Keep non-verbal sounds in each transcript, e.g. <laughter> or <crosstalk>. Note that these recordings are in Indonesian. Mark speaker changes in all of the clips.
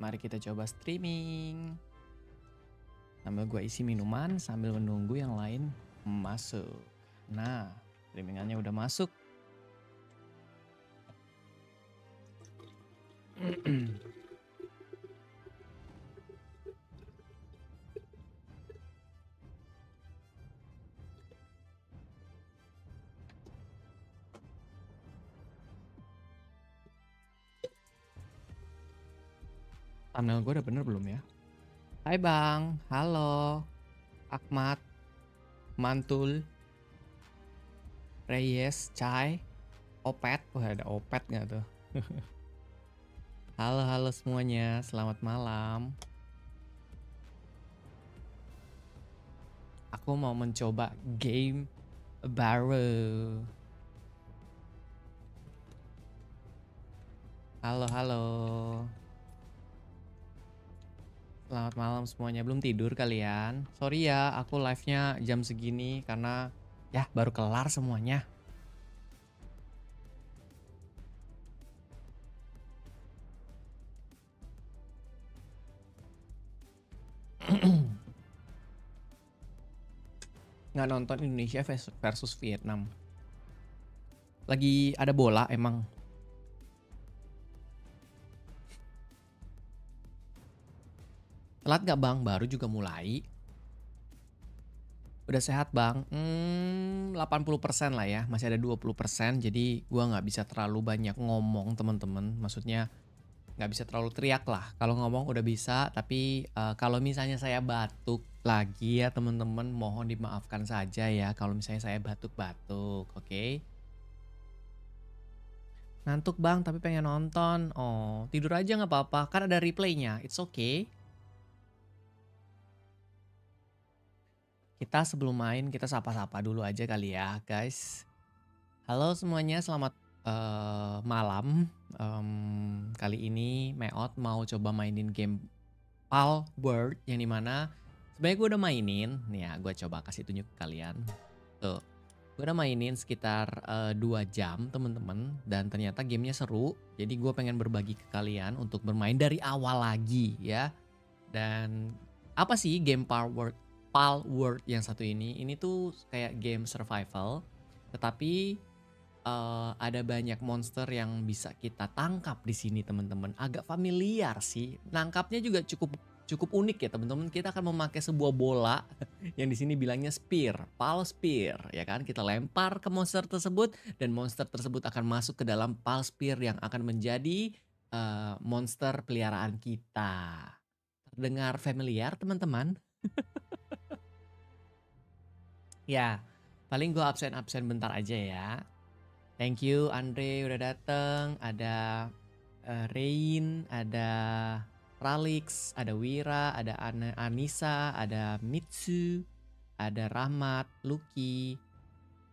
Speaker 1: Mari kita coba streaming. Sambil gue isi minuman sambil menunggu yang lain masuk. Nah, streamingannya udah masuk. <clears throat> Thumbnail gue udah bener belum ya? Hai Bang, halo. Akmat, Mantul, Reyes, Cai, Opet. Wah ada Opet gak tuh? <laughs> halo halo semuanya, selamat malam. Aku mau mencoba game baru. Halo halo. Selamat malam semuanya. Belum tidur kalian? Sorry ya, aku live-nya jam segini karena ya baru kelar semuanya. <clears throat> Nggak nonton Indonesia versus Vietnam. Lagi ada bola emang. Telat gak bang? Baru juga mulai. Udah sehat bang? Hmm, 80% lah ya. Masih ada 20%. Jadi gue gak bisa terlalu banyak ngomong teman-teman. Maksudnya nggak bisa terlalu teriak lah. Kalau ngomong udah bisa, tapi uh, kalau misalnya saya batuk lagi ya teman-teman, mohon dimaafkan saja ya kalau misalnya saya batuk-batuk, oke? Okay? Ngantuk bang, tapi pengen nonton. Oh, tidur aja nggak apa-apa, kan ada replaynya, it's okay. Kita sebelum main kita sapa-sapa dulu aja kali ya guys. Halo semuanya selamat uh, malam. Um, kali ini Meot mau coba mainin game Pal World yang dimana sebenarnya gue udah mainin. Nih ya gue coba kasih tunjuk ke kalian. Tuh gue udah mainin sekitar uh, eh, 2 jam temen-temen dan ternyata gamenya seru jadi gue pengen berbagi ke kalian untuk bermain dari awal lagi ya dan apa sih game Power World Pal World yang satu ini, ini tuh kayak game survival, tetapi uh, ada banyak monster yang bisa kita tangkap di sini teman-teman. Agak familiar sih, nangkapnya juga cukup cukup unik ya teman-teman. Kita akan memakai sebuah bola <laughs> yang di sini bilangnya spear, pal spear, ya kan? Kita lempar ke monster tersebut dan monster tersebut akan masuk ke dalam pal spear yang akan menjadi uh, monster peliharaan kita. Terdengar familiar teman-teman? <laughs> Ya, paling gue absen-absen bentar aja ya. Thank you Andre udah dateng. Ada uh, eh, Rain, ada Ralix, ada Wira, ada An Anissa, ada Mitsu, ada Rahmat, Lucky,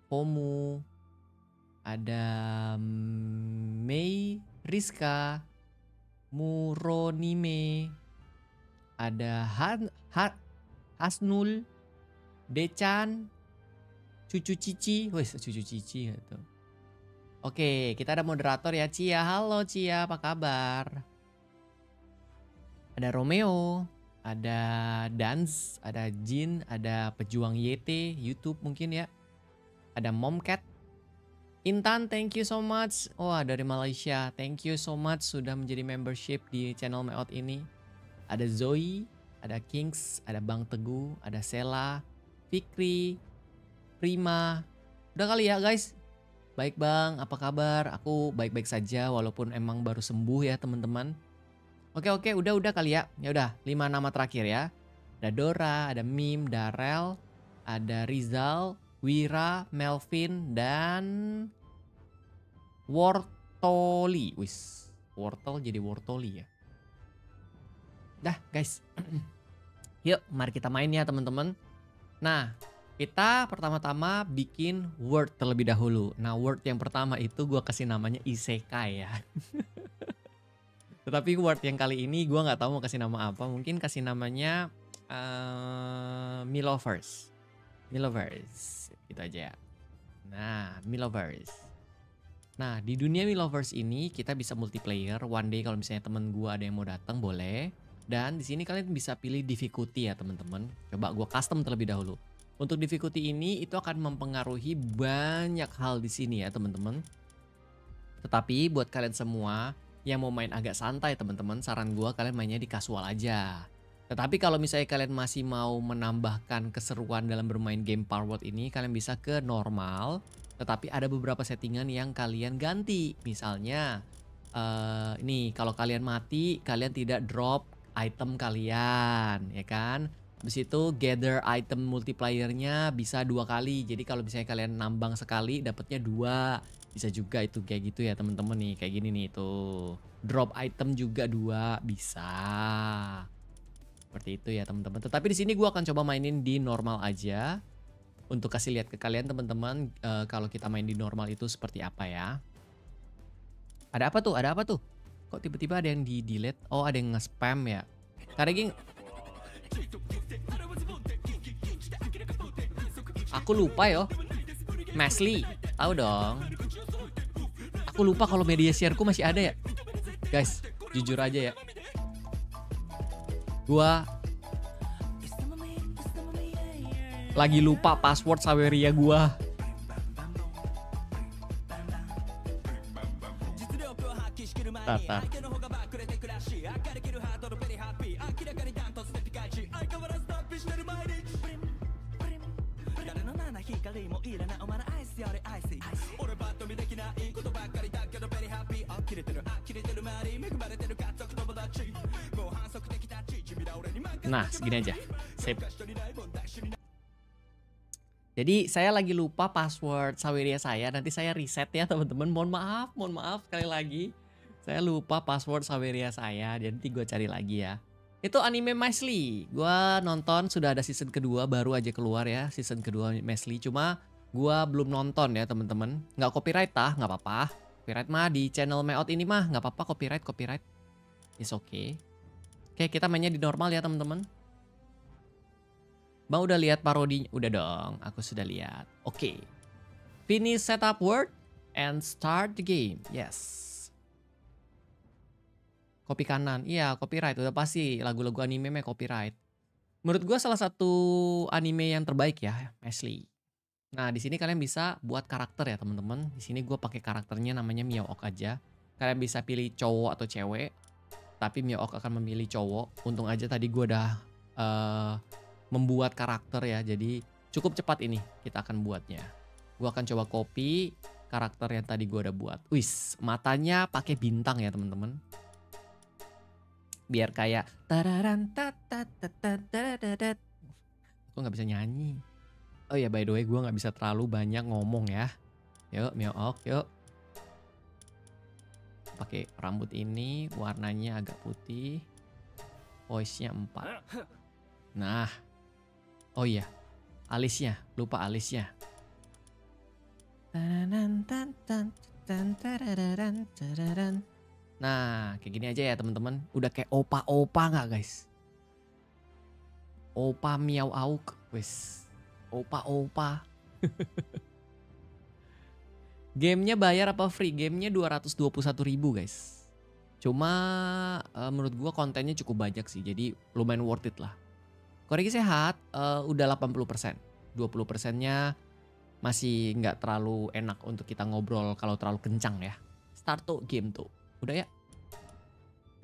Speaker 1: Pomu, ada mm, Mei, Rizka, Muronime, ada Han, ha, Hasnul, Dechan, cucu Cici. wes cucu Cici gitu. Oke, kita ada moderator ya Cia. Halo Cia, apa kabar? Ada Romeo, ada Dance, ada Jin, ada pejuang YT, YouTube mungkin ya. Ada Momcat. Intan, thank you so much. Wah, oh, dari Malaysia. Thank you so much sudah menjadi membership di channel Meot ini. Ada Zoe, ada Kings, ada Bang Teguh, ada Sela, Fikri, Prima. Udah kali ya guys. Baik bang, apa kabar? Aku baik-baik saja walaupun emang baru sembuh ya teman-teman. Oke oke, udah udah kali ya. Ya udah, lima nama terakhir ya. Ada Dora, ada Mim, Darel, ada Rizal, Wira, Melvin dan Wortoli. Wis, wortel jadi wortoli ya. Dah guys. <clears throat> Yuk, mari kita main ya teman-teman. Nah, kita pertama-tama bikin word terlebih dahulu. Nah, word yang pertama itu gue kasih namanya isekai ya. <laughs> Tetapi word yang kali ini gue nggak tahu mau kasih nama apa. Mungkin kasih namanya uh, eh, Milovers. Milovers, gitu aja. Ya. Nah, Milovers. Nah, di dunia Milovers ini kita bisa multiplayer. One day kalau misalnya temen gue ada yang mau datang boleh. Dan di sini kalian bisa pilih difficulty ya teman-teman. Coba gue custom terlebih dahulu. Untuk difficulty ini itu akan mempengaruhi banyak hal di sini ya teman-teman. Tetapi buat kalian semua yang mau main agak santai teman-teman, saran gue kalian mainnya di casual aja. Tetapi kalau misalnya kalian masih mau menambahkan keseruan dalam bermain game Power World ini, kalian bisa ke normal. Tetapi ada beberapa settingan yang kalian ganti. Misalnya, uh, eh, nih kalau kalian mati, kalian tidak drop item kalian, ya kan? Habis itu gather item multipliernya bisa dua kali. Jadi kalau misalnya kalian nambang sekali dapatnya dua. Bisa juga itu kayak gitu ya temen-temen nih. Kayak gini nih itu. Drop item juga dua bisa. Seperti itu ya teman-teman. Tetapi di sini gue akan coba mainin di normal aja. Untuk kasih lihat ke kalian teman-teman uh, eh, kalau kita main di normal itu seperti apa ya. Ada apa tuh? Ada apa tuh? Kok tiba-tiba ada yang di delete? Oh, ada yang nge-spam ya. Karena gini Aku lupa yo. Masli, tahu dong. Aku lupa kalau media siarku masih ada ya. Guys, jujur aja ya. Gua lagi lupa password Saweria gua.
Speaker 2: Tata. Nah, segini aja. Sip.
Speaker 1: Jadi saya lagi lupa password Saweria saya, nanti saya reset ya teman-teman. Mohon maaf, mohon maaf sekali lagi. Saya lupa password Saweria saya, jadi nanti gue cari lagi ya. Itu anime Mesli. Gue nonton sudah ada season kedua baru aja keluar ya season kedua Mesli. Cuma gue belum nonton ya teman-teman. Nggak copyright tah, nggak apa-apa. Copyright mah di channel Meot ini mah nggak apa-apa copyright copyright. Is okay. Oke, kita mainnya di normal ya teman-teman. Bang udah lihat parodinya? Udah dong, aku sudah lihat. Oke. Finish setup word and start the game. Yes. Copy kanan. Iya, copyright. Udah pasti lagu-lagu anime mah copyright. Menurut gua salah satu anime yang terbaik ya, Ashley. Nah, di sini kalian bisa buat karakter ya, teman-teman. Di sini gua pakai karakternya namanya Miao aja. Kalian bisa pilih cowok atau cewek tapi Myeok akan memilih cowok. Untung aja tadi gue udah uh, membuat karakter ya, jadi cukup cepat ini kita akan buatnya. Gue akan coba copy karakter yang tadi gue udah buat. Wis, matanya pakai bintang ya teman-teman. Biar kayak tararan Aku nggak bisa nyanyi. Oh ya by the way gue nggak bisa terlalu banyak ngomong ya. Yuk, Myeok, yuk pakai rambut ini warnanya agak putih voice-nya empat. nah oh iya alisnya lupa alisnya Nah, kayak gini aja ya teman-teman. Udah kayak opa-opa nggak guys? Opa miau auk, wes. Opa-opa. <laughs> Gamenya bayar apa free? Gamenya 221 ribu guys. Cuma uh, menurut gua kontennya cukup banyak sih. Jadi lumayan worth it lah. Koreki sehat uh, udah 80%. 20 persennya masih nggak terlalu enak untuk kita ngobrol kalau terlalu kencang ya. Start tuh game tuh. Udah ya.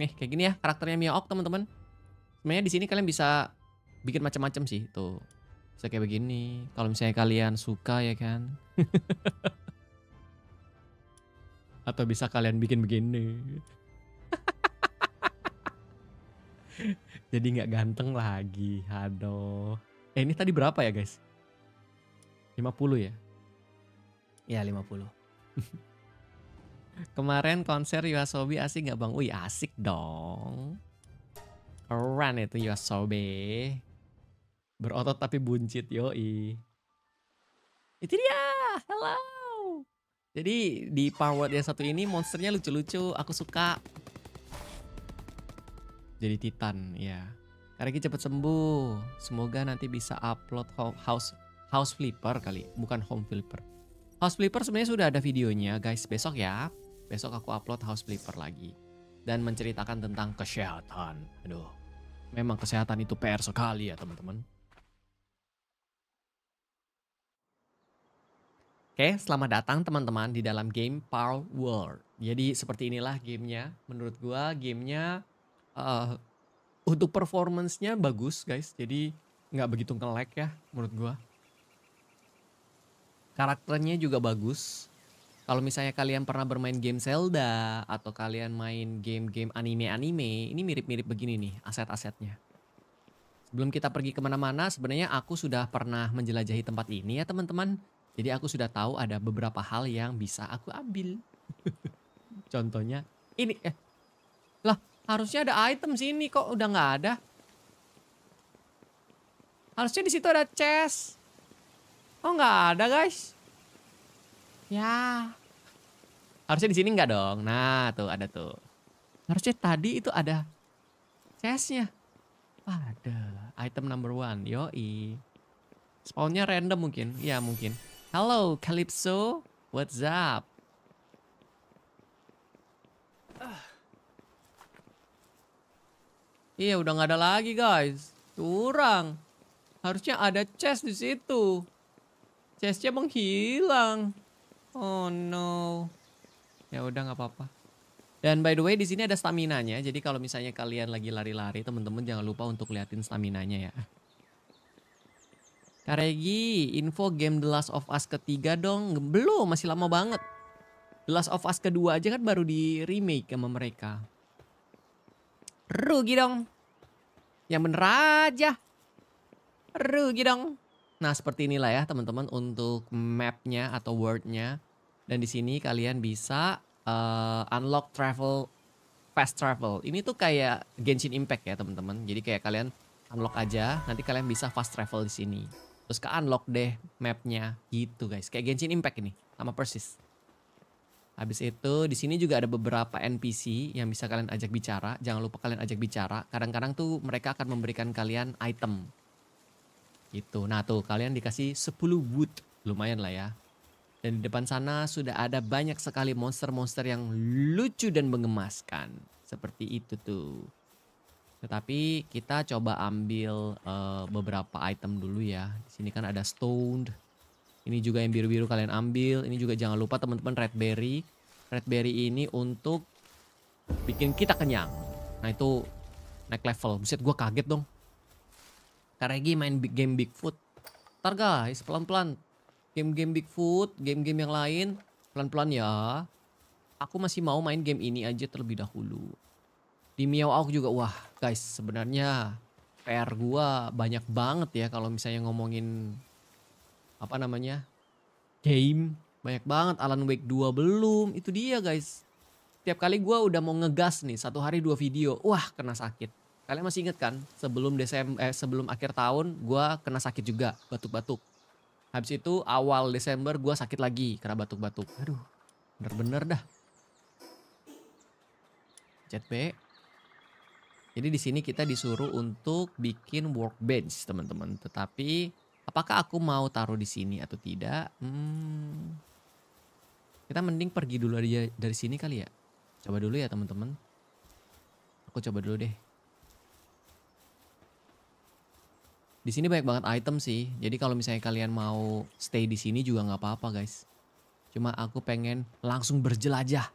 Speaker 1: Nih kayak gini ya karakternya Ok teman-teman. Sebenarnya di sini kalian bisa bikin macam-macam sih tuh. Bisa kayak begini. Kalau misalnya kalian suka ya kan. <laughs> atau bisa kalian bikin begini <laughs> jadi nggak ganteng lagi aduh eh ini tadi berapa ya guys 50 ya ya 50 <laughs> kemarin konser Yuasobi asik nggak bang Uy asik dong keren itu Yuasobi berotot tapi buncit yoi itu dia hello jadi di Power yang satu ini monsternya lucu-lucu, aku suka. Jadi Titan, ya. karena kita cepat sembuh. Semoga nanti bisa upload house house flipper kali, bukan home flipper. House flipper sebenarnya sudah ada videonya, guys. Besok ya. Besok aku upload house flipper lagi dan menceritakan tentang kesehatan. Aduh. Memang kesehatan itu PR sekali ya, teman-teman. Oke, selamat datang teman-teman di dalam game Power World. Jadi seperti inilah gamenya. Menurut gue, gamenya uh, untuk performancenya bagus guys. Jadi nggak begitu nge-lag ya menurut gue. Karakternya juga bagus. Kalau misalnya kalian pernah bermain game Zelda atau kalian main game-game anime-anime, ini mirip-mirip begini nih aset-asetnya. Sebelum kita pergi kemana-mana, sebenarnya aku sudah pernah menjelajahi tempat ini ya teman-teman jadi aku sudah tahu ada beberapa hal yang bisa aku ambil. <laughs> Contohnya ini eh lah harusnya ada item sini kok udah nggak ada. Harusnya di situ ada chest. Oh nggak ada guys. Ya. Harusnya di sini nggak dong. Nah tuh ada tuh. Harusnya tadi itu ada chestnya. Ada item number one. Yoi. Spawnnya random mungkin. Ya mungkin. Hello, Calypso. What's up? Iya, udah nggak ada lagi, guys. Kurang. Harusnya ada chest di situ. Chestnya menghilang. Oh no. Ya udah nggak apa-apa. Dan by the way di sini ada stamina-nya. Jadi kalau misalnya kalian lagi lari-lari, teman-teman jangan lupa untuk liatin stamina-nya ya. Karegi, info game The Last of Us ketiga dong. Belum, masih lama banget. The Last of Us kedua aja kan baru di remake sama mereka. Rugi dong. Yang bener aja. Rugi dong. Nah seperti inilah ya teman-teman untuk mapnya atau worldnya. Dan di sini kalian bisa uh, unlock travel, fast travel. Ini tuh kayak Genshin Impact ya teman-teman. Jadi kayak kalian unlock aja, nanti kalian bisa fast travel di sini. Terus ke unlock deh mapnya gitu guys. Kayak Genshin Impact ini sama persis. Habis itu di sini juga ada beberapa NPC yang bisa kalian ajak bicara. Jangan lupa kalian ajak bicara. Kadang-kadang tuh mereka akan memberikan kalian item. Gitu. Nah tuh kalian dikasih 10 wood. Lumayan lah ya. Dan di depan sana sudah ada banyak sekali monster-monster yang lucu dan mengemaskan. Seperti itu tuh. Tetapi kita coba ambil uh, beberapa item dulu ya. Di sini kan ada stone. Ini juga yang biru-biru kalian ambil. Ini juga jangan lupa teman-teman red berry. Red berry ini untuk bikin kita kenyang. Nah itu naik level. Buset gue kaget dong. Karegi main big game Bigfoot. Ntar guys, pelan-pelan. Game-game Bigfoot, game-game yang lain. Pelan-pelan ya. Aku masih mau main game ini aja terlebih dahulu. Di Miao Auk juga wah guys sebenarnya PR gua banyak banget ya kalau misalnya ngomongin apa namanya game banyak banget Alan Wake 2 belum itu dia guys tiap kali gue udah mau ngegas nih satu hari dua video wah kena sakit kalian masih inget kan sebelum Desember eh, sebelum akhir tahun gue kena sakit juga batuk-batuk habis itu awal Desember gue sakit lagi karena batuk-batuk aduh bener-bener dah jet B jadi di sini kita disuruh untuk bikin workbench teman-teman. Tetapi apakah aku mau taruh di sini atau tidak? Hmm, kita mending pergi dulu dari dari sini kali ya. Coba dulu ya teman-teman. Aku coba dulu deh. Di sini banyak banget item sih. Jadi kalau misalnya kalian mau stay di sini juga nggak apa-apa guys. Cuma aku pengen langsung berjelajah.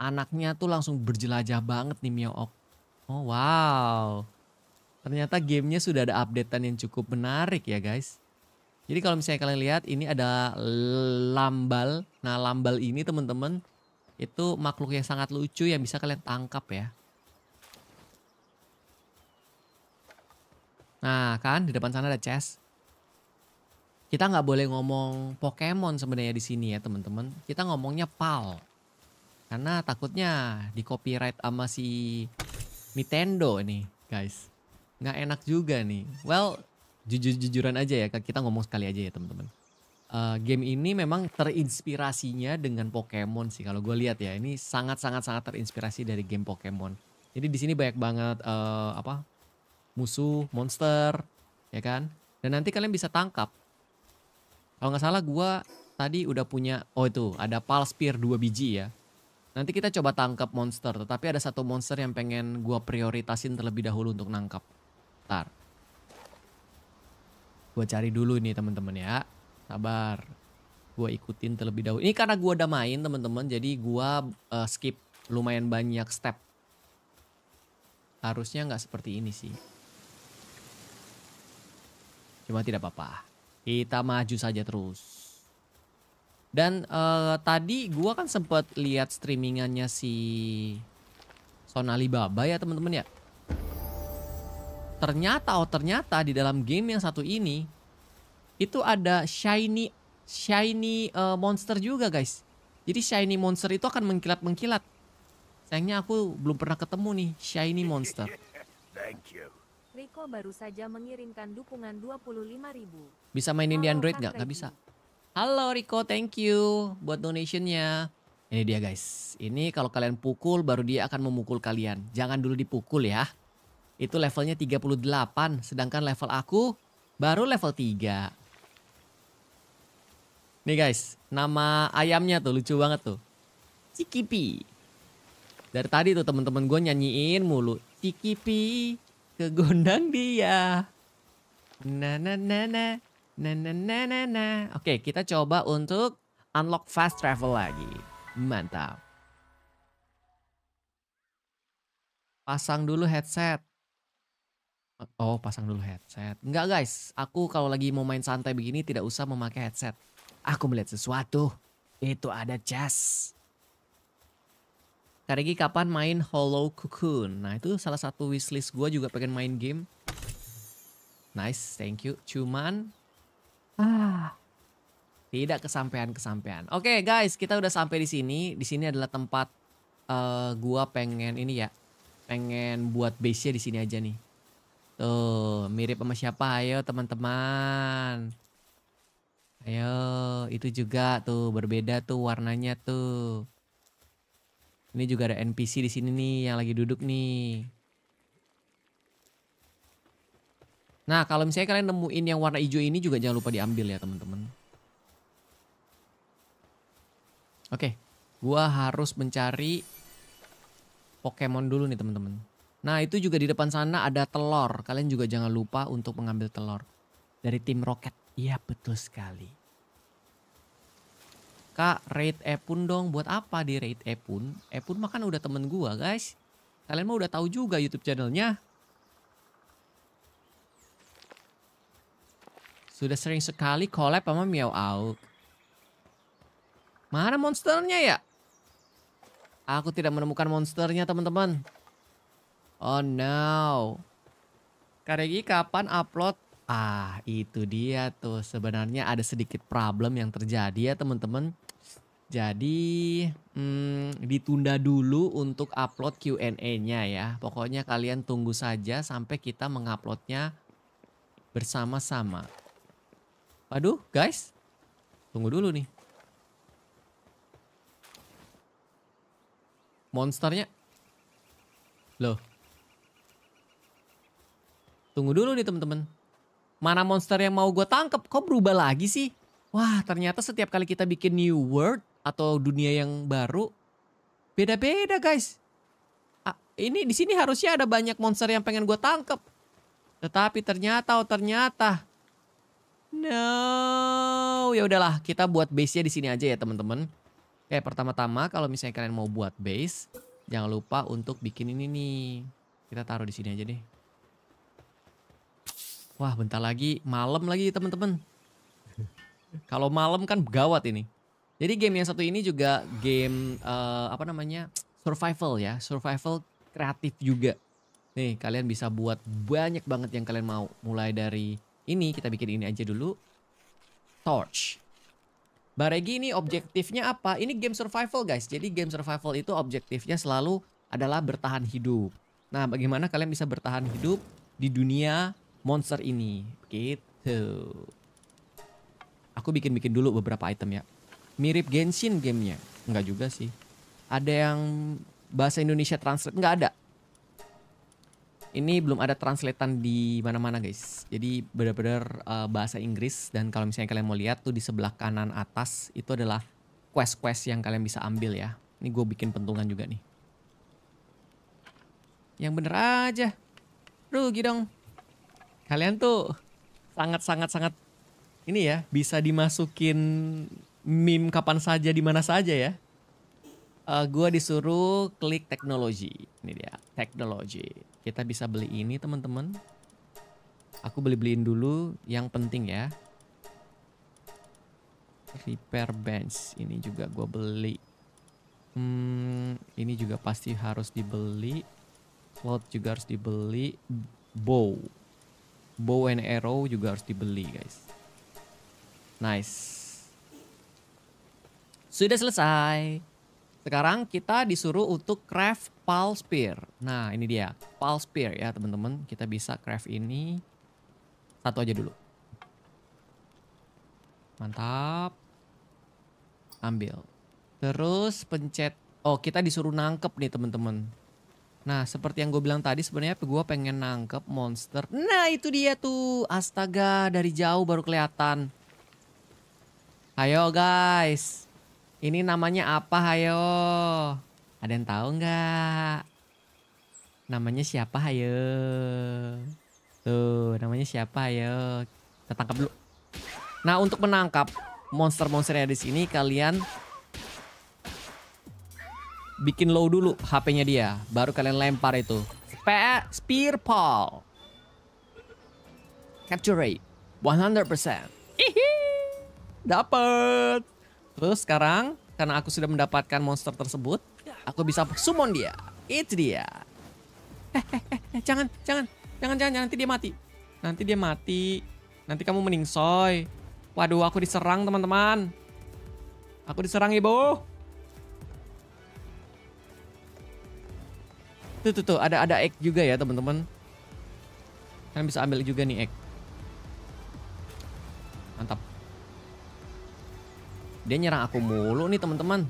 Speaker 1: Anaknya tuh langsung berjelajah banget nih Mio Oh wow. Ternyata gamenya sudah ada updatean yang cukup menarik ya guys. Jadi kalau misalnya kalian lihat ini ada lambal. Nah lambal ini teman-teman itu makhluk yang sangat lucu yang bisa kalian tangkap ya. Nah kan di depan sana ada chest. Kita nggak boleh ngomong Pokemon sebenarnya di sini ya teman-teman. Kita ngomongnya PAL. Karena takutnya di copyright sama si Nintendo nih guys nggak enak juga nih well jujur-jujuran aja ya kita ngomong sekali aja ya teman-teman uh, game ini memang terinspirasinya dengan Pokemon sih kalau gue lihat ya ini sangat sangat sangat terinspirasi dari game Pokemon jadi di sini banyak banget uh, apa musuh monster ya kan dan nanti kalian bisa tangkap kalau nggak salah gue tadi udah punya oh itu ada Pulspear dua biji ya Nanti kita coba tangkap monster, tetapi ada satu monster yang pengen gua prioritasin terlebih dahulu untuk nangkap. Ntar. Gua cari dulu nih teman-teman ya. Sabar. Gua ikutin terlebih dahulu. Ini karena gua udah main teman-teman, jadi gua uh, skip lumayan banyak step. Harusnya nggak seperti ini sih. Cuma tidak apa-apa. Kita maju saja terus. Dan uh, tadi gua kan sempet lihat streamingannya si Sonali Baba ya teman-teman ya. Ternyata oh ternyata di dalam game yang satu ini itu ada shiny shiny uh, monster juga guys. Jadi shiny monster itu akan mengkilat-mengkilat. Sayangnya aku belum pernah ketemu nih shiny monster.
Speaker 3: <laughs> Thank you.
Speaker 2: Rico baru saja mengirimkan dukungan 25.000.
Speaker 1: Bisa mainin Halo, di Android nggak? Nggak bisa. Halo Rico, thank you buat donationnya. Ini dia guys. Ini kalau kalian pukul baru dia akan memukul kalian. Jangan dulu dipukul ya. Itu levelnya 38. Sedangkan level aku baru level 3. Nih guys. Nama ayamnya tuh lucu banget tuh. Cikipi. Dari tadi tuh temen-temen gue nyanyiin mulu. Cikipi kegondang dia. Na na na na. Nah, nah, nah, nah, nah. Oke, kita coba untuk unlock fast travel lagi. Mantap. Pasang dulu headset. Oh, pasang dulu headset. Enggak guys, aku kalau lagi mau main santai begini tidak usah memakai headset. Aku melihat sesuatu. Itu ada jazz. Karegi kapan main Hollow Cocoon? Nah itu salah satu wishlist gue juga pengen main game. Nice, thank you. Cuman Ah. Tidak kesampaian-kesampaian. Oke, okay, guys, kita udah sampai di sini. Di sini adalah tempat uh, gua pengen ini ya. Pengen buat base-nya di sini aja nih. Tuh, mirip sama siapa? Ayo, teman-teman. Ayo, itu juga tuh berbeda tuh warnanya tuh. Ini juga ada NPC di sini nih yang lagi duduk nih. Nah kalau misalnya kalian nemuin yang warna hijau ini juga jangan lupa diambil ya teman-teman. Oke, gua harus mencari Pokemon dulu nih teman-teman. Nah itu juga di depan sana ada telur. Kalian juga jangan lupa untuk mengambil telur dari tim Rocket. Iya betul sekali. Kak, raid Epun dong. Buat apa di raid Epun? Epun pun makan udah temen gua guys. Kalian mah udah tahu juga YouTube channelnya. Sudah sering sekali collab sama Miao Auk. Mana monsternya ya? Aku tidak menemukan monsternya teman-teman. Oh no. Karegi kapan upload? Ah itu dia tuh. Sebenarnya ada sedikit problem yang terjadi ya teman-teman. Jadi hmm, ditunda dulu untuk upload Q&A-nya ya. Pokoknya kalian tunggu saja sampai kita menguploadnya bersama-sama. Aduh, guys. Tunggu dulu nih. Monsternya. Loh. Tunggu dulu nih teman-teman. Mana monster yang mau gue tangkep? Kok berubah lagi sih? Wah, ternyata setiap kali kita bikin new world atau dunia yang baru, beda-beda guys. Ah, ini di sini harusnya ada banyak monster yang pengen gue tangkep. Tetapi ternyata, oh ternyata, No. Ya udahlah, kita buat base-nya di sini aja ya, teman-teman. Oke, pertama-tama kalau misalnya kalian mau buat base, jangan lupa untuk bikin ini nih. Kita taruh di sini aja deh. Wah, bentar lagi malam lagi, teman-teman. kalau malam kan gawat ini. Jadi game yang satu ini juga game uh, apa namanya? survival ya, survival kreatif juga. Nih, kalian bisa buat banyak banget yang kalian mau, mulai dari ini kita bikin ini aja dulu. Torch. Baregi ini objektifnya apa? Ini game survival guys. Jadi game survival itu objektifnya selalu adalah bertahan hidup. Nah bagaimana kalian bisa bertahan hidup di dunia monster ini? Gitu. Aku bikin-bikin dulu beberapa item ya. Mirip Genshin gamenya. Enggak juga sih. Ada yang bahasa Indonesia translate? Enggak ada ini belum ada translatean di mana-mana guys. Jadi benar-benar uh, bahasa Inggris dan kalau misalnya kalian mau lihat tuh di sebelah kanan atas itu adalah quest-quest yang kalian bisa ambil ya. Ini gue bikin pentungan juga nih. Yang bener aja. Rugi dong. Kalian tuh sangat-sangat-sangat ini ya bisa dimasukin meme kapan saja di mana saja ya. Uh, eh, gue disuruh klik teknologi. Ini dia, teknologi kita bisa beli ini teman-teman aku beli-beliin dulu yang penting ya repair bench ini juga gue beli hmm, ini juga pasti harus dibeli slot juga harus dibeli bow bow and arrow juga harus dibeli guys nice sudah selesai sekarang kita disuruh untuk craft pulse spear. Nah, ini dia. pulse spear ya, teman-teman. Kita bisa craft ini satu aja dulu. Mantap. Ambil. Terus pencet. Oh, kita disuruh nangkep nih, teman-teman. Nah, seperti yang gue bilang tadi, sebenarnya gue pengen nangkep monster. Nah, itu dia tuh. Astaga, dari jauh baru kelihatan. Ayo, guys. Ini namanya apa, hayo? Ada yang tahu nggak? Namanya siapa, hayo? Tuh, namanya siapa, hayo? Kita tangkap dulu. Nah, untuk menangkap monster-monster yang ada di sini, kalian bikin low dulu HP-nya dia. Baru kalian lempar itu. Spe Spear Paul. Capture rate 100%. Dapat. Terus sekarang karena aku sudah mendapatkan monster tersebut, aku bisa summon dia. Itu dia. Eh, eh, eh, eh jangan, jangan, jangan, jangan, nanti dia mati. Nanti dia mati. Nanti kamu meningsoy. Waduh, aku diserang teman-teman. Aku diserang ibu. Tuh, tuh, tuh, ada ada egg juga ya teman-teman. Kalian bisa ambil juga nih egg. Mantap. Dia nyerang aku mulu nih teman-teman.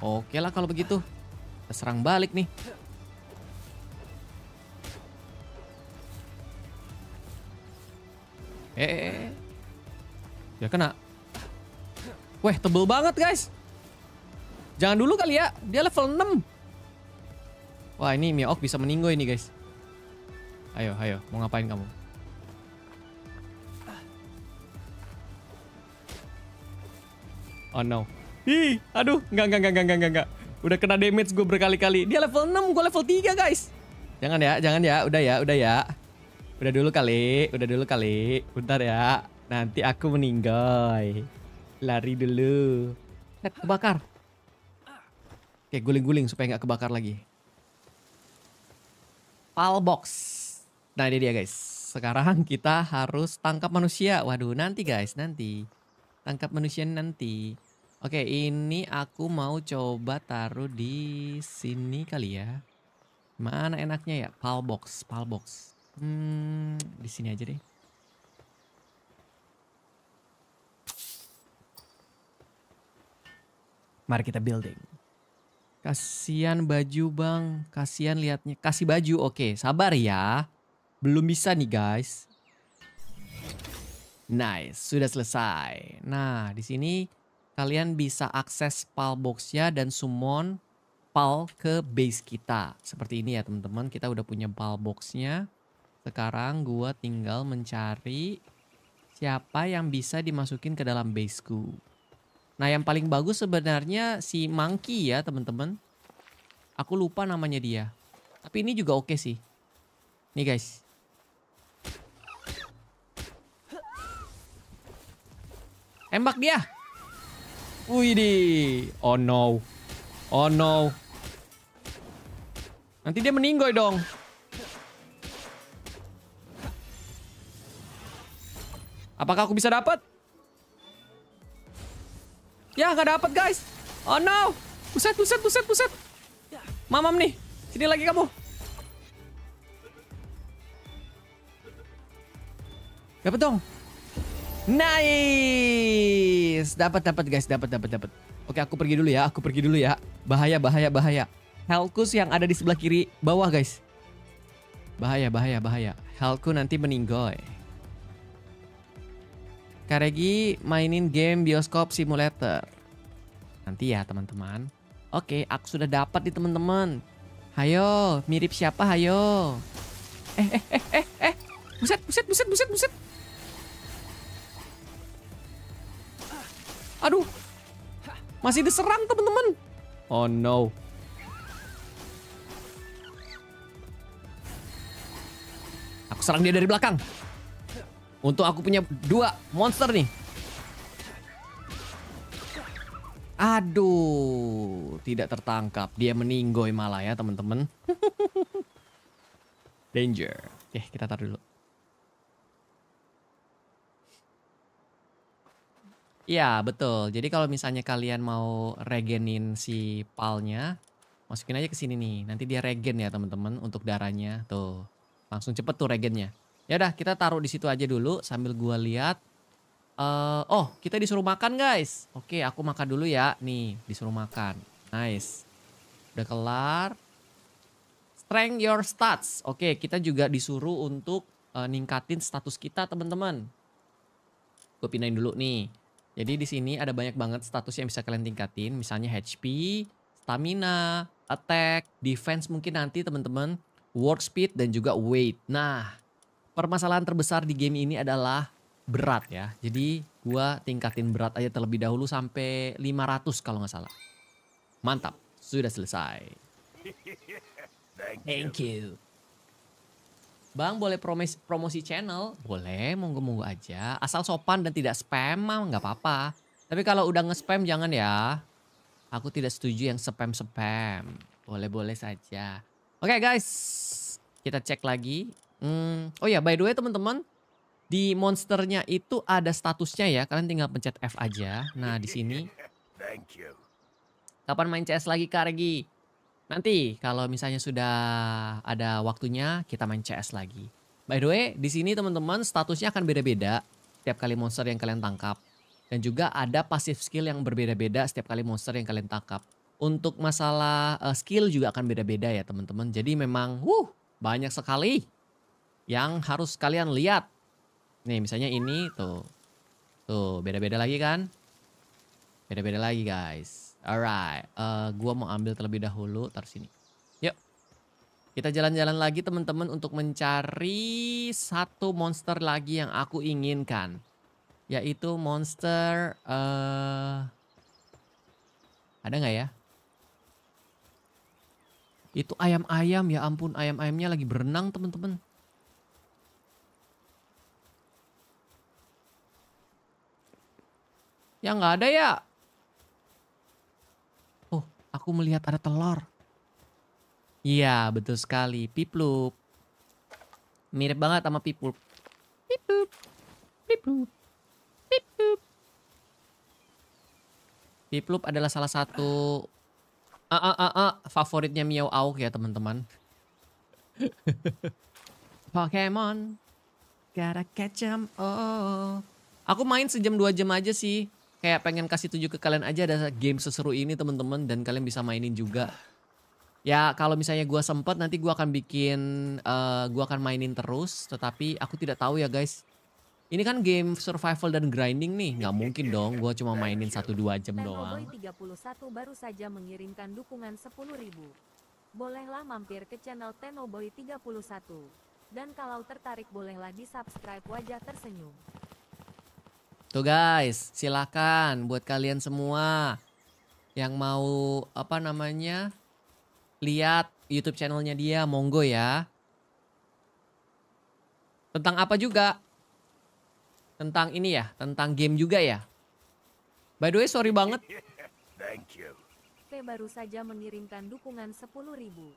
Speaker 1: Oke lah kalau begitu. Kita serang balik nih. Eh, ya kena. Weh, tebel banget guys. Jangan dulu kali ya, dia level 6. Wah, ini Miok bisa meninggoy ini guys. Ayo, ayo, mau ngapain kamu? Oh no. Ih, aduh, enggak, enggak, enggak, enggak, enggak, enggak. Udah kena damage gue berkali-kali. Dia level 6, gue level 3, guys. Jangan ya, jangan ya. Udah ya, udah ya. Udah dulu kali, udah dulu kali. Bentar ya. Nanti aku meninggal. Lari dulu. Nek, kebakar. Oke, guling-guling supaya nggak kebakar lagi. Pal box, Nah, ini dia guys. Sekarang kita harus tangkap manusia. Waduh, nanti guys, nanti. Tangkap manusia nanti. Oke, ini aku mau coba taruh di sini kali ya. Mana enaknya ya? Pal box, pal box. Hmm, di sini aja deh. Mari kita building. Kasihan baju bang, kasihan liatnya. Kasih baju, oke sabar ya. Belum bisa nih guys. Nice, sudah selesai. Nah, di sini kalian bisa akses PAL boxnya dan summon PAL ke base kita. Seperti ini ya teman-teman, kita udah punya PAL boxnya. Sekarang gua tinggal mencari siapa yang bisa dimasukin ke dalam baseku. Nah yang paling bagus sebenarnya si Monkey ya teman-teman. Aku lupa namanya dia. Tapi ini juga oke sih. Nih guys. Tembak dia. Widih. Oh no. Oh no. Nanti dia meninggoy dong. Apakah aku bisa dapat? Ya, nggak dapat guys. Oh no. Buset, buset, buset, buset. Mamam nih. Sini lagi kamu. Dapat dong. Nice. Dapat dapat guys, dapat dapat dapat. Oke, aku pergi dulu ya. Aku pergi dulu ya. Bahaya bahaya bahaya. Helkus yang ada di sebelah kiri bawah guys. Bahaya bahaya bahaya. Helku nanti meninggoy. Karegi mainin game bioskop simulator. Nanti ya teman-teman. Oke, aku sudah dapat nih teman-teman. Hayo, mirip siapa hayo? Eh eh eh eh eh. Buset, buset, buset, buset, buset. Aduh. Masih diserang teman-teman. Oh no. Aku serang dia dari belakang. Untuk aku punya dua monster nih. Aduh, tidak tertangkap. Dia meninggoy malah ya, teman-teman. <laughs> Danger. Oke, kita taruh dulu. Iya, betul. Jadi kalau misalnya kalian mau regenin si palnya, masukin aja ke sini nih. Nanti dia regen ya, teman-teman, untuk darahnya. Tuh. Langsung cepet tuh regennya. Ya udah, kita taruh di situ aja dulu sambil gua lihat uh, oh, kita disuruh makan, guys. Oke, aku makan dulu ya. Nih, disuruh makan. Nice. Udah kelar. Strength your stats. Oke, kita juga disuruh untuk uh, ningkatin status kita, teman-teman. Gue pindahin dulu nih jadi di sini ada banyak banget status yang bisa kalian tingkatin, misalnya HP, stamina, attack, defense mungkin nanti teman-teman, work speed dan juga weight. Nah, permasalahan terbesar di game ini adalah berat ya. Jadi gua tingkatin berat aja terlebih dahulu sampai 500 kalau nggak salah. Mantap, sudah selesai. <laughs> Thank you. Bang boleh promosi, promosi channel? Boleh, monggo-monggo aja. Asal sopan dan tidak spam mah nggak apa-apa. Tapi kalau udah nge-spam jangan ya. Aku tidak setuju yang spam-spam. Boleh-boleh saja. Oke okay, guys, kita cek lagi. Hmm. Oh ya, by the way teman-teman, di monsternya itu ada statusnya ya. Kalian tinggal pencet F aja. Nah di sini.
Speaker 3: <laughs> Thank you.
Speaker 1: Kapan main CS lagi Kargi? Nanti kalau misalnya sudah ada waktunya kita main CS lagi. By the way, di sini teman-teman statusnya akan beda-beda setiap kali monster yang kalian tangkap. Dan juga ada pasif skill yang berbeda-beda setiap kali monster yang kalian tangkap. Untuk masalah uh, skill juga akan beda-beda ya teman-teman. Jadi memang wuh, banyak sekali yang harus kalian lihat. Nih misalnya ini tuh. Tuh beda-beda lagi kan. Beda-beda lagi guys. Alright, uh, gua mau ambil terlebih dahulu taruh sini. Yuk. Kita jalan-jalan lagi teman-teman untuk mencari satu monster lagi yang aku inginkan. Yaitu monster uh, ada nggak ya? Itu ayam-ayam ya ampun ayam-ayamnya lagi berenang teman-teman. Ya nggak ada ya? Aku melihat ada telur. Iya, betul sekali. Piplup. Mirip banget sama piplup. Piplup. Piplup. Piplup. Piplup adalah salah satu a a a, -a favoritnya Miao Auk ya, teman-teman. <laughs> Pokemon. Gotta catch em all. Aku main sejam dua jam aja sih kayak pengen kasih tunjuk ke kalian aja ada game seseru ini teman-teman dan kalian bisa mainin juga. Ya kalau misalnya gue sempet nanti gue akan bikin, uh, eh, gue akan mainin terus. Tetapi aku tidak tahu ya guys. Ini kan game survival dan grinding nih, nggak mungkin dong gue cuma mainin satu dua jam doang. 31
Speaker 2: baru saja mengirimkan dukungan sepuluh ribu. Bolehlah mampir ke channel Tenoboy 31. Dan kalau tertarik bolehlah di subscribe wajah tersenyum.
Speaker 1: Tuh guys, silakan buat kalian semua yang mau apa namanya lihat YouTube channelnya dia, monggo ya. Tentang apa juga? Tentang ini ya, tentang game juga ya. By the way, sorry banget. <laughs>
Speaker 3: Thank you.
Speaker 2: P baru saja mengirimkan dukungan sepuluh ribu.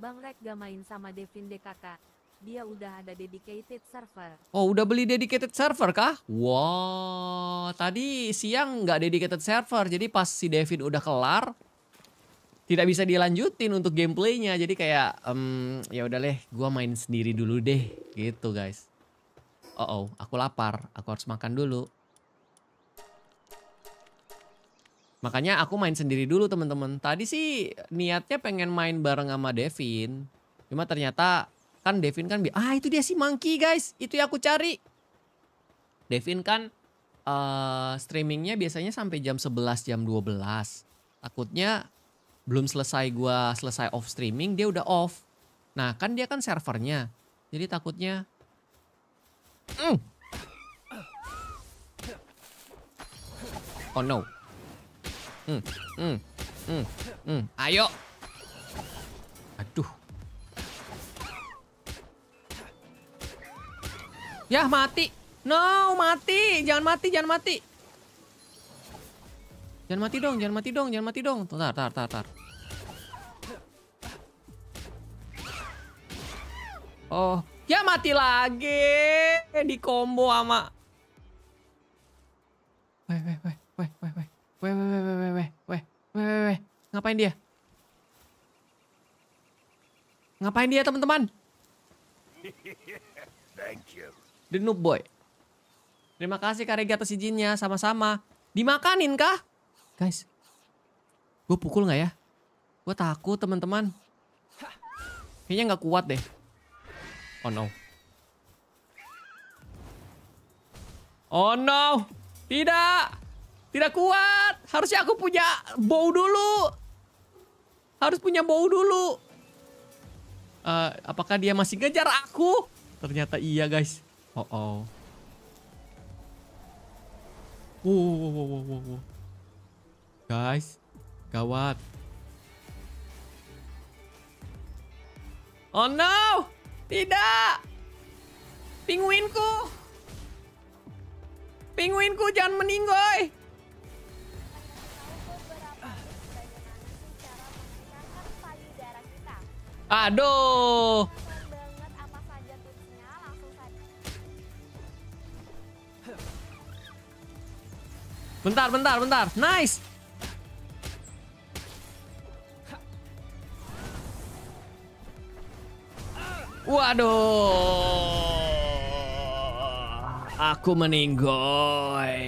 Speaker 2: Bang Rek gak main sama Devin DKK dia udah ada dedicated server.
Speaker 1: Oh, udah beli dedicated server kah? Wow, tadi siang nggak dedicated server. Jadi pas si Devin udah kelar, tidak bisa dilanjutin untuk gameplaynya. Jadi kayak, um, ya udah deh, gue main sendiri dulu deh, gitu guys. Oh, oh, aku lapar. Aku harus makan dulu. Makanya aku main sendiri dulu teman-teman. Tadi sih niatnya pengen main bareng sama Devin. Cuma ternyata Kan Devin kan ah itu dia si Monkey guys, itu yang aku cari. Devin kan uh, streamingnya biasanya sampai jam 11, jam 12. Takutnya belum selesai gua selesai off streaming, dia udah off. Nah kan dia kan servernya, jadi takutnya... Mm. Oh no. Mm, mm, mm, mm. Ayo. Aduh. Ya mati. No, mati. Jangan mati, jangan mati. Jangan mati dong, jangan mati dong, jangan mati dong. Tar, tar, tar, tar. Oh, ya mati lagi. Di combo sama. Weh, weh, weh, weh, weh, weh. Weh, weh, weh, weh, weh, weh, weh, weh, weh. Ngapain dia? Ngapain dia, teman-teman? The Noob Boy. Terima kasih Regi atas izinnya, sama-sama. Dimakanin kah? Guys, gue pukul gak ya? Gue takut teman-teman. Kayaknya gak kuat deh. Oh no. Oh no. Tidak. Tidak kuat. Harusnya aku punya bow dulu. Harus punya bow dulu. Uh, apakah dia masih ngejar aku? Ternyata iya guys. Oh oh. Wow, wow, wow, wow, wow, wow. Guys, gawat. Oh no! Tidak! Pinguinku! Pinguinku jangan meninggoy!
Speaker 2: Aduh!
Speaker 1: Bentar, bentar, bentar. Nice. Waduh. Aku meninggoy.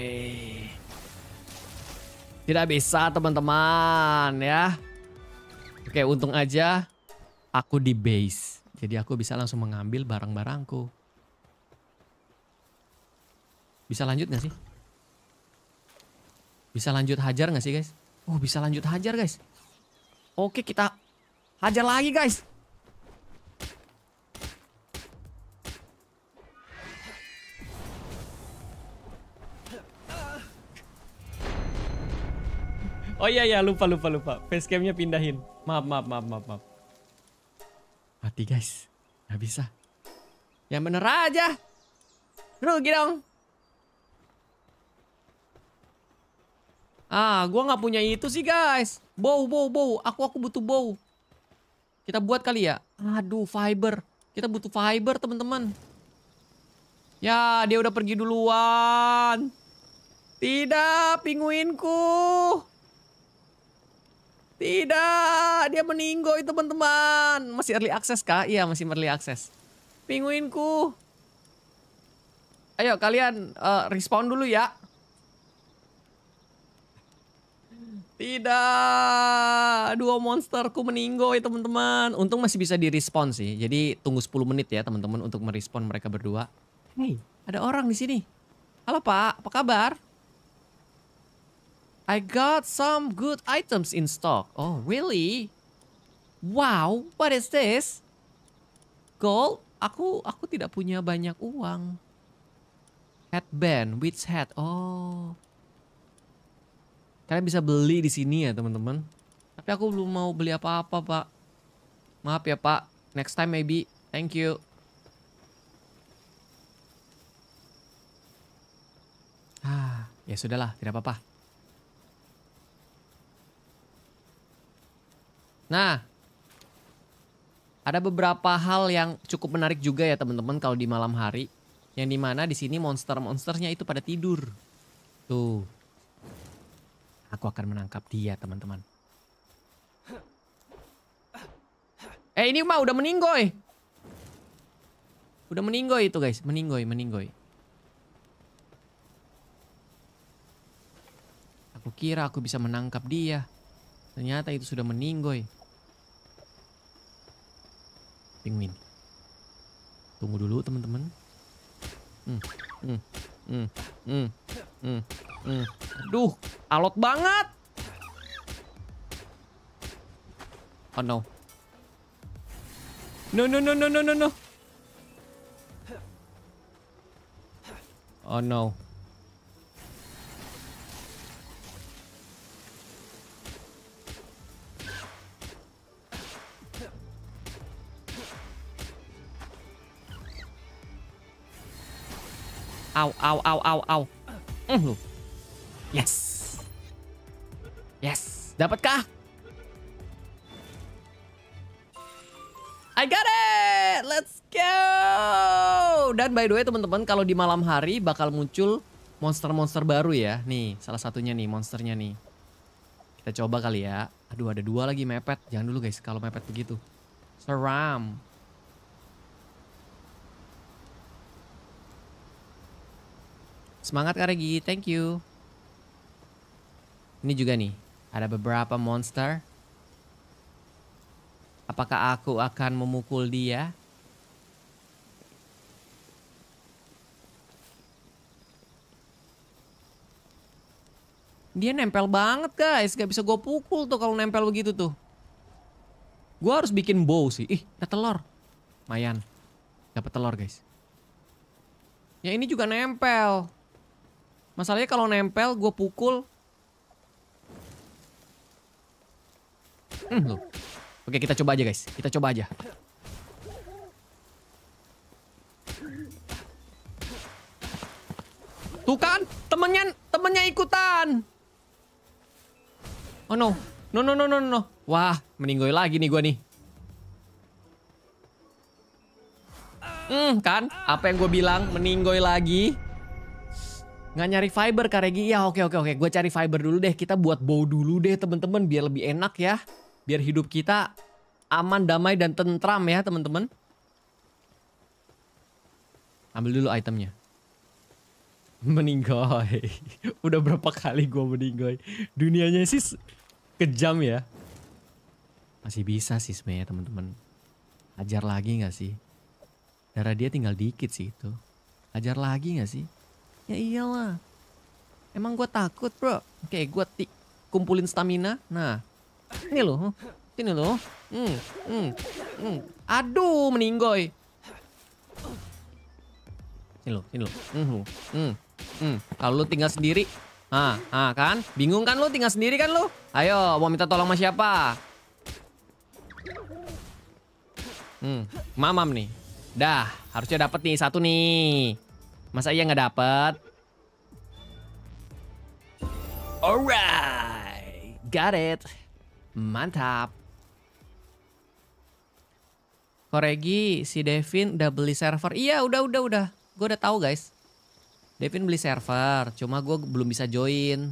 Speaker 1: Tidak bisa, teman-teman, ya. Oke, untung aja aku di base. Jadi aku bisa langsung mengambil barang-barangku. Bisa lanjut gak sih? Bisa lanjut hajar gak sih guys? Oh bisa lanjut hajar guys. Oke kita hajar lagi guys. Oh iya iya lupa lupa lupa. Facecamnya pindahin. Maaf maaf maaf maaf maaf. Mati guys. Gak bisa. Yang bener aja. Rugi dong. Ah, gua nggak punya itu sih, guys. Bow, bow, bow. Aku aku butuh bow. Kita buat kali ya. Aduh, fiber. Kita butuh fiber, teman-teman. Ya, dia udah pergi duluan. Tidak, pinguinku. Tidak, dia meninggoy, teman-teman. Masih early access kak, Iya, masih early access. Pinguinku. Ayo, kalian uh, respawn dulu ya. Tidak, dua monsterku ya teman-teman. Untung masih bisa direspon sih. Jadi tunggu 10 menit ya teman-teman untuk merespon mereka berdua. Hei, ada orang di sini. Halo Pak, apa kabar? I got some good items in stock. Oh, really? Wow, what is this? Gold? Aku aku tidak punya banyak uang. Headband, witch hat. Oh. Kalian bisa beli di sini ya teman-teman. Tapi aku belum mau beli apa-apa pak. Maaf ya pak. Next time maybe. Thank you. Ah, ya sudahlah, tidak apa-apa. Nah, ada beberapa hal yang cukup menarik juga ya teman-teman kalau di malam hari. Yang dimana di sini monster-monsternya itu pada tidur. Tuh. Aku akan menangkap dia, teman-teman. Eh, ini mah udah meninggoy. Udah meninggoy itu, guys. Meninggoy, meninggoy. Aku kira aku bisa menangkap dia. Ternyata itu sudah meninggoy. Penguin. Tunggu dulu, teman-teman. Hmm, hmm. Hmm. Hmm. Hmm. Hmm. Duh, alot banget. Oh no. No no no no no no no. Oh no. Au, au, au, au, au. Mm, lu. Yes. Yes. Dapatkah? I got it. Let's go. Dan by the way teman-teman kalau di malam hari bakal muncul monster-monster baru ya. Nih, salah satunya nih monsternya nih. Kita coba kali ya. Aduh, ada dua lagi mepet. Jangan dulu guys kalau mepet begitu. Seram. Semangat Kak Regi, thank you. Ini juga nih, ada beberapa monster. Apakah aku akan memukul dia? Dia nempel banget guys, gak bisa gue pukul tuh kalau nempel begitu tuh. Gue harus bikin bow sih. Ih, ada telur. Mayan, dapat telur guys. Ya ini juga nempel. Masalahnya kalau nempel gue pukul. Hmm, loh. Oke kita coba aja guys. Kita coba aja. Tuh kan temennya temennya ikutan. Oh no. No no no no no. Wah, meninggoy lagi nih gue nih. Hmm, kan? Apa yang gue bilang? Meninggoy lagi nggak nyari fiber Kak Regi? ya oke oke oke gue cari fiber dulu deh kita buat bow dulu deh temen-temen biar lebih enak ya biar hidup kita aman damai dan tentram ya temen-temen ambil dulu itemnya <laughs> meninggoy <laughs> udah berapa kali gue meninggoy dunianya sih kejam ya masih bisa sih sebenarnya temen-temen ajar lagi nggak sih darah dia tinggal dikit sih itu ajar lagi nggak sih Ya iyalah. Emang gue takut bro. Oke gue kumpulin stamina. Nah. Ini loh. Ini loh. Hmm, hmm, hmm. Aduh meninggoy. Ini loh, ini loh. Hmm, hmm, hmm, hmm. Kalau lu tinggal sendiri. Ah, ah kan? Bingung kan lu tinggal sendiri kan lu? Ayo, mau minta tolong sama siapa? Hmm, mamam nih. Dah, harusnya dapet nih satu nih. Masa iya nggak dapet? Alright, got it. Mantap. Koregi, si Devin udah beli server. Iya, udah, udah, udah. Gue udah tahu guys. Devin beli server, cuma gue belum bisa join.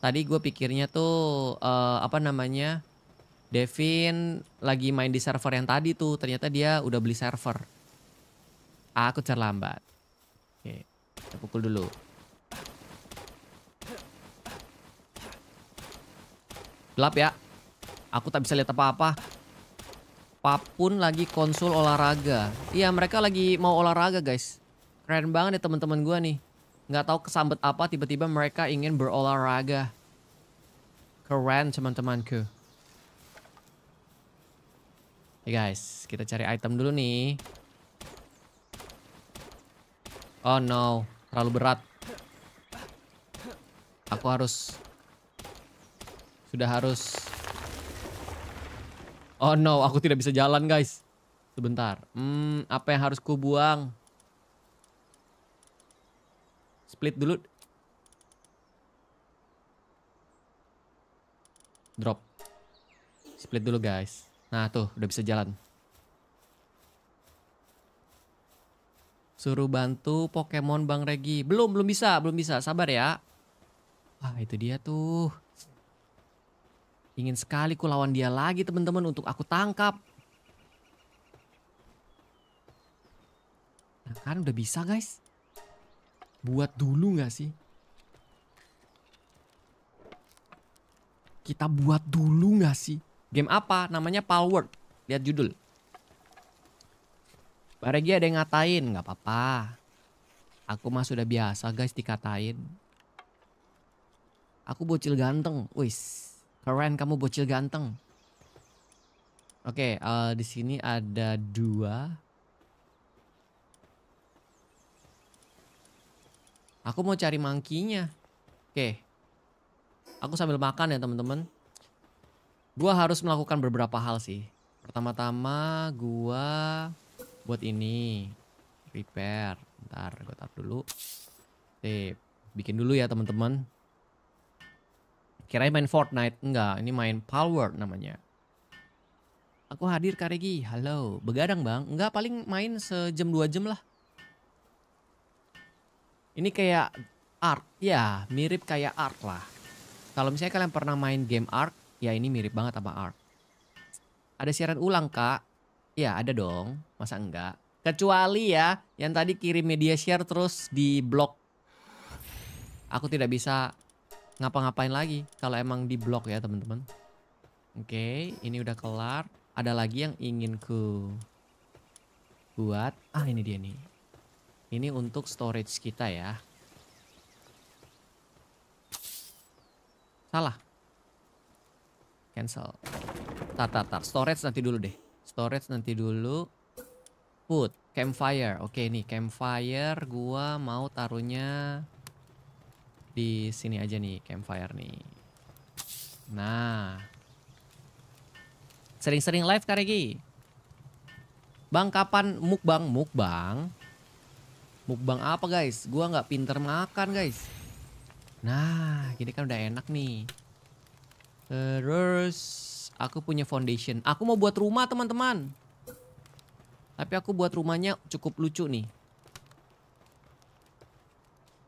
Speaker 1: Tadi gue pikirnya tuh uh, apa namanya? Devin lagi main di server yang tadi tuh, ternyata dia udah beli server. Aku terlambat. Kita pukul dulu. Gelap ya. Aku tak bisa lihat apa-apa. Papun lagi konsul olahraga. Iya, mereka lagi mau olahraga, guys. Keren banget ya teman-teman gua nih. Nggak tahu kesambet apa tiba-tiba mereka ingin berolahraga. Keren teman-temanku. Hey guys, kita cari item dulu nih. Oh no terlalu berat. Aku harus sudah harus Oh no, aku tidak bisa jalan, guys. Sebentar. Hmm, apa yang harus ku buang? Split dulu. Drop. Split dulu, guys. Nah, tuh udah bisa jalan. Suruh bantu Pokemon Bang Regi. Belum, belum bisa, belum bisa. Sabar ya. Wah, itu dia tuh. Ingin sekali ku lawan dia lagi teman-teman untuk aku tangkap. Nah kan udah bisa guys. Buat dulu nggak sih? Kita buat dulu nggak sih? Game apa? Namanya Power. Lihat judul. Baregi ada yang ngatain, nggak apa-apa. Aku mah sudah biasa guys dikatain. Aku bocil ganteng, wis. Keren kamu bocil ganteng. Oke, okay, uh, eh, di sini ada dua. Aku mau cari mangkinya. Oke. Okay. Aku sambil makan ya teman-teman. Gua harus melakukan beberapa hal sih. Pertama-tama gua buat ini repair ntar gue taruh dulu sip eh, bikin dulu ya teman-teman kirain main Fortnite enggak ini main Power namanya aku hadir Karegi halo begadang bang enggak paling main sejam dua jam lah ini kayak art, ya mirip kayak art lah kalau misalnya kalian pernah main game art, ya ini mirip banget sama art. ada siaran ulang kak Ya ada dong, masa enggak? Kecuali ya yang tadi kirim media share terus di blog. Aku tidak bisa ngapa-ngapain lagi kalau emang di blog ya teman-teman. Oke, okay, ini udah kelar. Ada lagi yang ingin ku buat. Ah ini dia nih. Ini untuk storage kita ya. Salah. Cancel. Tar, tar, tar. Storage nanti dulu deh storage nanti dulu food campfire oke nih campfire gua mau taruhnya di sini aja nih campfire nih nah sering-sering live karegi bang kapan mukbang mukbang mukbang apa guys gua nggak pinter makan guys nah gini kan udah enak nih terus Aku punya foundation. Aku mau buat rumah teman-teman. Tapi aku buat rumahnya cukup lucu nih.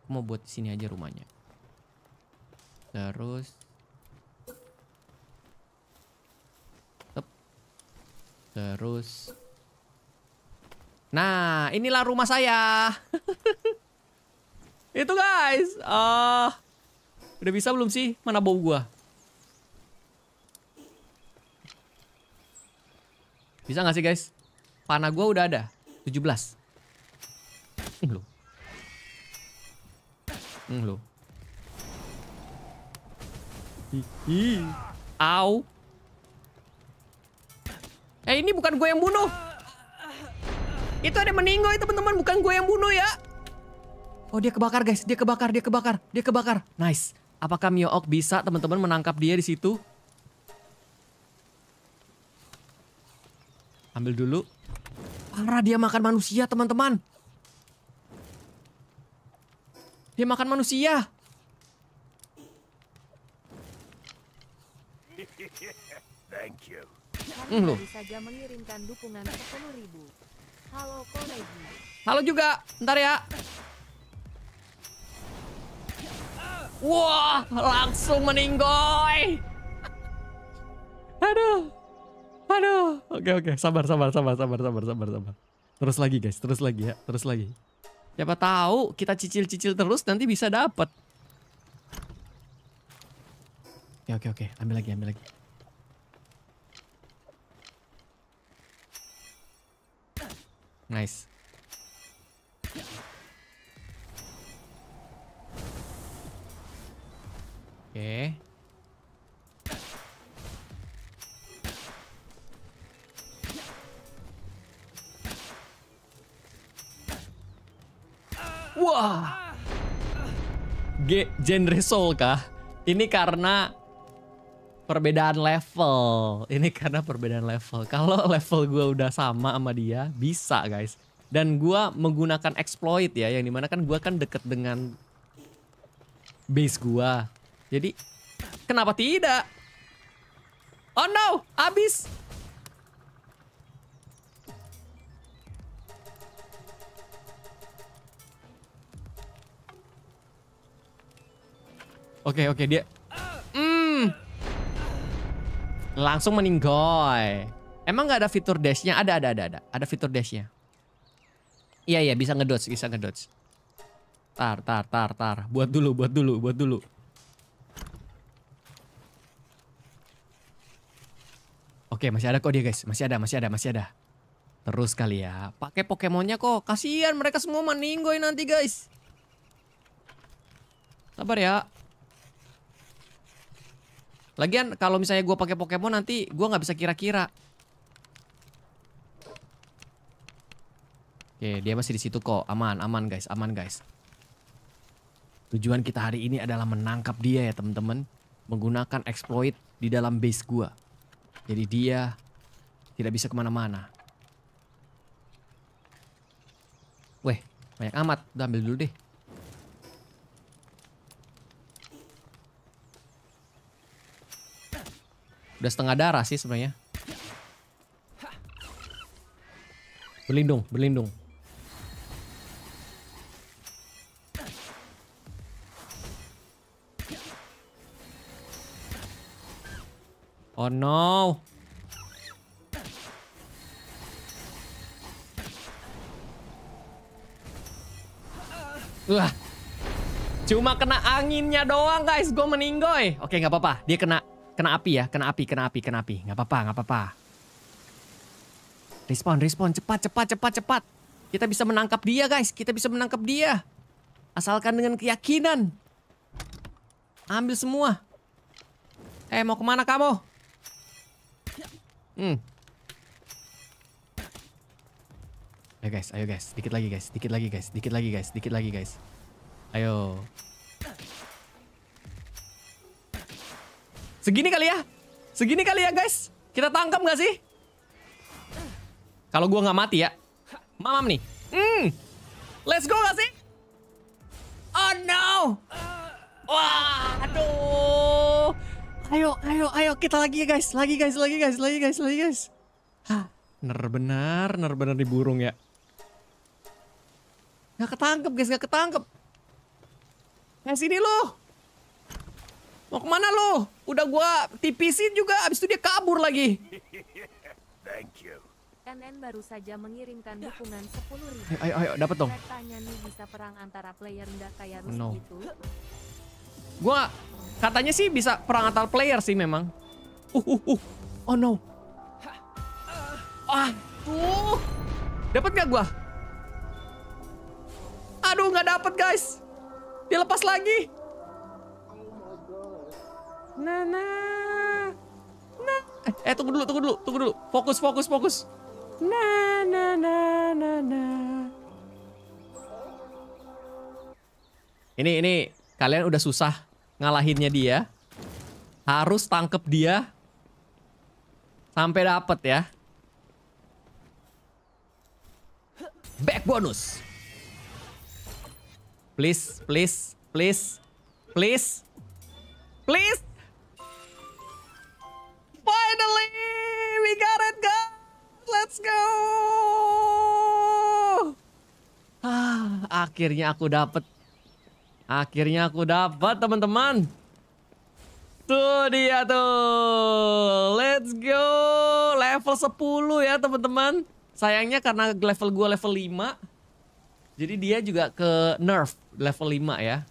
Speaker 1: Aku mau buat di sini aja rumahnya. Terus Terus Nah, inilah rumah saya. <laughs> Itu guys. Uh, udah bisa belum sih? Mana bau gua? Bisa gak sih guys? Panah gue udah ada. 17. Hmm, lo. Hmm, lo. Hihi. Au. Eh ini bukan gue yang bunuh. Itu ada meninggal teman-teman, bukan gue yang bunuh ya. Oh dia kebakar guys, dia kebakar, dia kebakar, dia kebakar. Nice. Apakah Mio Ok bisa teman-teman menangkap dia di situ? Ambil dulu. Parah dia makan manusia, teman-teman. Dia makan manusia.
Speaker 3: Thank you.
Speaker 2: Hmm, loh. saja mengirimkan dukungan 10.000. Halo kolegi.
Speaker 1: Halo juga. Ntar ya. Wah, langsung meninggoy. Aduh. Aduh, oke oke, sabar sabar sabar sabar sabar sabar sabar. Terus lagi guys, terus lagi ya, terus lagi. Siapa tahu kita cicil-cicil terus nanti bisa dapat. Oke oke oke, ambil lagi ambil lagi. Nice. Oke. Okay. Wah. G genre soul kah? Ini karena perbedaan level. Ini karena perbedaan level. Kalau level gue udah sama sama dia, bisa guys. Dan gue menggunakan exploit ya, yang dimana kan gue kan deket dengan base gue. Jadi, kenapa tidak? Oh no, abis. Oke, okay, oke, okay, dia mm. Langsung meninggoy. Emang nggak ada fitur dashnya? Ada, ada, ada, ada. Ada fitur dashnya. Iya, iya, bisa ngedodge, bisa ngedodge. Tar, tar, tar, tar. Buat dulu, buat dulu, buat dulu. Oke, masih ada kok dia, guys. Masih ada, masih ada, masih ada. Terus kali ya. Pakai Pokemonnya kok. Kasihan mereka semua meninggoy nanti, guys. Sabar ya. Lagian kalau misalnya gue pakai Pokemon nanti gue nggak bisa kira-kira. Oke, dia masih di situ kok. Aman, aman guys, aman guys. Tujuan kita hari ini adalah menangkap dia ya temen-temen Menggunakan exploit di dalam base gue. Jadi dia tidak bisa kemana-mana. Weh, banyak amat. Udah ambil dulu deh. Udah setengah darah sih sebenarnya. Berlindung, berlindung. Oh no. Wah. Cuma kena anginnya doang guys, gue meninggoy. Oke nggak apa-apa, dia kena Kena api ya, kena api, kena api, kena api. Nggak apa-apa, nggak apa-apa. Respon, respon, cepat, cepat, cepat, cepat. Kita bisa menangkap dia guys, kita bisa menangkap dia. Asalkan dengan keyakinan. Ambil semua. Eh, mau kemana kamu? Hmm. Ayo guys, ayo guys, dikit lagi guys, dikit lagi guys, dikit lagi guys, dikit lagi guys. Ayo. Segini kali ya. Segini kali ya, guys. Kita tangkap nggak sih? Kalau gue nggak mati ya. Mamam nih. Hmm. Let's go nggak sih? Oh no. Wah, aduh. Ayo, ayo, ayo kita lagi ya guys, lagi guys, lagi guys, lagi guys, lagi guys. Hah, benar, benar di burung ya. Gak ketangkep guys, gak ketangkep. Guys sini loh. Mau kemana lo? Udah gua tipisin juga, abis itu dia kabur lagi.
Speaker 3: Thank you.
Speaker 2: NN baru saja mengirimkan ya. dukungan sepuluh ribu. Ayo, ayo, dapat dong. Katanya nih bisa perang antara player ndak kayak Rus no. gitu.
Speaker 1: Gua katanya sih bisa perang antar player sih memang. Uh, uh, uh. Oh no. Ah, tuh. Dapat gak gua? Aduh, nggak dapat guys. Dia lepas lagi. Nah, nah. Nah. Eh, tunggu dulu, tunggu dulu, tunggu dulu. Fokus, fokus, fokus. Na na na na na. Ini, ini. Kalian udah susah ngalahinnya dia. Harus tangkep dia. Sampai dapet ya. Back bonus. Please, please, please, please, please. Finally,
Speaker 2: we got it, guys. Let's go.
Speaker 1: Ah, akhirnya aku dapat. Akhirnya aku dapat, teman-teman. Tuh dia tuh. Let's go. Level 10 ya, teman-teman. Sayangnya karena level gua level 5. Jadi dia juga ke nerf level 5 ya.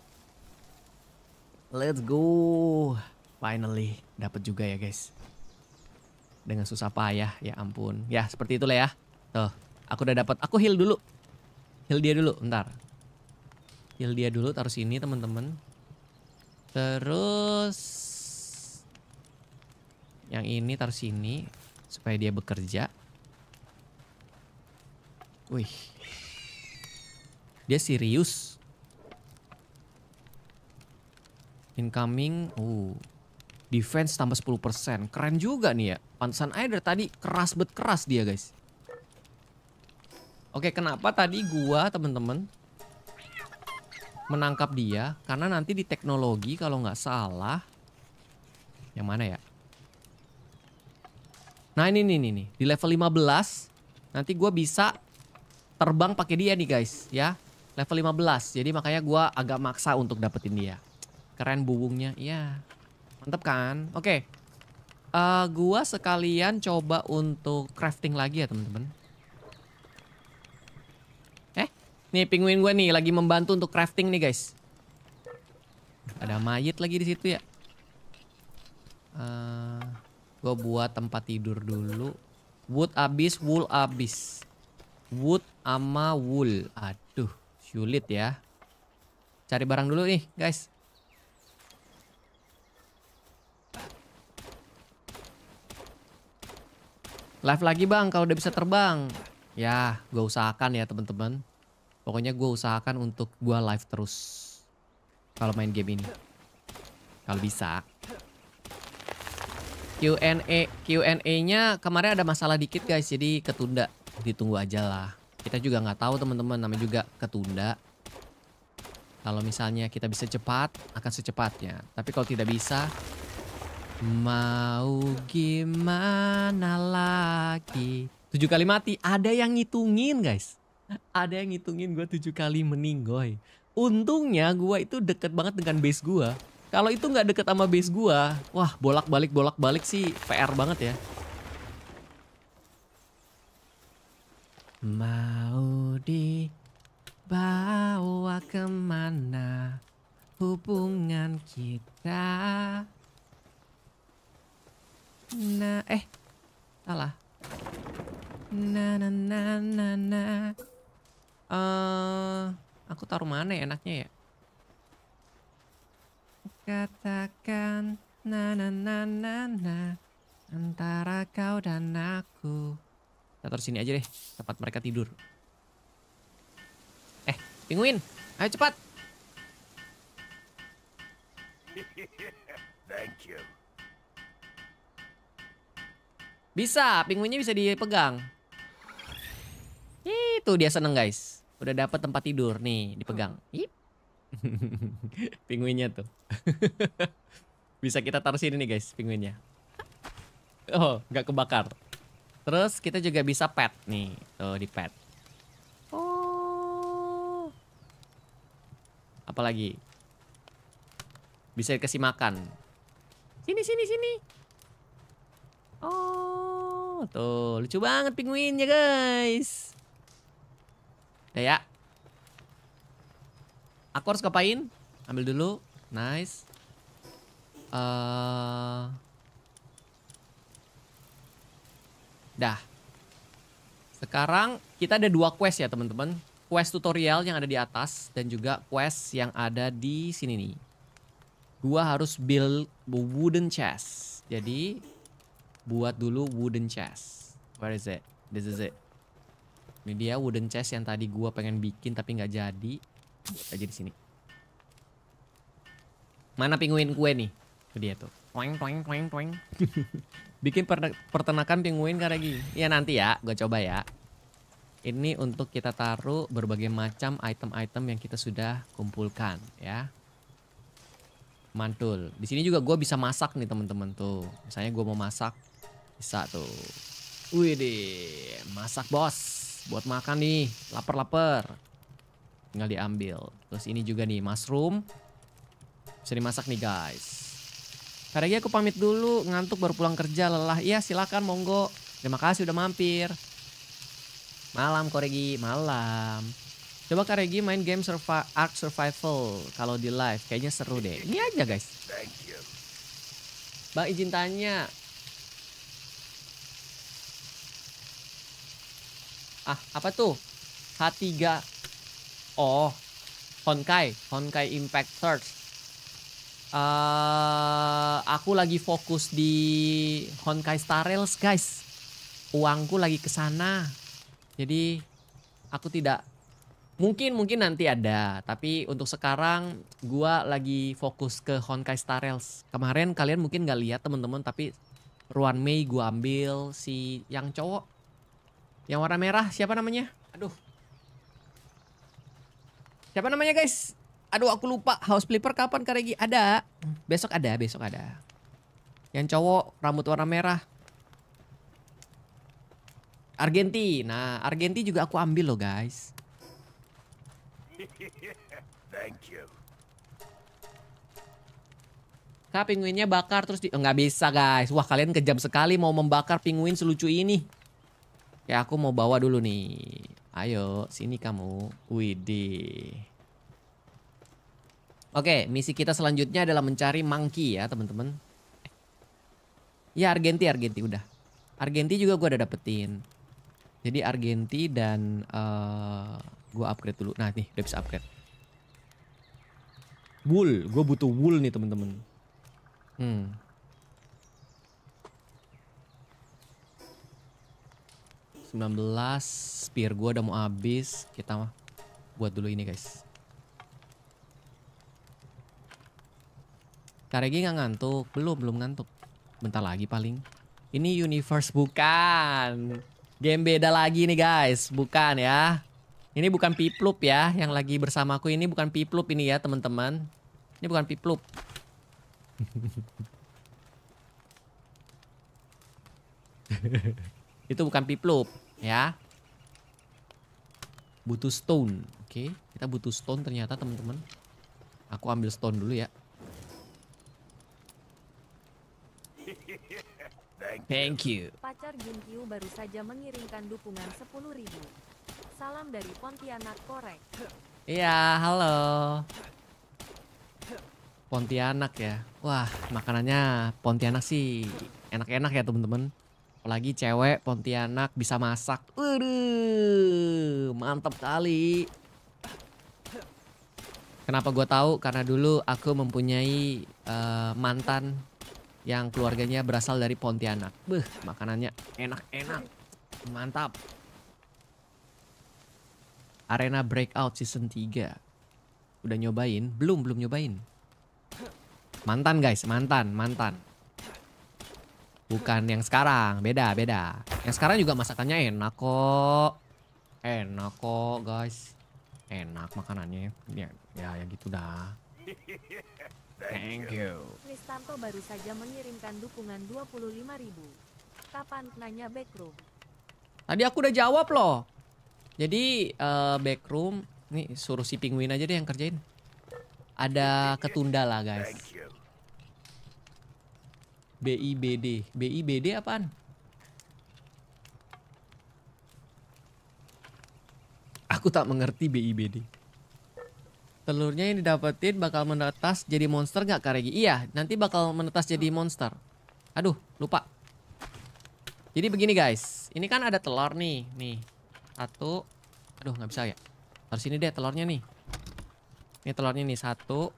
Speaker 1: Let's go. Finally dapat juga ya, guys dengan susah payah ya ampun ya seperti itulah ya tuh aku udah dapat aku heal dulu heal dia dulu ntar heal dia dulu taruh sini teman-teman terus yang ini taruh sini supaya dia bekerja wih dia serius incoming uh defense tambah 10% keren juga nih ya Pantesan air dari tadi keras bet keras dia guys. Oke kenapa tadi gua temen-temen menangkap dia karena nanti di teknologi kalau nggak salah yang mana ya nah ini nih nih di level 15 nanti gua bisa terbang pakai dia nih guys ya level 15 jadi makanya gua agak maksa untuk dapetin dia keren bubungnya ya mantep kan oke uh, gua sekalian coba untuk crafting lagi ya teman-teman. Eh, nih penguin gue nih lagi membantu untuk crafting nih guys. Ada mayit lagi di situ ya. Uh, eh, gue buat tempat tidur dulu. Wood abis, wool abis. Wood ama wool. Aduh, sulit ya. Cari barang dulu nih guys. Live lagi bang kalau udah bisa terbang. Ya, gue usahakan ya teman-teman. Pokoknya gue usahakan untuk gue live terus. Kalau main game ini. Kalau bisa. Q&A Q&A-nya kemarin ada masalah dikit guys, jadi ketunda. Ditunggu aja lah. Kita juga gak tahu teman-teman, namanya juga ketunda. Kalau misalnya kita bisa cepat, akan secepatnya. Tapi kalau tidak bisa, Mau gimana lagi? Tujuh kali mati. Ada yang ngitungin guys. Ada yang ngitungin gue tujuh kali meninggoy. Untungnya gue itu deket banget dengan base gue. Kalau itu nggak deket sama base gue, wah bolak-balik bolak-balik sih PR banget ya. Mau dibawa kemana hubungan kita? na eh salah na na na na na uh, aku taruh mana ya enaknya ya katakan na na na na na antara kau dan aku kita taruh sini aja deh tempat mereka tidur eh pinguin ayo cepat
Speaker 3: <laughs> Thank you.
Speaker 1: Bisa, pinguinnya bisa dipegang. Itu dia seneng guys. Udah dapet tempat tidur nih, dipegang. Yip. <laughs> pinguinnya tuh. <laughs> bisa kita taruh sini nih guys, pinguinnya. Oh, nggak kebakar. Terus kita juga bisa pet nih, tuh di pet.
Speaker 4: Oh.
Speaker 1: Apalagi? Bisa dikasih makan. Sini sini sini. Oh, tuh lucu banget pinguinnya guys. Udah ya. Aku harus ngapain? Ambil dulu. Nice. Uh... Dah. Sekarang kita ada dua quest ya teman-teman. Quest tutorial yang ada di atas dan juga quest yang ada di sini nih. Gua harus build wooden chest. Jadi buat dulu wooden chest. Where is it? This is it. Ini dia wooden chest yang tadi gua pengen bikin tapi nggak jadi. Buat aja di sini. Mana pinguin gue nih? Itu dia tuh. Toing toing toing toing. <laughs> bikin per pertenakan pinguin kan lagi. Ya nanti ya, gua coba ya. Ini untuk kita taruh berbagai macam item-item yang kita sudah kumpulkan ya. Mantul. Di sini juga gue bisa masak nih teman-teman tuh. Misalnya gue mau masak bisa tuh. Wih deh, masak bos. Buat makan nih, lapar-lapar. Tinggal diambil. Terus ini juga nih, mushroom. Bisa dimasak nih guys. Karegi ya aku pamit dulu, ngantuk baru pulang kerja, lelah. Iya silakan monggo. Terima kasih udah mampir. Malam Koregi, malam. Coba Karegi main game survi Ark Survival kalau di live, kayaknya seru deh. Ini aja guys. Bang izin tanya, ah apa tuh H3 oh Honkai Honkai Impact Search uh, aku lagi fokus di Honkai Star Rails guys uangku lagi ke sana jadi aku tidak mungkin mungkin nanti ada tapi untuk sekarang gua lagi fokus ke Honkai Star Rails kemarin kalian mungkin nggak lihat teman-teman tapi Ruan Mei gua ambil si yang cowok yang warna merah siapa namanya? Aduh. Siapa namanya guys? Aduh aku lupa House Flipper kapan Karegi? Ada. Besok ada, besok ada. Yang cowok rambut warna merah. Argenti. Nah, Argenti juga aku ambil loh guys.
Speaker 3: <laughs> Thank you.
Speaker 1: Kak, pinguinnya bakar terus di... Nggak bisa guys. Wah, kalian kejam sekali mau membakar pinguin selucu ini. Ya aku mau bawa dulu nih. Ayo, sini kamu. Widih. Oke, misi kita selanjutnya adalah mencari monkey ya, teman-teman. Eh. Ya, Argenti, Argenti udah. Argenti juga gua udah dapetin. Jadi Argenti dan uh, gua upgrade dulu. Nah, nih udah bisa upgrade. Wool, gue butuh wool nih teman-teman. Hmm. 19 Spear gua udah mau habis Kita mah buat dulu ini guys Karegi nggak ngantuk Belum, belum ngantuk Bentar lagi paling Ini universe bukan Game beda lagi nih guys Bukan ya Ini bukan piplup ya Yang lagi bersamaku ini bukan piplup ini ya teman-teman Ini bukan piplup <laughs> Itu bukan piplup ya butuh stone oke kita butuh stone ternyata teman-teman aku ambil stone dulu ya Thank you.
Speaker 2: Pacar Gintiu baru saja mengirimkan dukungan 10.000. Salam dari Pontianak Korek.
Speaker 1: Iya, halo. Pontianak ya. Wah, makanannya Pontianak sih enak-enak ya, teman-teman. Apalagi cewek Pontianak bisa masak. Waduh, mantap kali. Kenapa gue tahu? Karena dulu aku mempunyai uh, mantan yang keluarganya berasal dari Pontianak. Beh, makanannya enak-enak. Mantap. Arena Breakout Season 3. Udah nyobain? Belum, belum nyobain. Mantan guys, mantan, mantan. Bukan yang sekarang, beda, beda. Yang sekarang juga masakannya enak kok. Enak kok, guys. Enak makanannya. Ya, ya, ya gitu dah. Thank you.
Speaker 2: Kristanto baru saja mengirimkan dukungan 25.000 Kapan nanya backroom?
Speaker 1: Tadi aku udah jawab loh. Jadi uh, backroom, nih suruh si penguin aja deh yang kerjain. Ada ketunda lah guys. BIBD. BIBD apaan? Aku tak mengerti BIBD. Telurnya yang didapetin bakal menetas jadi monster gak Karegi? Iya, nanti bakal menetas jadi monster. Aduh, lupa. Jadi begini guys, ini kan ada telur nih, nih. Satu, aduh gak bisa ya. Harus ini deh telurnya nih. Ini telurnya nih, satu,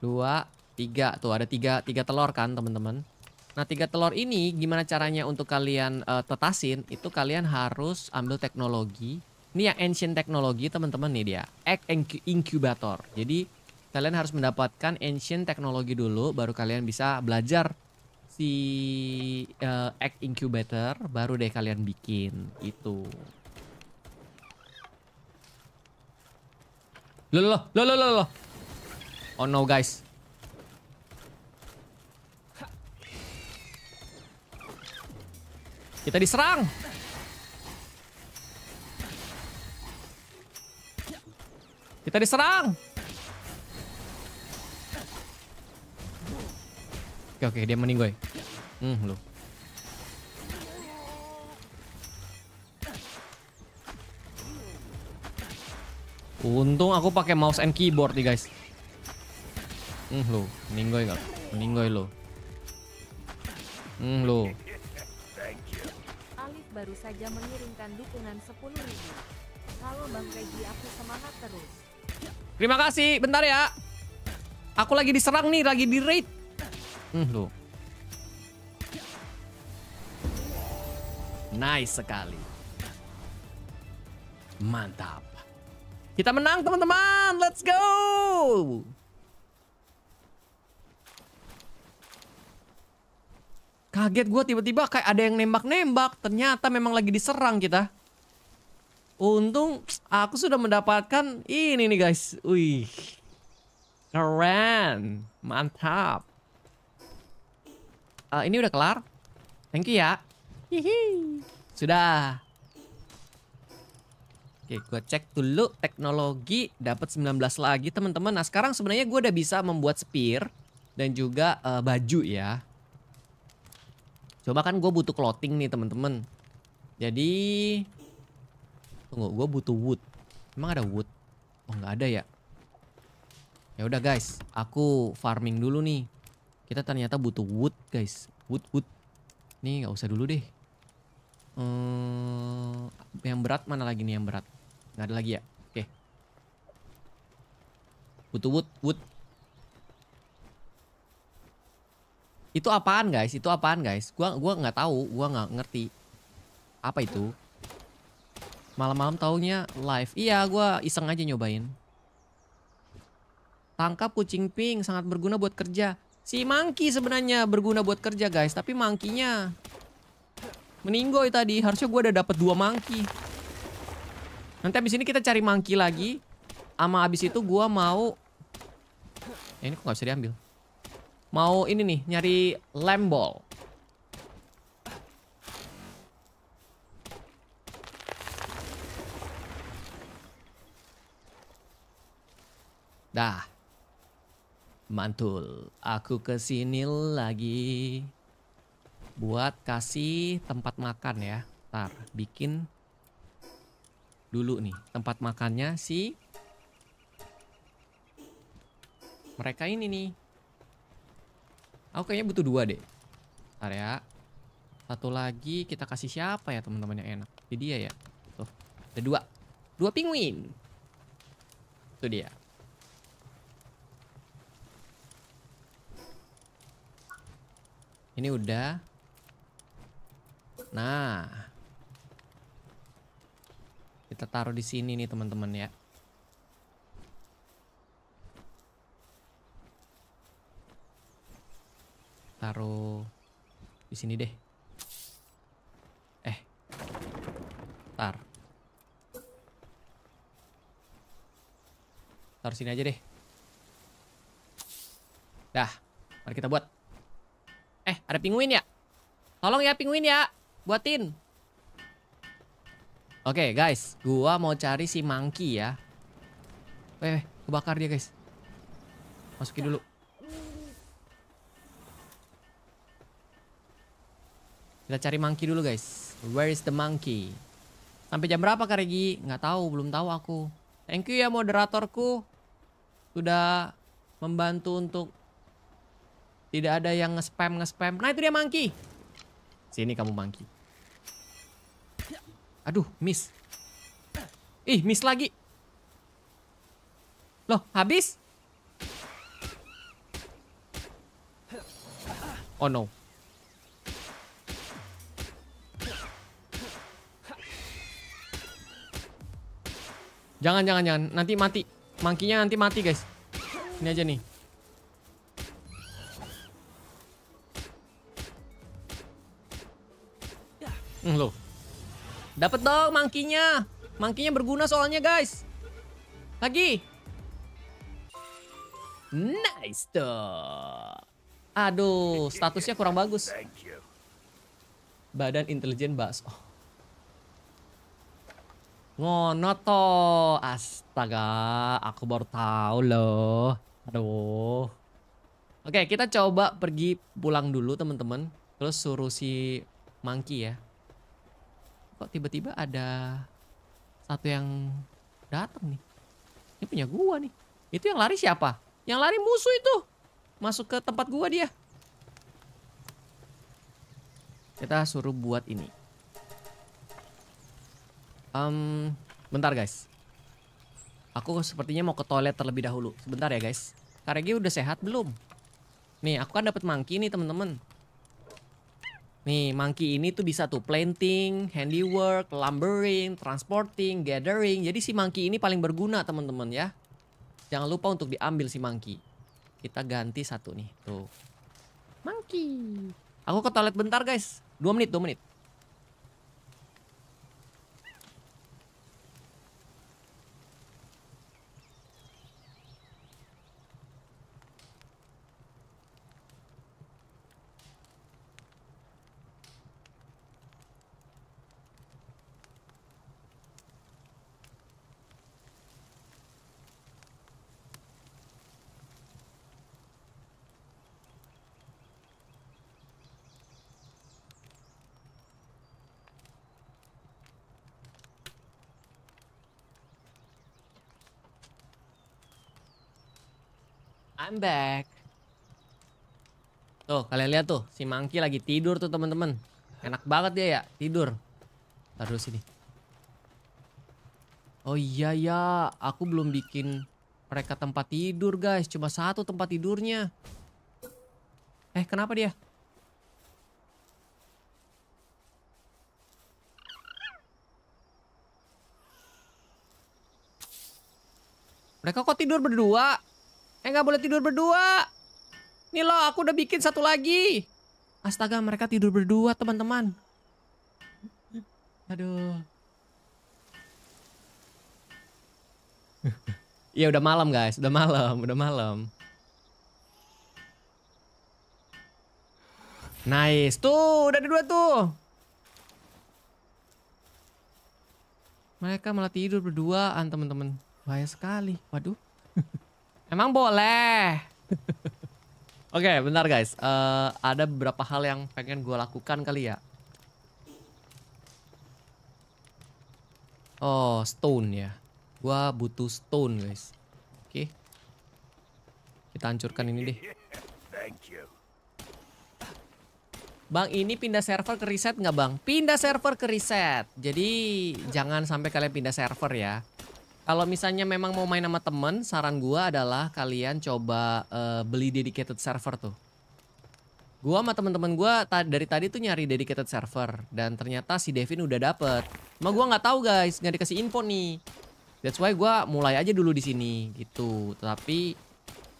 Speaker 1: dua, Tiga tuh ada tiga tiga telur kan teman-teman. Nah tiga telur ini gimana caranya untuk kalian uh, tetasin? Itu kalian harus ambil teknologi. Ini yang ancient teknologi teman-teman nih dia. Egg incubator. Jadi kalian harus mendapatkan ancient teknologi dulu, baru kalian bisa belajar si uh, egg incubator. Baru deh kalian bikin itu. lo lo lo lo lo Oh no guys, Kita diserang. Kita diserang. Oke oke dia mending gue. Hmm lu. Untung aku pakai mouse and keyboard nih guys. Hmm lu, mending gue enggak? Mending gue lu. Hmm lu
Speaker 2: baru saja mengirimkan dukungan 10 ribu. Halo Bang Regi, aku semangat terus.
Speaker 1: Terima kasih, bentar ya. Aku lagi diserang nih, lagi di raid. Hmm, Nice sekali. Mantap. Kita menang teman-teman. Let's go. Kaget gue tiba-tiba kayak ada yang nembak-nembak. Ternyata memang lagi diserang kita. Untung aku sudah mendapatkan ini nih guys. Wih. Keren. Mantap. Uh, ini udah kelar. Thank you ya. Hihi. Sudah. Oke, gue cek dulu teknologi dapat 19 lagi teman-teman. Nah, sekarang sebenarnya gue udah bisa membuat spear dan juga uh, baju ya. Coba kan gue butuh clothing nih temen-temen. Jadi... Tunggu, gue butuh wood. Emang ada wood? Oh nggak ada ya? Ya udah guys, aku farming dulu nih. Kita ternyata butuh wood guys, wood wood. Nih nggak usah dulu deh. Hmm, yang berat mana lagi nih yang berat? Nggak ada lagi ya? Oke. Okay. Butuh wood wood. Itu apaan guys? Itu apaan guys? Gua gua nggak tahu, gua nggak ngerti. Apa itu? Malam-malam taunya live. Iya, gua iseng aja nyobain. Tangkap kucing pink sangat berguna buat kerja. Si monkey sebenarnya berguna buat kerja guys, tapi monkeynya meninggoy tadi. Harusnya gua udah dapet dua monkey. Nanti abis ini kita cari monkey lagi. Ama abis itu gua mau... eh, ini kok nggak bisa diambil? Mau ini nih, nyari lembol. Dah. Mantul. Aku kesini lagi. Buat kasih tempat makan ya. Ntar, bikin dulu nih tempat makannya si mereka ini nih Aku kayaknya butuh dua deh. Bentar ya. Satu lagi kita kasih siapa ya teman-teman yang enak? Jadi dia ya. Tuh, ada dua. Dua penguin. Itu dia. Ini udah. Nah. Kita taruh di sini nih teman-teman ya. taruh di sini deh. Eh. Tar. Taruh sini aja deh. Dah. Mari kita buat. Eh, ada pinguin ya? Tolong ya pinguin ya. Buatin. Oke, okay, guys. Gua mau cari si monkey ya. eh, eh kebakar dia, guys. Masukin dulu. Kita cari monkey dulu guys. Where is the monkey? Sampai jam berapa Kak Regi? Nggak tahu, belum tahu aku. Thank you ya moderatorku. Sudah membantu untuk tidak ada yang nge-spam nge-spam. Nah, itu dia monkey. Sini kamu monkey. Aduh, miss. Ih, miss lagi. Loh, habis? Oh no. Jangan, jangan, jangan. Nanti mati. Mangkinya nanti mati, guys. Ini aja nih. Hmm, loh. Dapat dong mangkinya. Mangkinya berguna soalnya, guys. Lagi. Nice tuh. Aduh, statusnya kurang bagus. Badan intelijen bakso. Ngono to. Astaga, aku baru tahu loh. Aduh. Oke, kita coba pergi pulang dulu teman-teman. Terus suruh si Monkey ya. Kok tiba-tiba ada satu yang datang nih. Ini punya gua nih. Itu yang lari siapa? Yang lari musuh itu. Masuk ke tempat gua dia. Kita suruh buat ini. Um, bentar guys. Aku sepertinya mau ke toilet terlebih dahulu. Sebentar ya guys. Karegi udah sehat belum? Nih, aku kan dapat monkey nih temen-temen. Nih, monkey ini tuh bisa tuh planting, handiwork, lumbering, transporting, gathering. Jadi si monkey ini paling berguna temen-temen ya. Jangan lupa untuk diambil si monkey. Kita ganti satu nih. Tuh. Monkey. Aku ke toilet bentar guys. Dua menit, dua menit. I'm back. Tuh, kalian lihat tuh, si Mangki lagi tidur tuh, teman-teman. Enak banget dia ya, tidur. dulu sini. Oh iya ya, aku belum bikin mereka tempat tidur, guys. Cuma satu tempat tidurnya. Eh, kenapa dia? Mereka kok tidur berdua? Eh nggak boleh tidur berdua. Nih loh, aku udah bikin satu lagi. Astaga, mereka tidur berdua, teman-teman. Aduh. <laughs> Iya udah malam guys, udah malam, udah malam. Nice, tuh udah ada dua tuh. Mereka malah tidur berduaan teman-teman. Bahaya sekali, waduh. <laughs> Emang boleh. <laughs> Oke, okay, bentar guys. Uh, ada beberapa hal yang pengen gue lakukan kali ya. Oh, stone ya. Gue butuh stone guys. Oke. Okay. Kita hancurkan ini deh. Bang ini pindah server ke reset nggak bang? Pindah server ke reset. Jadi jangan sampai kalian pindah server ya. Kalau misalnya memang mau main sama temen, saran gue adalah kalian coba uh, beli dedicated server tuh. Gue sama temen-temen gue ta dari tadi tuh nyari dedicated server dan ternyata si Devin udah dapet. Cuma gue nggak tahu guys, nggak dikasih info nih. That's why gue mulai aja dulu di sini gitu. Tapi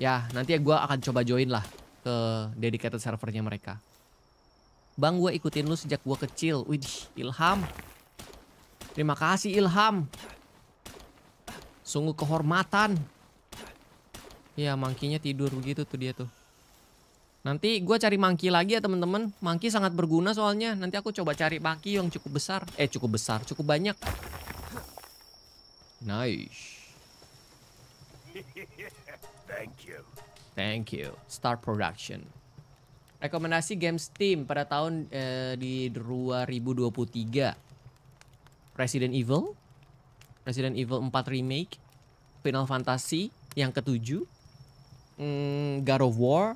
Speaker 1: ya nanti ya gue akan coba join lah ke dedicated servernya mereka. Bang, gue ikutin lu sejak gue kecil. Widih, Ilham. Terima kasih Ilham. Sungguh kehormatan. Iya, mangkinya tidur begitu tuh dia tuh. Nanti gue cari mangki lagi ya teman-teman. Mangki sangat berguna soalnya. Nanti aku coba cari mangki yang cukup besar. Eh, cukup besar, cukup banyak. Nice.
Speaker 3: <laughs> Thank you.
Speaker 1: Thank you. Start Production. Rekomendasi game Steam pada tahun eh, di 2023. Resident Evil, Resident Evil 4 Remake, Final Fantasy yang ketujuh, hmm, God of War,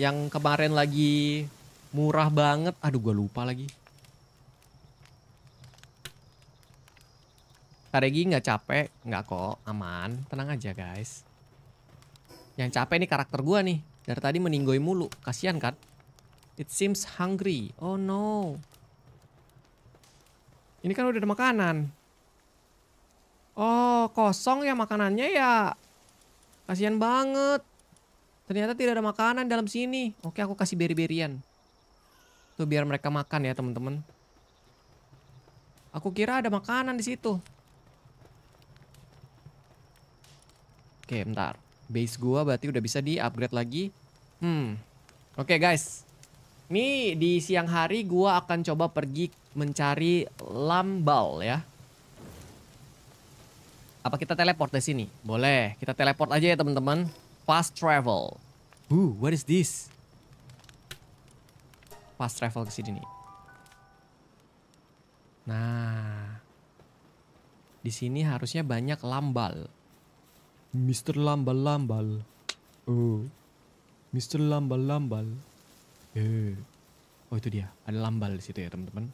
Speaker 1: yang kemarin lagi murah banget. Aduh, gue lupa lagi. Karegi nggak capek, nggak kok, aman, tenang aja guys. Yang capek nih karakter gue nih, dari tadi meninggoy mulu, kasihan kan? It seems hungry, oh no. Ini kan udah ada makanan. Oh, kosong ya makanannya ya. Kasihan banget. Ternyata tidak ada makanan dalam sini. Oke, aku kasih beri-berian. Tuh biar mereka makan ya, teman-teman. Aku kira ada makanan di situ. Oke, bentar. Base gua berarti udah bisa di-upgrade lagi. Hmm. Oke, guys. Nih, di siang hari gua akan coba pergi mencari lambal ya apa kita teleport dari sini? Boleh, kita teleport aja ya teman-teman. Fast travel. who what is this? Fast travel ke sini nih. Nah, di sini harusnya banyak lambal. Mister lambal-lambal. Oh, Mister lambal-lambal. Eh. Oh itu dia, ada lambal di situ ya teman-teman.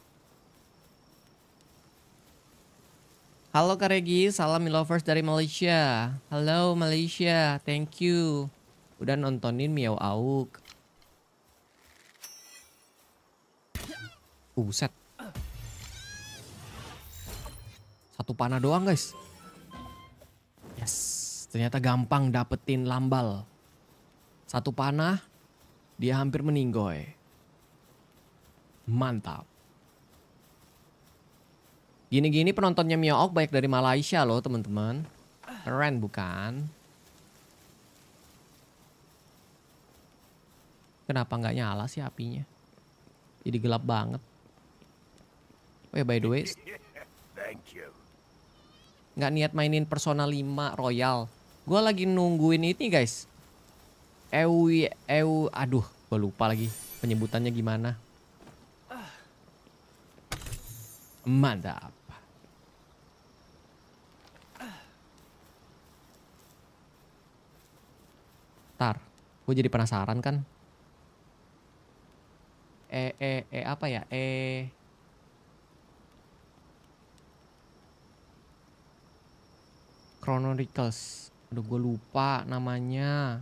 Speaker 1: Halo Kak Regi, salam lovers dari Malaysia. Halo Malaysia, thank you. Udah nontonin Miao Auk. Uh, buset. Satu panah doang guys. Yes, ternyata gampang dapetin lambal. Satu panah, dia hampir meninggoy. Mantap. Gini-gini penontonnya Miook banyak dari Malaysia loh teman-teman. Keren bukan? Kenapa nggak nyala sih apinya? Jadi gelap banget. Oh ya by the way. Nggak niat mainin Persona 5 Royal. Gue lagi nungguin ini guys. Ewi, ew, aduh gue lupa lagi penyebutannya gimana. Mantap. Tar, gue jadi penasaran kan. E, e, e apa ya? E... Chronicles. Aduh gue lupa namanya.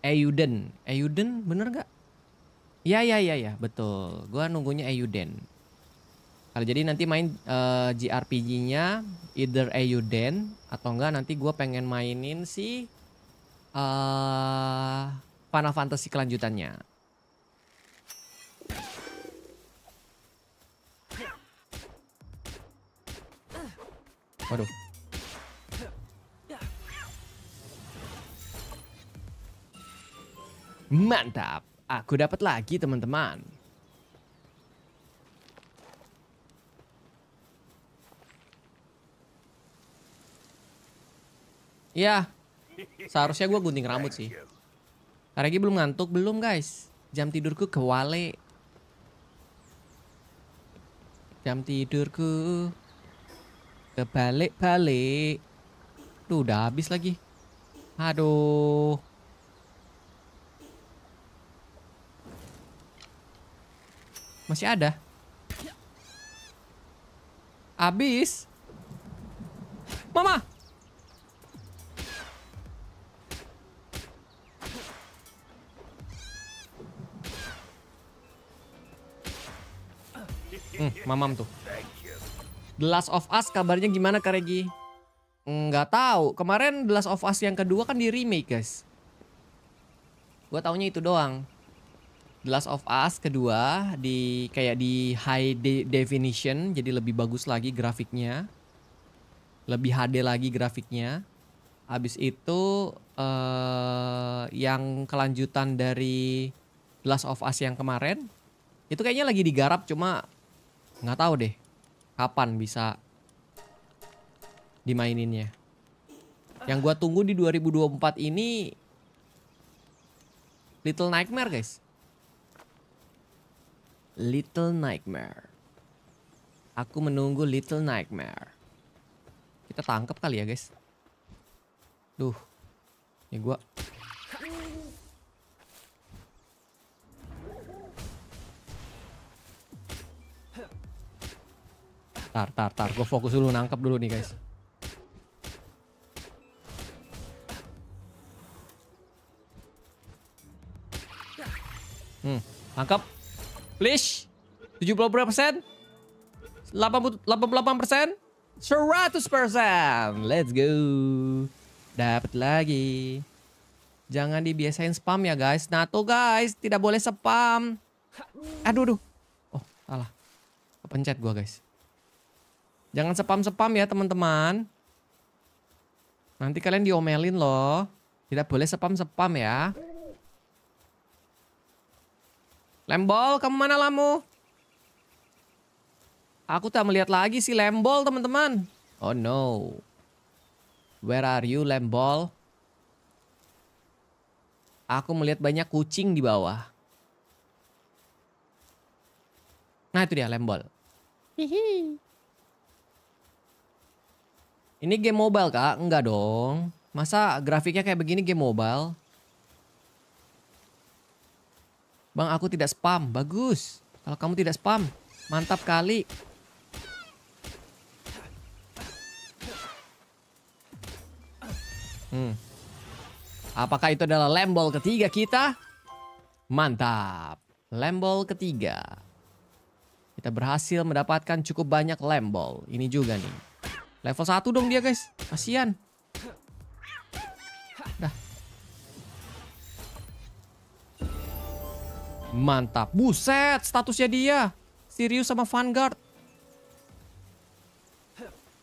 Speaker 1: Euden. Euden bener gak? Ya, ya, ya, ya. Betul. Gua nunggunya Euden. Kalau nah, jadi nanti main uh, eh, JRPG-nya either Euden atau enggak nanti gue pengen mainin si uh, Final Fantasy kelanjutannya. Waduh. Mantap, aku dapat lagi teman-teman. Iya. Seharusnya gue gunting rambut sih. Karena belum ngantuk belum guys. Jam tidurku kewale. Jam tidurku kebalik-balik. Tuh udah habis lagi. Aduh. Masih ada. Habis. Mama. Hmm, mamam tuh. The Last of Us kabarnya gimana Kak Regi? Nggak tahu. Kemarin The Last of Us yang kedua kan di remake guys. Gua taunya itu doang. The Last of Us kedua di kayak di high de definition jadi lebih bagus lagi grafiknya. Lebih HD lagi grafiknya. Habis itu uh, yang kelanjutan dari The Last of Us yang kemarin itu kayaknya lagi digarap cuma nggak tahu deh kapan bisa dimaininnya. Yang gue tunggu di 2024 ini Little Nightmare, guys. Little Nightmare. Aku menunggu Little Nightmare. Kita tangkap kali ya, guys. Duh. Ini gue Tar, tar, tar. Gue fokus dulu, nangkep dulu nih guys. Hmm, nangkep, please, 70 berapa persen? 88 persen? 100 persen. Let's go. Dapat lagi. Jangan dibiasain spam ya guys. Nah, tuh guys, tidak boleh spam. Aduh, aduh. Oh, salah. Kepencet gua guys. Jangan sepam-sepam ya teman-teman. Nanti kalian diomelin loh. Tidak boleh sepam-sepam ya. Lembol, kamu mana lamu? Aku tak melihat lagi si Lembol, teman-teman. Oh no. Where are you, Lembol? Aku melihat banyak kucing di bawah. Nah, itu dia Lembol. Hihi. Ini game mobile kak? Enggak dong. Masa grafiknya kayak begini game mobile? Bang aku tidak spam. Bagus. Kalau kamu tidak spam. Mantap kali. Hmm. Apakah itu adalah lembol ketiga kita? Mantap. Lembol ketiga. Kita berhasil mendapatkan cukup banyak lembol. Ini juga nih. Level 1 dong dia guys. Kasian. Dah. Mantap. Buset, statusnya dia. Sirius sama Vanguard.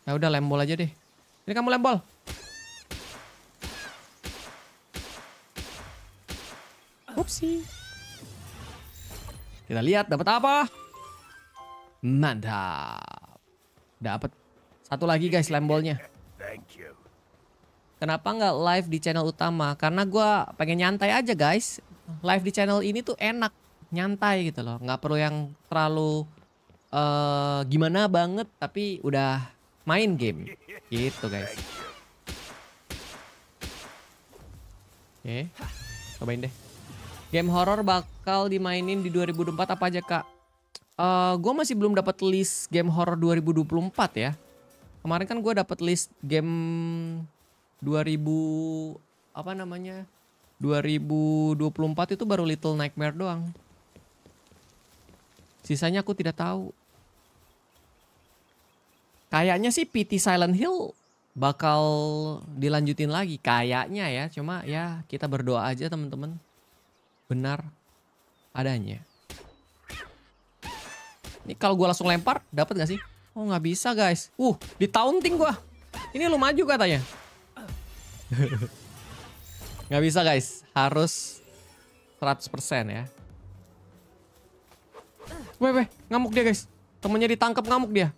Speaker 1: Ya udah lembol aja deh. Ini kamu lembol. Upsi. Kita lihat dapat apa. Mantap. Dapat satu lagi guys lembolnya. Kenapa nggak live di channel utama? Karena gue pengen nyantai aja guys. Live di channel ini tuh enak, nyantai gitu loh. Nggak perlu yang terlalu uh, gimana banget, tapi udah main game. Gitu guys. Oke, okay. cobain deh. Game horror bakal dimainin di 2024 apa aja kak? Uh, eh, gue masih belum dapat list game horror 2024 ya kemarin kan gue dapet list game 2000 apa namanya 2024 itu baru Little Nightmare doang sisanya aku tidak tahu kayaknya sih PT Silent Hill bakal dilanjutin lagi kayaknya ya cuma ya kita berdoa aja teman-teman benar adanya ini kalau gue langsung lempar dapat gak sih Oh, nggak bisa, guys. Uh, di taunting gua. Ini lu maju katanya. <laughs> nggak bisa, guys. Harus 100% ya. Weh, weh, ngamuk dia, guys. Temennya ditangkap ngamuk dia.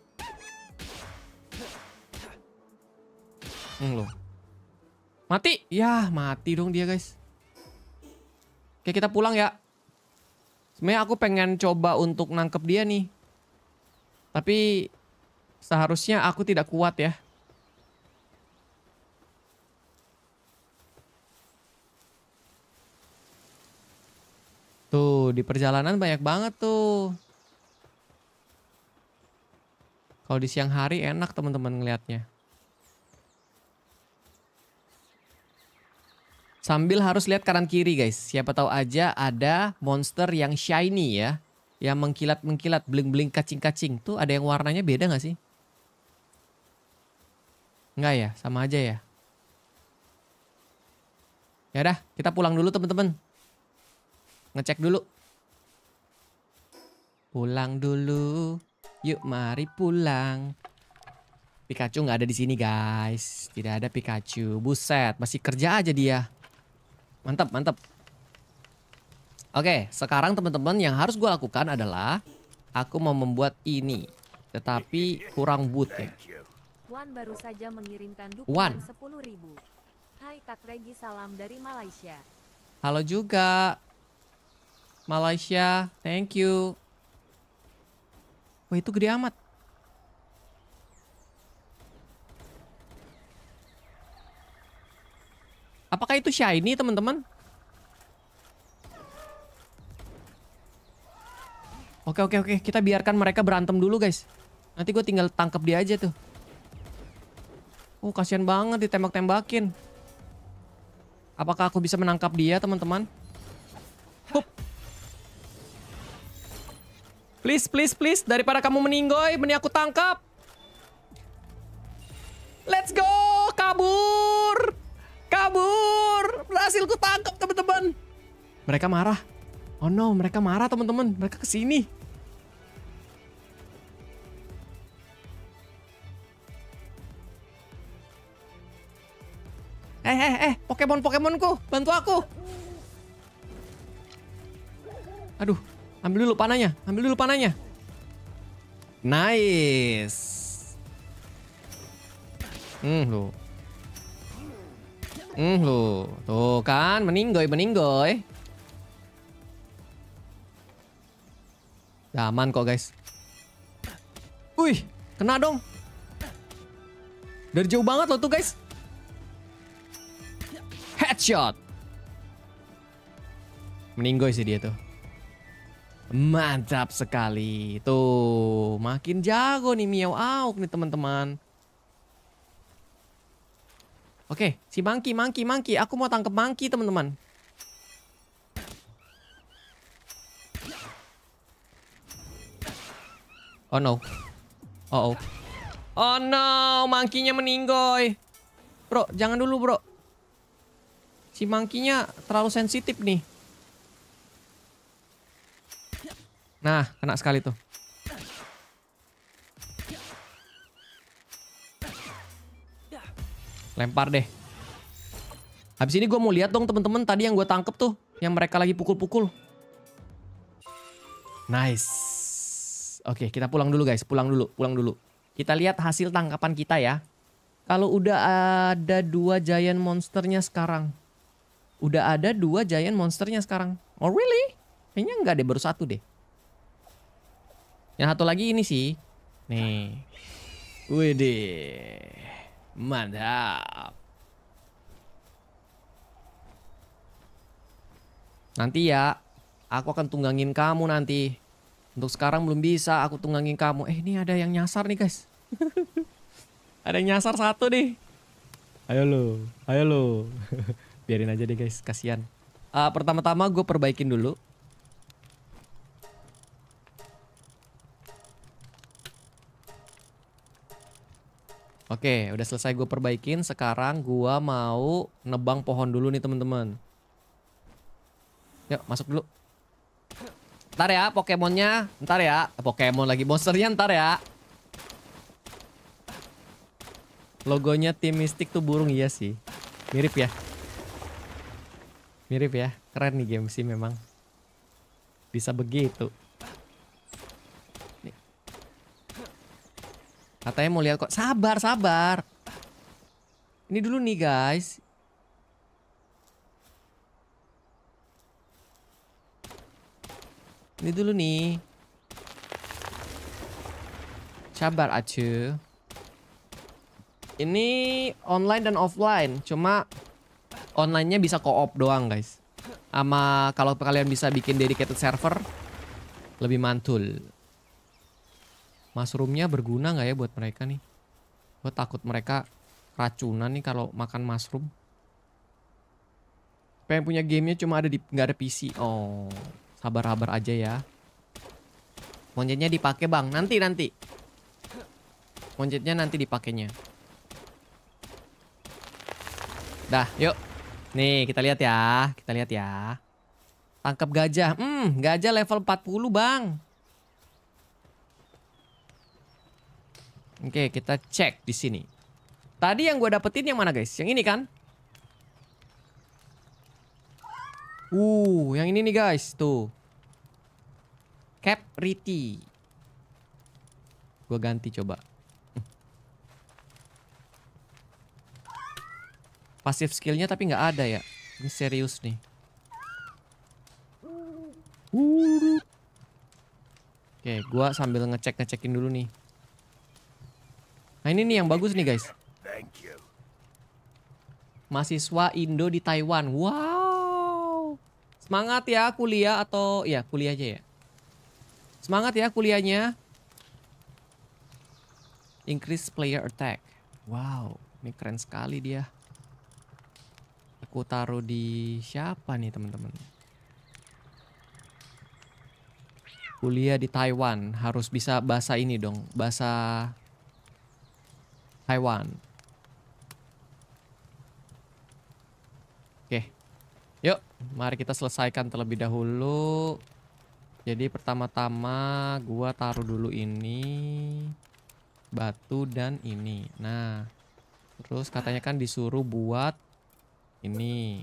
Speaker 1: Hmm, Mati. Ya, mati dong dia, guys. Oke, kita pulang ya. Sebenarnya aku pengen coba untuk nangkep dia nih. Tapi Seharusnya aku tidak kuat ya. Tuh, di perjalanan banyak banget tuh. Kalau di siang hari enak teman-teman ngelihatnya. Sambil harus lihat kanan kiri guys. Siapa tahu aja ada monster yang shiny ya. Yang mengkilat-mengkilat, bling-bling, kacing-kacing. Tuh ada yang warnanya beda gak sih? Enggak ya, sama aja ya. Ya udah, kita pulang dulu teman-teman. Ngecek dulu. Pulang dulu. Yuk mari pulang. Pikachu nggak ada di sini guys. Tidak ada Pikachu. Buset, masih kerja aja dia. Mantap, mantap. Oke, sekarang teman-teman yang harus gue lakukan adalah aku mau membuat ini, tetapi kurang wood ya.
Speaker 2: Wan baru saja mengirimkan dukungan sepuluh ribu. Hai Kak Regi, salam dari Malaysia.
Speaker 1: Halo juga. Malaysia, thank you. Wah itu gede amat. Apakah itu shiny teman-teman? Oke oke oke, kita biarkan mereka berantem dulu guys. Nanti gue tinggal tangkap dia aja tuh. Oh kasihan banget ditembak-tembakin. Apakah aku bisa menangkap dia, teman-teman? Please, please, please. Daripada kamu meninggoy, mending aku tangkap. Let's go! Kabur! Kabur! Berhasil ku tangkap, teman-teman. Mereka marah. Oh no, mereka marah, teman-teman. Mereka kesini. Eh, eh, eh, Pokemon Pokemonku, bantu aku. Aduh, ambil dulu panahnya, ambil dulu panahnya. Nice. Hmm, lu. Hmm, lu. Tuh kan, meninggoy, meninggoy. Ya, kok, guys. Wih, kena dong. Dari jauh banget loh tuh, guys headshot. Meninggoy sih dia tuh. Mantap sekali. Tuh, makin jago nih Miao Auk nih teman-teman. Oke, si Mangki, Mangki, Mangki. Aku mau tangkap Mangki, teman-teman. Oh no. Oh oh. Oh no, mangkinya meninggoy. Bro, jangan dulu, Bro. Si mangkinya terlalu sensitif nih. Nah, kena sekali tuh. Lempar deh. Habis ini gue mau lihat dong temen-temen tadi yang gue tangkep tuh. Yang mereka lagi pukul-pukul. Nice. Oke, kita pulang dulu guys. Pulang dulu, pulang dulu. Kita lihat hasil tangkapan kita ya. Kalau udah ada dua giant monsternya sekarang udah ada dua giant monsternya sekarang. Oh really? Kayaknya enggak deh, baru satu deh. Yang satu lagi ini sih. Nih. Wih deh. Mantap. Nanti ya, aku akan tunggangin kamu nanti. Untuk sekarang belum bisa aku tunggangin kamu. Eh, ini ada yang nyasar nih, guys. <laughs> ada yang nyasar satu nih. Ayo lo, ayo lo. <laughs> biarin aja deh guys kasihan uh, pertama-tama gue perbaikin dulu Oke, udah selesai gue perbaikin. Sekarang gue mau nebang pohon dulu nih temen-temen Yuk, masuk dulu. Ntar ya, Pokemonnya. Ntar ya, Pokemon lagi. Monsternya ntar ya. Logonya tim Mystic tuh burung iya sih. Mirip ya. Mirip ya, keren nih game sih memang. Bisa begitu. Katanya mau lihat kok. Sabar, sabar. Ini dulu nih guys. Ini dulu nih. Sabar acu. Ini online dan offline, cuma Online-nya bisa co-op doang, guys. Sama kalau kalian bisa bikin dedicated server lebih mantul. Mushroomnya berguna nggak ya buat mereka nih? Gue takut mereka racunan nih kalau makan mushroom. Pengen punya gamenya cuma ada di nggak ada PC. Oh, sabar-sabar aja ya. Monyetnya dipakai bang, nanti nanti. Monyetnya nanti dipakainya. Dah, yuk. Nih, kita lihat ya. Kita lihat ya. Tangkap gajah. Hmm, gajah level 40, Bang. Oke, kita cek di sini. Tadi yang gue dapetin yang mana, guys? Yang ini kan? Uh, yang ini nih, guys. Tuh. Cap Riti. Gue ganti coba. Pasif skillnya tapi nggak ada ya. Ini serius nih. Oke, gua sambil ngecek-ngecekin dulu nih. Nah, ini nih yang bagus nih, guys. Mahasiswa Indo di Taiwan. Wow. Semangat ya kuliah atau ya kuliah aja ya. Semangat ya kuliahnya. Increase player attack. Wow, ini keren sekali dia aku taruh di siapa nih teman-teman? Kuliah di Taiwan harus bisa bahasa ini dong, bahasa Taiwan. Oke. Yuk, mari kita selesaikan terlebih dahulu. Jadi pertama-tama gua taruh dulu ini batu dan ini. Nah, terus katanya kan disuruh buat ini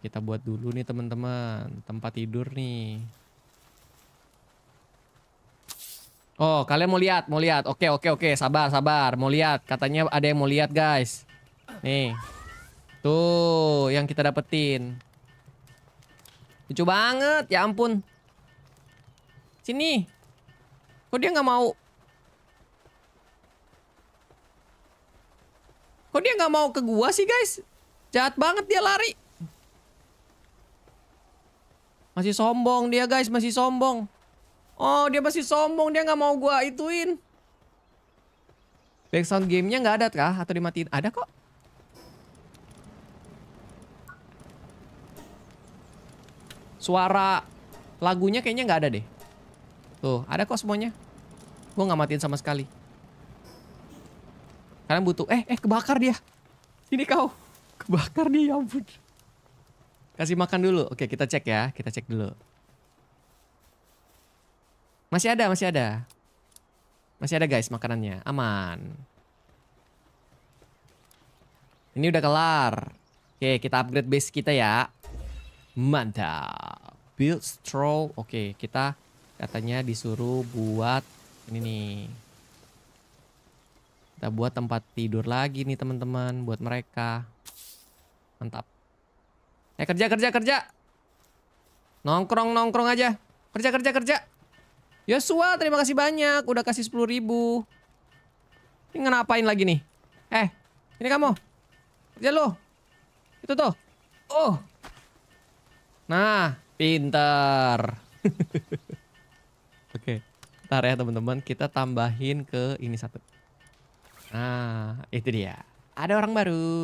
Speaker 1: kita buat dulu nih teman-teman tempat tidur nih oh kalian mau lihat mau lihat oke oke oke sabar sabar mau lihat katanya ada yang mau lihat guys nih tuh yang kita dapetin lucu banget ya ampun sini kok dia nggak mau kok dia nggak mau ke gua sih guys Jahat banget dia lari. Masih sombong dia guys, masih sombong. Oh dia masih sombong, dia nggak mau gua ituin. Background gamenya nggak ada kah? Atau dimatiin? Ada kok. Suara lagunya kayaknya nggak ada deh. Tuh, ada kok semuanya. Gue nggak matiin sama sekali. kalian butuh. Eh, eh, kebakar dia. ini kau bakar dia ya ampun. Kasih makan dulu. Oke, kita cek ya. Kita cek dulu. Masih ada, masih ada. Masih ada guys makanannya. Aman. Ini udah kelar. Oke, kita upgrade base kita ya. Mantap. Build stroll. Oke, kita katanya disuruh buat ini nih. Kita buat tempat tidur lagi nih teman-teman buat mereka. Mantap. Eh kerja kerja kerja. Nongkrong nongkrong aja. Kerja kerja kerja. Yosua terima kasih banyak. Udah kasih 10 ribu. Ini ngapain lagi nih? Eh ini kamu. Kerja lo. Itu tuh. Oh. Nah pintar. <laughs> Oke. Okay. Ntar ya teman-teman kita tambahin ke ini satu. Nah itu dia. Ada orang baru.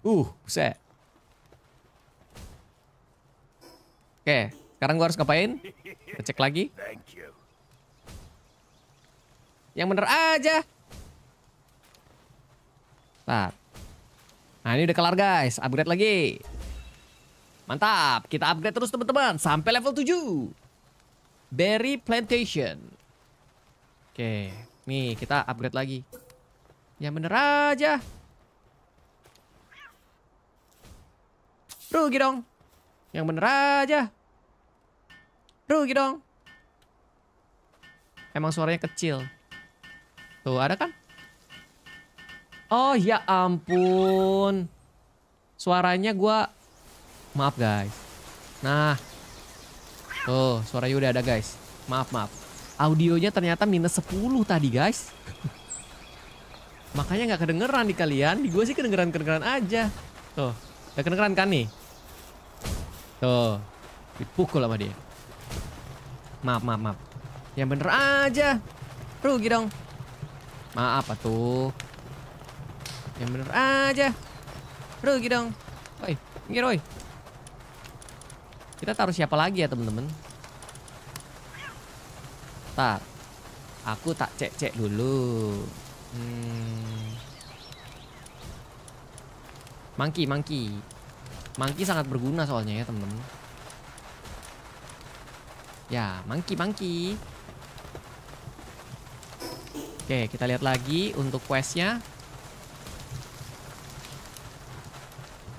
Speaker 1: Uh, buset. Oke, sekarang gua harus ngapain? Kita cek lagi. Yang bener aja. Bentar. Nah, ini udah kelar guys. Upgrade lagi. Mantap. Kita upgrade terus teman-teman. Sampai level 7. Berry Plantation. Oke. Nih, kita upgrade lagi. Yang bener aja. Rugi dong. Yang bener aja. Rugi dong. Emang suaranya kecil. Tuh, ada kan? Oh, ya ampun. Suaranya gua Maaf, guys. Nah. Tuh, suara udah ada, guys. Maaf, maaf. Audionya ternyata minus 10 tadi, guys. Makanya nggak kedengeran di kalian. Di gue sih kedengeran-kedengeran aja. Tuh, Gak kedengeran kan nih? Tuh. Dipukul sama dia. Maaf, maaf, maaf. Yang bener aja. Rugi dong. Maaf apa tuh? Yang bener aja. Rugi dong. Oi, minggir woi. Kita taruh siapa lagi ya, temen-temen? Tar. Aku tak cek-cek dulu. Hmm. Monkey, monkey. Mangki sangat berguna soalnya ya temen-temen. Ya, mangki mangki. Oke, kita lihat lagi untuk questnya.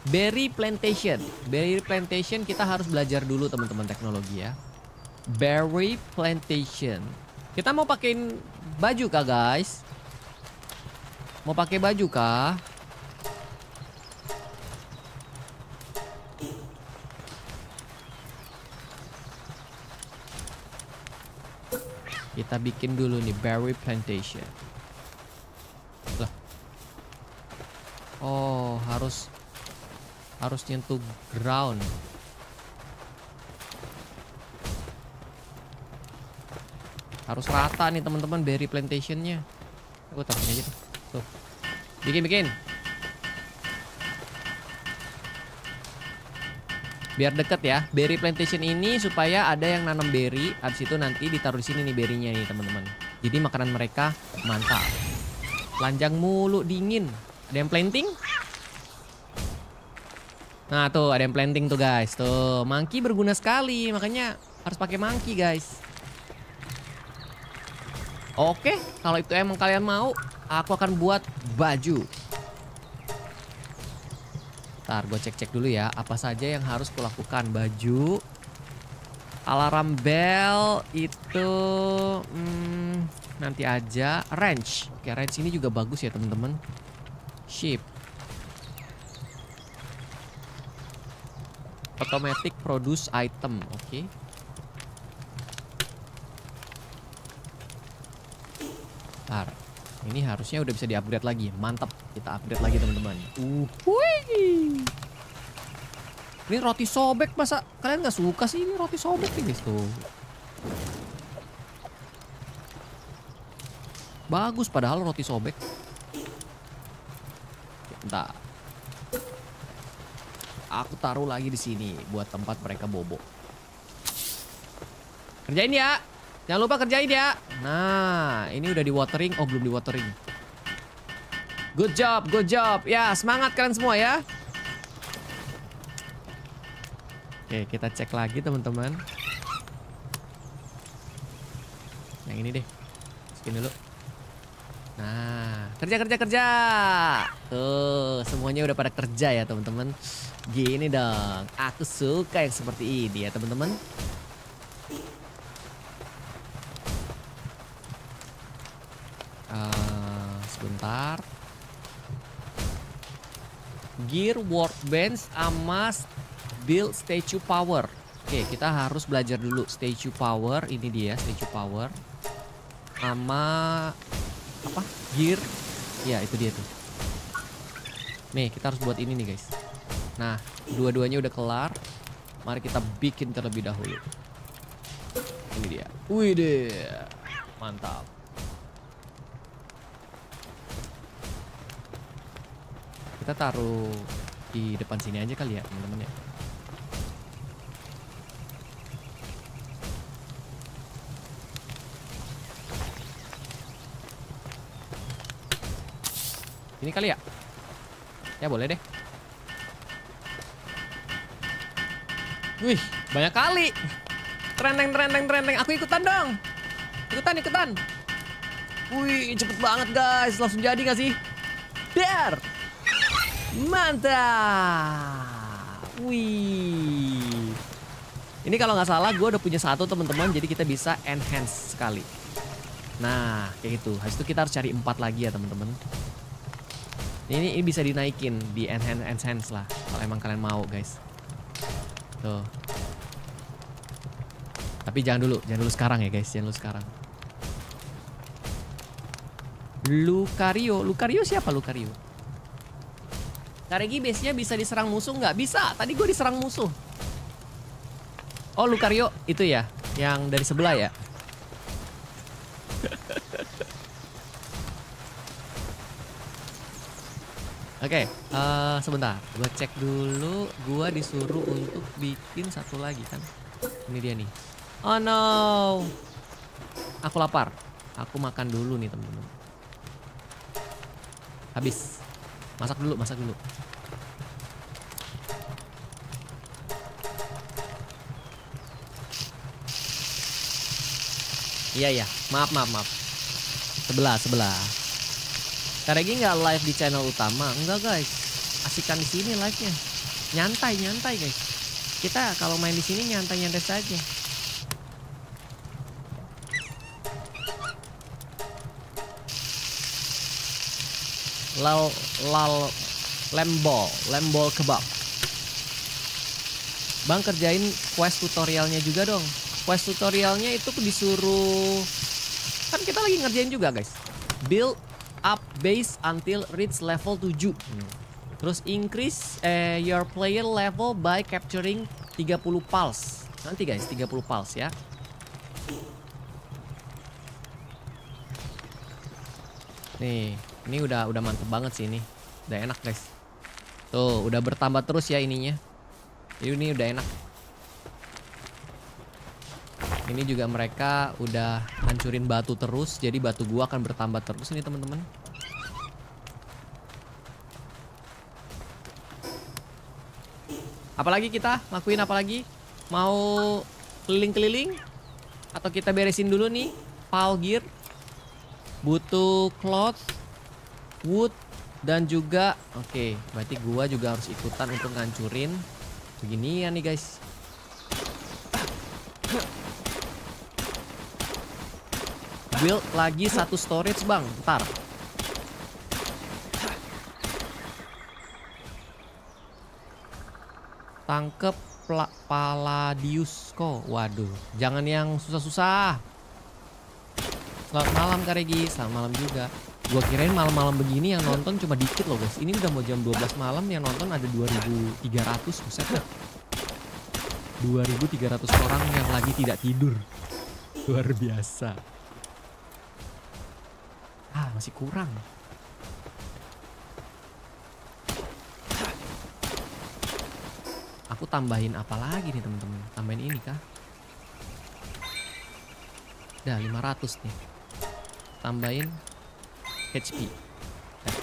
Speaker 1: Berry Plantation. Berry Plantation kita harus belajar dulu teman-teman teknologi ya. Berry Plantation. Kita mau pakein baju kah guys? Mau pakai baju kah? Kita bikin dulu nih berry plantation. Lah. Oh, harus harus nyentuh ground. Harus rata nih teman-teman berry plantationnya. Aku tahu aja Tuh. Bikin bikin. biar deket ya berry plantation ini supaya ada yang nanam berry abis itu nanti ditaruh di sini nih berrynya nih teman-teman jadi makanan mereka mantap lanjang mulu dingin ada yang planting nah tuh ada yang planting tuh guys tuh mangki berguna sekali makanya harus pakai mangki guys oke kalau itu emang kalian mau aku akan buat baju Bentar, gue cek-cek dulu ya. Apa saja yang harus kulakukan? Baju, alarm bell itu hmm, nanti aja. Range, oke range ini juga bagus ya temen temen Ship, automatic produce item, oke. Okay. Ini harusnya udah bisa di lagi. Mantap, kita upgrade lagi teman-teman. Uh, Ini roti sobek masa kalian nggak suka sih ini roti sobek ini tuh. Bagus padahal roti sobek. Entah. Aku taruh lagi di sini buat tempat mereka bobo. Kerjain ya. Jangan lupa kerjain ya. Nah, ini udah di watering. Oh, belum di watering. Good job, good job. Ya, semangat kalian semua ya. Oke, kita cek lagi teman-teman. Yang ini deh. skin dulu. Nah, kerja kerja kerja. Tuh, semuanya udah pada kerja ya, teman-teman. Gini dong. Aku suka yang seperti ini ya, teman-teman. Eh, sebentar. Gear, workbench, amas, build statue power. Oke, okay, kita harus belajar dulu statue power. Ini dia statue power. Sama apa? Gear. Ya, itu dia tuh. Nih, kita harus buat ini nih, guys. Nah, dua-duanya udah kelar. Mari kita bikin terlebih dahulu. Ini dia. Wih deh. Mantap. Kita taruh di depan sini aja kali ya, teman-teman ya. Ini kali ya? Ya boleh deh. Wih, banyak kali. treneng, treneng, treneng. Aku ikutan dong. Ikutan, ikutan. Wih, cepet banget guys. Langsung jadi gak sih? biar Mantap. Wih. Ini kalau nggak salah gue udah punya satu teman-teman jadi kita bisa enhance sekali. Nah kayak gitu. Habis itu kita harus cari empat lagi ya teman-teman. Ini, ini bisa dinaikin di enhance enhance lah kalau emang kalian mau guys. Tuh. Tapi jangan dulu, jangan dulu sekarang ya guys, jangan dulu sekarang. Lucario, Lucario siapa Lucario? Karegi biasanya bisa diserang musuh nggak? Bisa. Tadi gue diserang musuh. Oh, Lucario itu ya, yang dari sebelah ya. <laughs> Oke, okay, uh, eh, sebentar. Gue cek dulu. Gue disuruh untuk bikin satu lagi kan. Ini dia nih. Oh no. Aku lapar. Aku makan dulu nih temen-temen. Habis. Masak dulu, masak dulu. Iya iya maaf maaf maaf. Sebelah sebelah. Karegi nggak live di channel utama, enggak guys. Asikan di sini live-nya. Nyantai nyantai guys. Kita kalau main di sini nyantai nyantai saja. lal lal lembol lembol kebab bang kerjain quest tutorialnya juga dong quest tutorialnya itu disuruh kan kita lagi ngerjain juga guys build up base until reach level 7 hmm. Terus increase uh, your player level by capturing 30 pulse. Nanti guys, 30 pulse ya. Nih. Ini udah udah mantep banget sih ini. Udah enak guys. Tuh udah bertambah terus ya ininya. Ini udah enak. Ini juga mereka udah hancurin batu terus, jadi batu gua akan bertambah terus nih teman-teman. Apalagi kita lakuin apalagi? Mau keliling-keliling? Atau kita beresin dulu nih, Paul gear? Butuh cloth, wood dan juga oke okay, berarti gua juga harus ikutan untuk ngancurin begini ya nih guys build lagi satu storage bang ntar tangkep Paladius kok waduh jangan yang susah-susah selamat malam Karegi selamat malam juga gue kirain malam-malam begini yang nonton cuma dikit loh guys. Ini udah mau jam 12 malam yang nonton ada 2300 buset lah. 2300 orang yang lagi tidak tidur. Luar biasa. Ah, masih kurang. Aku tambahin apa lagi nih temen-temen? Tambahin ini kah? Dah 500 nih. Tambahin HP. Nah.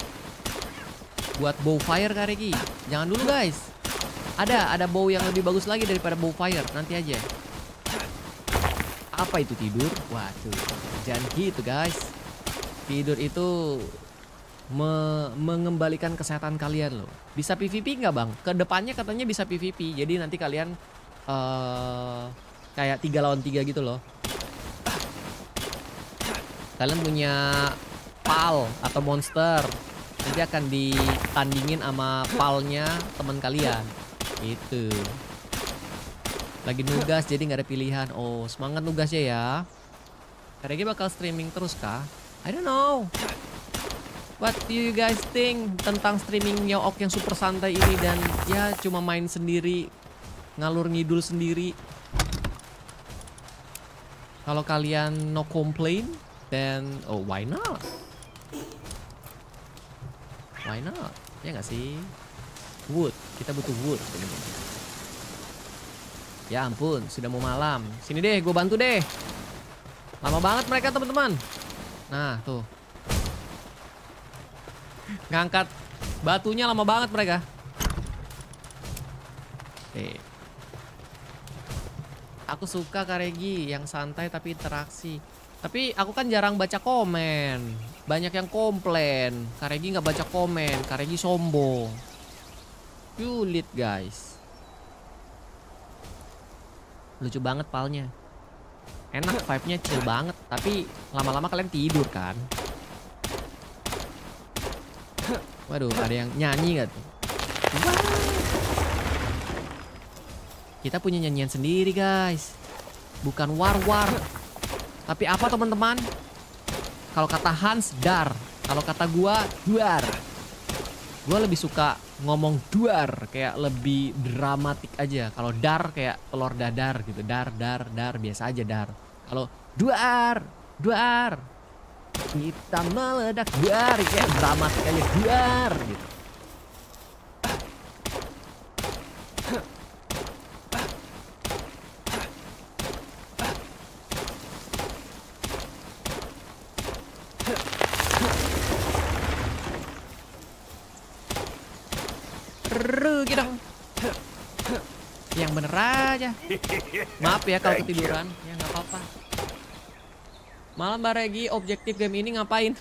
Speaker 1: Buat bowfire Kareki. Jangan dulu guys. Ada, ada bow yang lebih bagus lagi daripada bow fire. Nanti aja. Apa itu tidur? Waduh, jangan gitu guys. Tidur itu me mengembalikan kesehatan kalian loh. Bisa PVP nggak bang? Kedepannya katanya bisa PVP. Jadi nanti kalian uh, kayak tiga lawan tiga gitu loh. Kalian punya pal atau monster nanti akan ditandingin sama palnya teman kalian itu lagi nugas jadi nggak ada pilihan oh semangat nugasnya ya Karegi bakal streaming terus kah I don't know What do you guys think tentang streaming Nyeok yang super santai ini dan ya cuma main sendiri ngalur ngidul sendiri kalau kalian no complain then oh why not Why not? Ya nggak sih? Wood, kita butuh wood. Ya ampun, sudah mau malam. Sini deh, gue bantu deh. Lama banget mereka teman-teman. Nah tuh, ngangkat batunya lama banget mereka. Eh. Aku suka Karegi yang santai tapi interaksi. Tapi aku kan jarang baca komen. Banyak yang komplain. Karegi nggak baca komen. Karegi sombong. Sulit guys. Lucu banget palnya. Enak vibe-nya chill banget. Tapi lama-lama kalian tidur kan. Waduh ada yang nyanyi kan tuh? Kita punya nyanyian sendiri guys. Bukan war-war. Tapi apa teman-teman? Kalau kata Hans, dar. Kalau kata gua, duar. Gua lebih suka ngomong duar. Kayak lebih dramatik aja. Kalau dar kayak telur dadar gitu. Dar, dar, dar. Biasa aja dar. Kalau duar, duar. Kita meledak duar. Kayak dramatik aja
Speaker 2: duar gitu.
Speaker 1: Gigi dong. Yang bener aja. Maaf ya kalau ketiduran. Ya nggak apa-apa. Malam Mbak objektif game ini ngapain?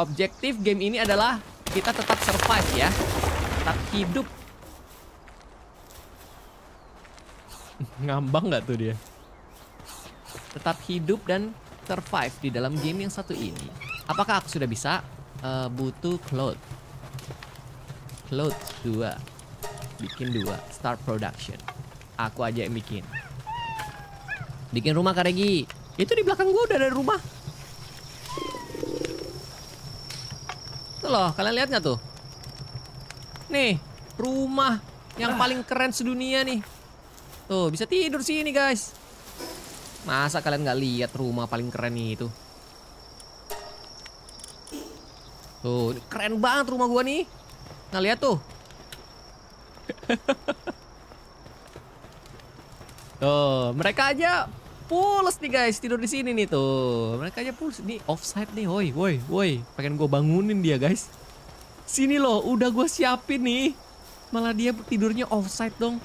Speaker 1: Objektif game ini adalah kita tetap survive ya. Tetap hidup. <laughs> Ngambang nggak tuh dia? Tetap hidup dan survive di dalam game yang satu ini. Apakah aku sudah bisa? Uh, butuh cloth. Cloud 2 Bikin 2 Start production Aku aja yang bikin Bikin rumah Kak Regi Itu di belakang gue udah ada rumah Tuh loh kalian lihat gak tuh Nih rumah yang ah. paling keren sedunia nih Tuh bisa tidur sih sini guys Masa kalian gak lihat rumah paling keren nih itu Tuh keren banget rumah gua nih lihat tuh. <laughs> tuh, mereka aja pules nih guys tidur di sini nih tuh. Mereka aja pules nih offside nih, woi, woi, woi. Pengen gue bangunin dia guys. Sini loh, udah gue siapin nih. Malah dia tidurnya offside dong.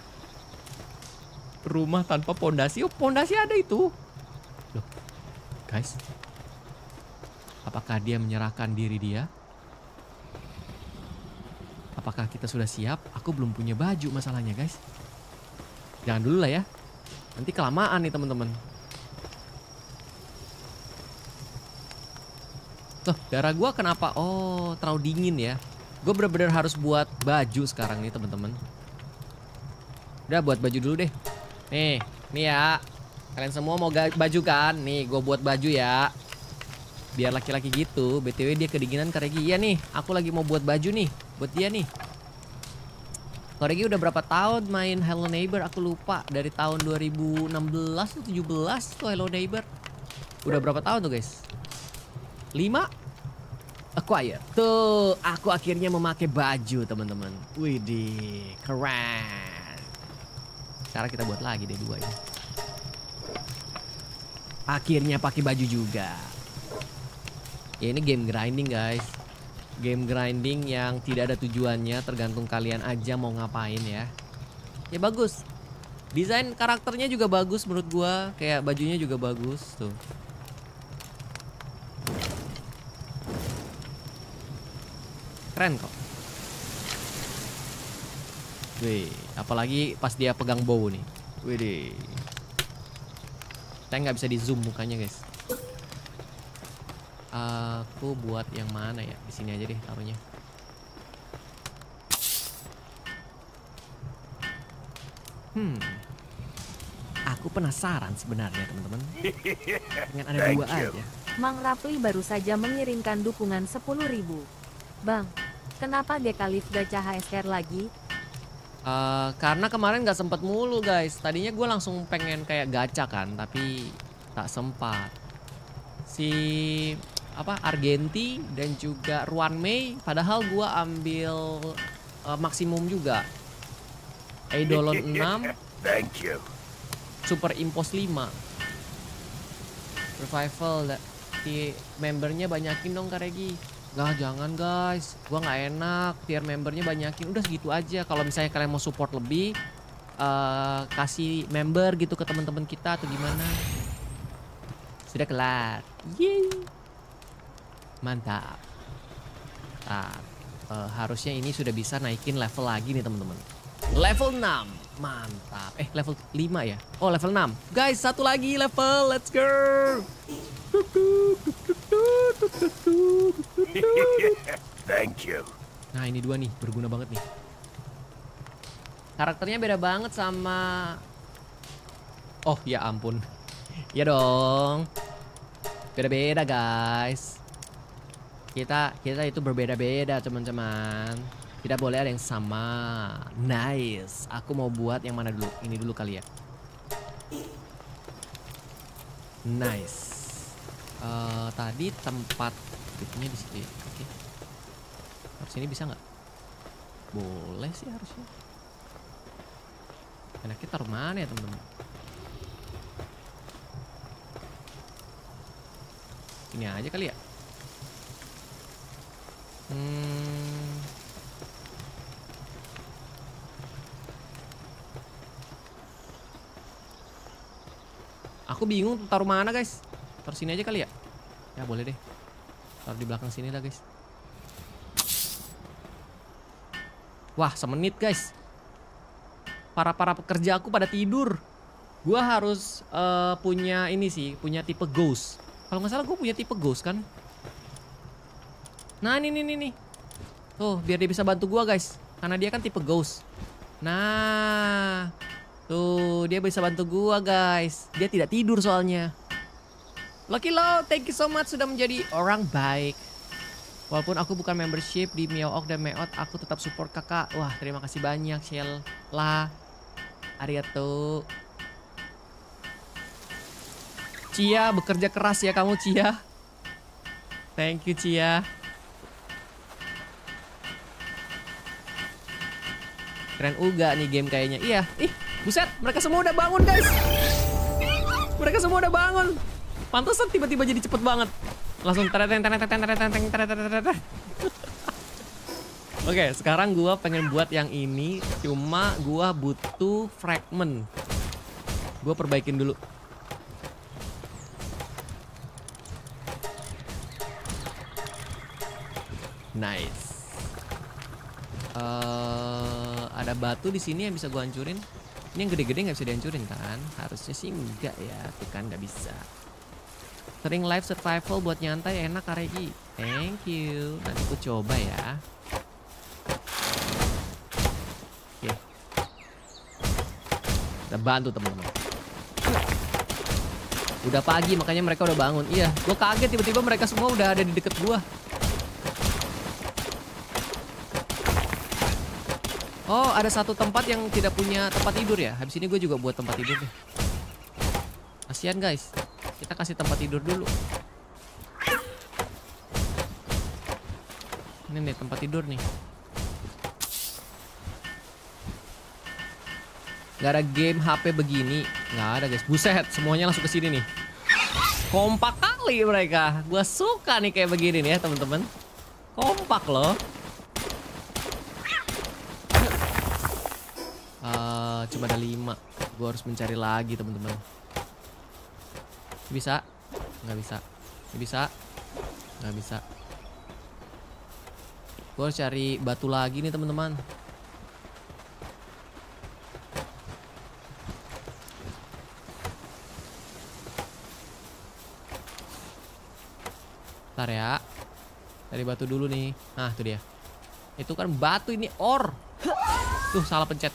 Speaker 1: Rumah tanpa pondasi, oh pondasi ada itu. Loh, guys. Apakah dia menyerahkan diri dia? Apakah kita sudah siap? Aku belum punya baju masalahnya guys. Jangan dulu lah ya. Nanti kelamaan nih teman-teman. Tuh, darah gua kenapa? Oh, terlalu dingin ya. Gue bener-bener harus buat baju sekarang nih teman-teman. Udah buat baju dulu deh. Nih, nih ya. Kalian semua mau baju kan? Nih, gue buat baju ya. Biar laki-laki gitu. BTW dia kedinginan karena Iya nih, aku lagi mau buat baju nih buat dia nih. Koregi udah berapa tahun main Hello Neighbor? Aku lupa dari tahun 2016 atau 17 tuh Hello Neighbor. Udah berapa tahun tuh guys? 5 Acquire. Tuh, aku akhirnya memakai baju, teman-teman. Widih, keren. Sekarang kita buat lagi deh dua ini. Akhirnya pakai baju juga. Ya ini game grinding, guys game grinding yang tidak ada tujuannya tergantung kalian aja mau ngapain ya ya bagus desain karakternya juga bagus menurut gua kayak bajunya juga bagus tuh keren kok Wih, apalagi pas dia pegang bow nih. Wih deh. kita nggak bisa di zoom mukanya guys aku buat yang mana ya di sini aja deh taruhnya hmm aku penasaran sebenarnya teman-teman Dengan ada dua aja
Speaker 2: Mang Rafli baru saja mengirimkan dukungan sepuluh ribu. Bang kenapa dia kalif gajah HSR lagi
Speaker 1: Uh, karena kemarin gak sempet mulu guys Tadinya gue langsung pengen kayak gacha kan Tapi tak sempat Si apa Argenti dan juga Ruan Mei padahal gua ambil uh, eh, maksimum juga Eidolon 6 <laughs> Thank you. Super Impos 5 Revival di membernya banyakin dong Karegi Gak jangan guys Gua nggak enak Tier membernya banyakin Udah segitu aja Kalau misalnya kalian mau support lebih uh, Kasih member gitu ke teman-teman kita Atau gimana Sudah kelar Yeay Mantap. Nah, e, harusnya ini sudah bisa naikin level lagi nih teman-teman. Level 6. Mantap. Eh, level 5 ya? Oh, level 6. Guys, satu lagi level. Let's go. Thank you. Nah, ini dua nih. Berguna banget nih. Karakternya beda banget sama... Oh, ya ampun. <laughs> ya dong. Beda-beda, guys. Kita kita itu berbeda-beda teman-teman. Tidak boleh ada yang sama. Nice. Aku mau buat yang mana dulu? Ini dulu kali ya. Nice. Uh, tadi tempat tipnya di sini ya? Oke. Okay. Harus ini bisa nggak? Boleh sih harusnya. Enaknya kita mana ya teman-teman? Ini aja kali ya. Hmm. Aku bingung taruh mana guys. Taruh sini aja kali ya. Ya boleh deh. Taruh di belakang sini lah guys. Wah semenit guys. Para para pekerja aku pada tidur. Gua harus uh, punya ini sih, punya tipe ghost. Kalau gak salah gue punya tipe ghost kan. Nah, ini nih nih. nih. Tuh, biar dia bisa bantu gua, guys. Karena dia kan tipe ghost. Nah. Tuh, dia bisa bantu gua, guys. Dia tidak tidur soalnya. Lucky Law, thank you so much sudah menjadi orang baik. Walaupun aku bukan membership di Miaok dan Meot, aku tetap support kakak. Wah, terima kasih banyak, Shell. lah, Arigato. Cia, bekerja keras ya kamu, Cia. Thank you, Cia. Keren uga nih game kayaknya. Iya. Ih, buset, mereka semua udah bangun, guys. Mereka semua udah bangun. Pantesan tiba-tiba jadi cepet banget. Langsung tereteng tereteng Oke, sekarang gua pengen buat yang ini, cuma gua butuh fragment. Gua perbaikin dulu. Nice. Uh, ada batu di sini yang bisa gue hancurin ini yang gede-gede nggak -gede bisa dihancurin kan harusnya sih enggak ya tuh kan nggak bisa sering live survival buat nyantai enak Karegi thank you nanti aku coba ya oke kita bantu teman-teman udah pagi makanya mereka udah bangun iya gua kaget tiba-tiba mereka semua udah ada di deket gua Oh, ada satu tempat yang tidak punya tempat tidur ya. Habis ini gue juga buat tempat tidur deh. Kasihan guys. Kita kasih tempat tidur dulu. Ini nih tempat tidur nih. Gak ada game HP begini. Gak ada guys. Buset, semuanya langsung ke sini nih. Kompak kali mereka. Gue suka nih kayak begini nih ya teman-teman. Kompak loh. uh, cuma ada lima gue harus mencari lagi teman-teman bisa nggak bisa Ini bisa nggak bisa gue harus cari batu lagi nih teman-teman Ntar ya Dari batu dulu nih Nah itu dia Itu kan batu ini or Tuh salah pencet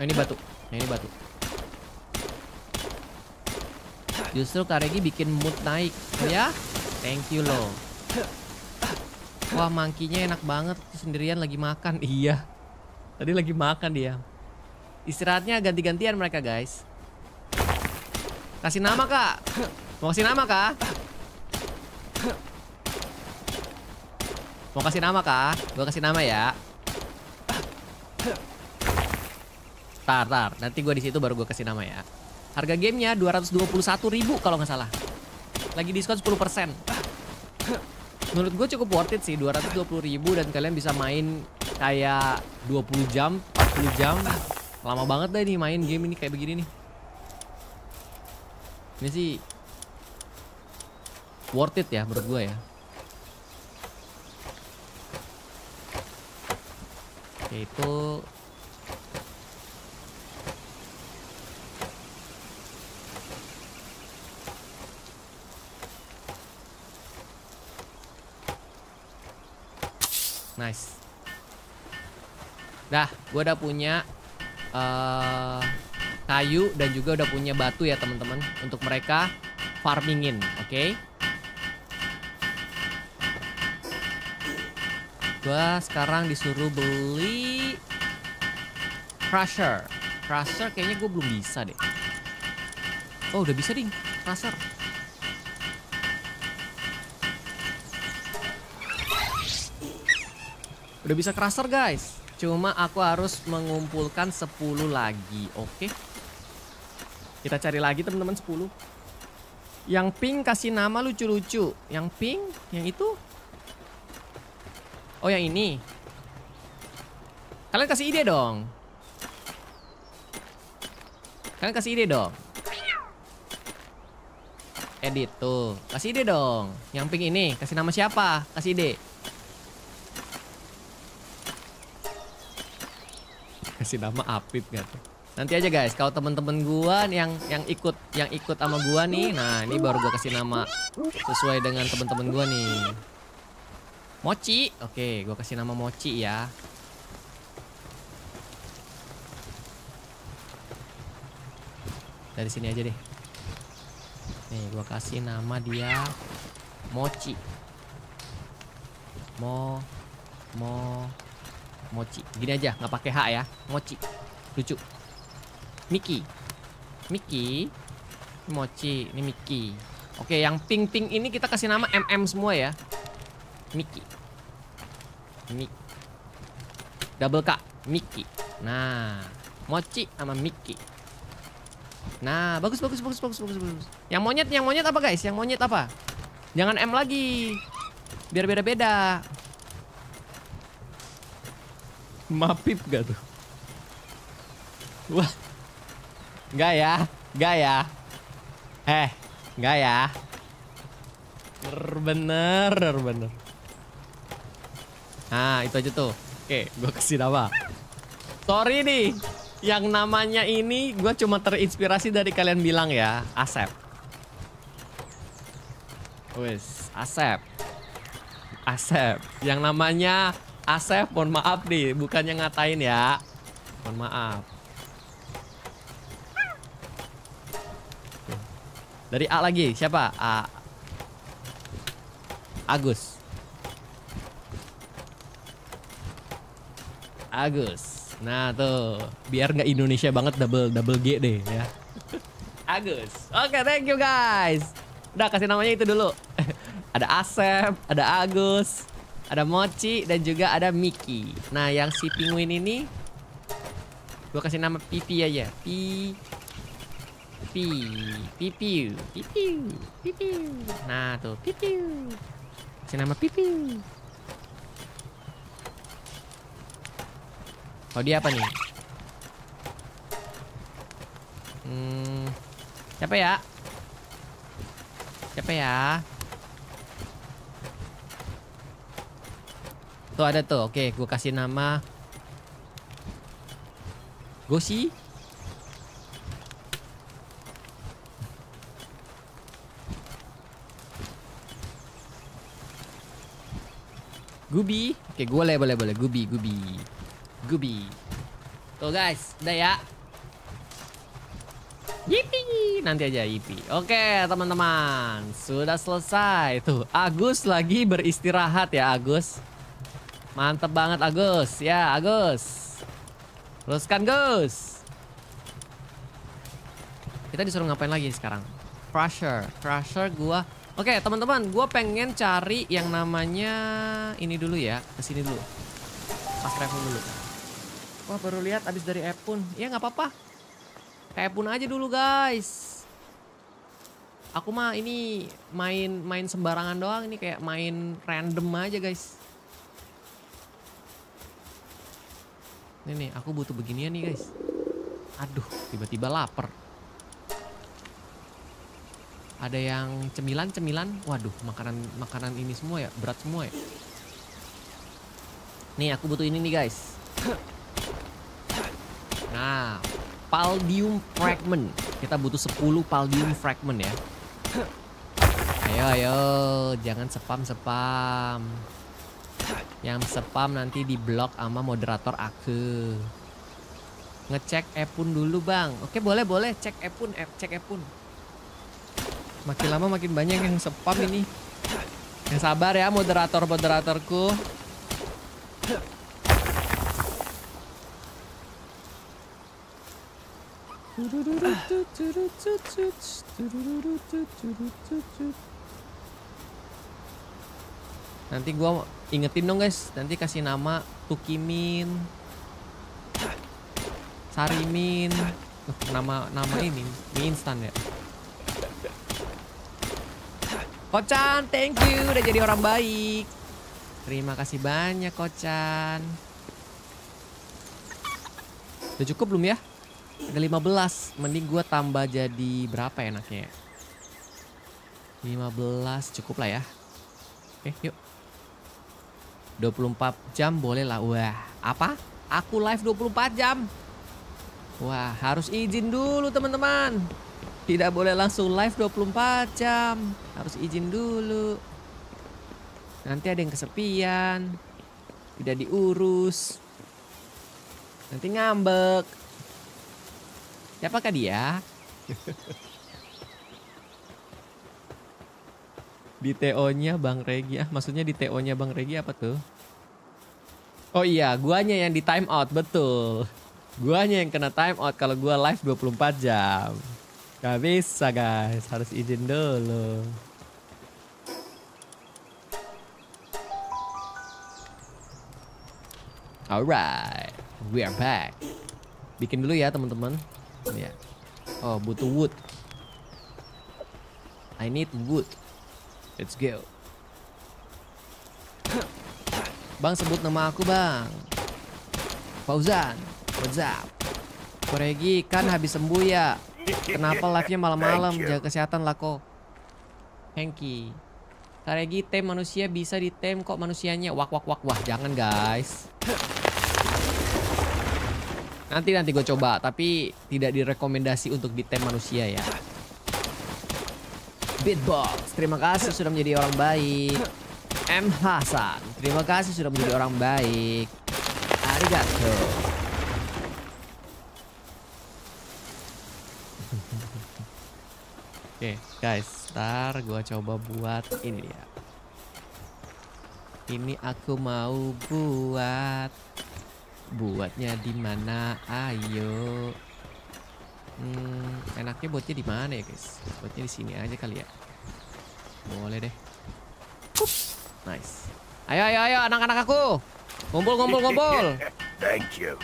Speaker 1: Oh, ini batu. Nah, ini batu. Justru Karegi bikin mood naik. Ya, thank you loh. Wah, mangkinya enak banget. Sendirian lagi makan. <laughs> Iya. Tadi lagi makan dia. Istirahatnya ganti-gantian mereka, guys. Kasih nama, Kak. Mau kasih nama, Kak? Mau kasih nama, Kak? Gua kasih nama ya. Tar, tar. Nanti gue di situ baru gue kasih nama ya. Harga gamenya 221 ribu kalau nggak salah. Lagi diskon 10%. Menurut gue cukup worth it sih 220 ribu dan kalian bisa main kayak 20 jam, 40 jam. Lama banget deh nih main game ini kayak begini nih. Ini sih worth it ya menurut gue ya. itu Nice. Dah, gue udah punya uh, kayu dan juga udah punya batu ya teman-teman untuk mereka farmingin, oke? Okay? Gue sekarang disuruh beli crusher. Crusher kayaknya gue belum bisa deh. Oh udah bisa ding, crusher. Udah bisa crusher guys. Cuma aku harus mengumpulkan 10 lagi. Oke. Kita cari lagi teman-teman 10. Yang pink kasih nama lucu-lucu. Yang pink, yang itu. Oh yang ini. Kalian kasih ide dong. Kalian kasih ide dong. Edit tuh. Kasih ide dong. Yang pink ini kasih nama siapa? Kasih ide. kasih nama Apip gak Nanti aja guys, kalau temen-temen gua yang yang ikut yang ikut sama gua nih, nah ini baru gua kasih nama sesuai dengan temen-temen gua nih. Mochi, oke, gua kasih nama Mochi ya. Dari sini aja deh. Nih, gua kasih nama dia Mochi. Mo Mo Mochi. Gini aja, nggak pakai H ya. Mochi. Lucu. Miki. Miki. Mochi, ini Miki. Oke, yang pink-pink ini kita kasih nama MM semua ya. Miki. Miki. Double K, Miki. Nah, Mochi sama Miki. Nah, bagus bagus bagus bagus bagus bagus. Yang monyet, yang monyet apa guys? Yang monyet apa? Jangan M lagi. Biar beda-beda. Mapip gak tuh? Wah. Enggak ya. Enggak ya. Eh, enggak ya. Bener, bener. Nah, itu aja tuh. Oke, gue kasih nama. Sorry nih, yang namanya ini gue cuma terinspirasi dari kalian bilang ya, Asep. Wes, Asep. Asep. Yang namanya Asep, mohon maaf nih, bukannya ngatain ya. Mohon maaf. Dari A lagi, siapa? A. Agus. Agus. Nah tuh, biar nggak Indonesia banget double double G deh ya. Agus. Oke, okay, thank you guys. Udah kasih namanya itu dulu. <laughs> ada Asep, ada Agus. Ada Mochi dan juga ada Mickey. Nah, yang si penguin ini gua kasih nama Pipi aja. Pi Pipi, Pipi, Pipi. Nah, tuh Pipi. Kasih nama Pipi. Oh, dia apa nih? Hmm. Siapa ya? Siapa ya? Tuh ada tuh. Oke, gue kasih nama Gosi. Gubi. Oke, gue boleh boleh boleh Gubi, Gubi. Gubi. Tuh guys, udah ya. Yipi, nanti aja Yipi. Oke, teman-teman, sudah selesai tuh. Agus lagi beristirahat ya, Agus. Mantep banget Agus. Ya, Agus. Teruskan, Gus. Kita disuruh ngapain lagi sekarang? Crusher. Crusher gua. Oke, teman-teman, gua pengen cari yang namanya ini dulu ya. Ke sini dulu. Pas travel dulu. Wah, baru lihat abis dari Epun. Ya nggak apa-apa. Ke Epun aja dulu, guys. Aku mah ini main main sembarangan doang ini kayak main random aja, guys. Nih nih, aku butuh beginian nih guys. Aduh, tiba-tiba lapar. Ada yang cemilan-cemilan. Waduh, makanan-makanan ini semua ya, berat semua ya. Nih, aku butuh ini nih guys. Nah, Paldium Fragment. Kita butuh 10 Paldium Fragment ya. Ayo, ayo. Jangan sepam-sepam yang spam nanti di blok sama moderator aku ngecek epun dulu bang oke boleh boleh cek epun e cek epun makin lama makin banyak yang spam ini yang sabar ya moderator moderatorku Nanti gua Ingetin dong guys, nanti kasih nama Tukimin, Sarimin, nama nama ini mie instan ya. Kocan, thank you udah jadi orang baik. Terima kasih banyak Kocan. Udah cukup belum ya? Ada 15. Mending gue tambah jadi berapa enaknya ya? 15 cukup lah ya. Oke, yuk. 24 jam boleh lah. Wah, apa? Aku live 24 jam. Wah, harus izin dulu teman-teman. Tidak boleh langsung live 24 jam. Harus izin dulu. Nanti ada yang kesepian. Tidak diurus. Nanti ngambek. Siapakah dia? <laughs> di TO-nya Bang Regi. Ah, maksudnya di TO-nya Bang Regi apa tuh? Oh iya, guanya yang di time out, betul. Guanya yang kena time out kalau gua live 24 jam. Gak bisa guys, harus izin dulu. Alright, we are back. Bikin dulu ya teman-teman. Ya. Oh butuh wood. I need wood. Let's go. Bang sebut nama aku bang. Fauzan, what's up? Koregi kan habis sembuh ya. Kenapa live-nya malam-malam? Jaga kesehatan lah kok. Hengki. Koregi tem manusia bisa di tem kok manusianya. Wak wak wak wah jangan guys. Nanti nanti gue coba tapi tidak direkomendasi untuk di tem manusia ya. Beatbox. Terima kasih sudah menjadi orang baik. M Hasan. Terima kasih sudah menjadi orang baik. Arigato. <laughs> Oke, okay, guys, ntar gua coba buat ini dia. Ini aku mau buat. Buatnya di mana? Ayo. Hmm, enaknya buatnya di mana ya, guys? Buatnya di sini aja kali ya. Boleh deh. Hup. Nice. Ayo, ayo, ayo, anak-anak aku. Ngumpul, ngumpul, ngumpul.
Speaker 3: <laughs> Thank you.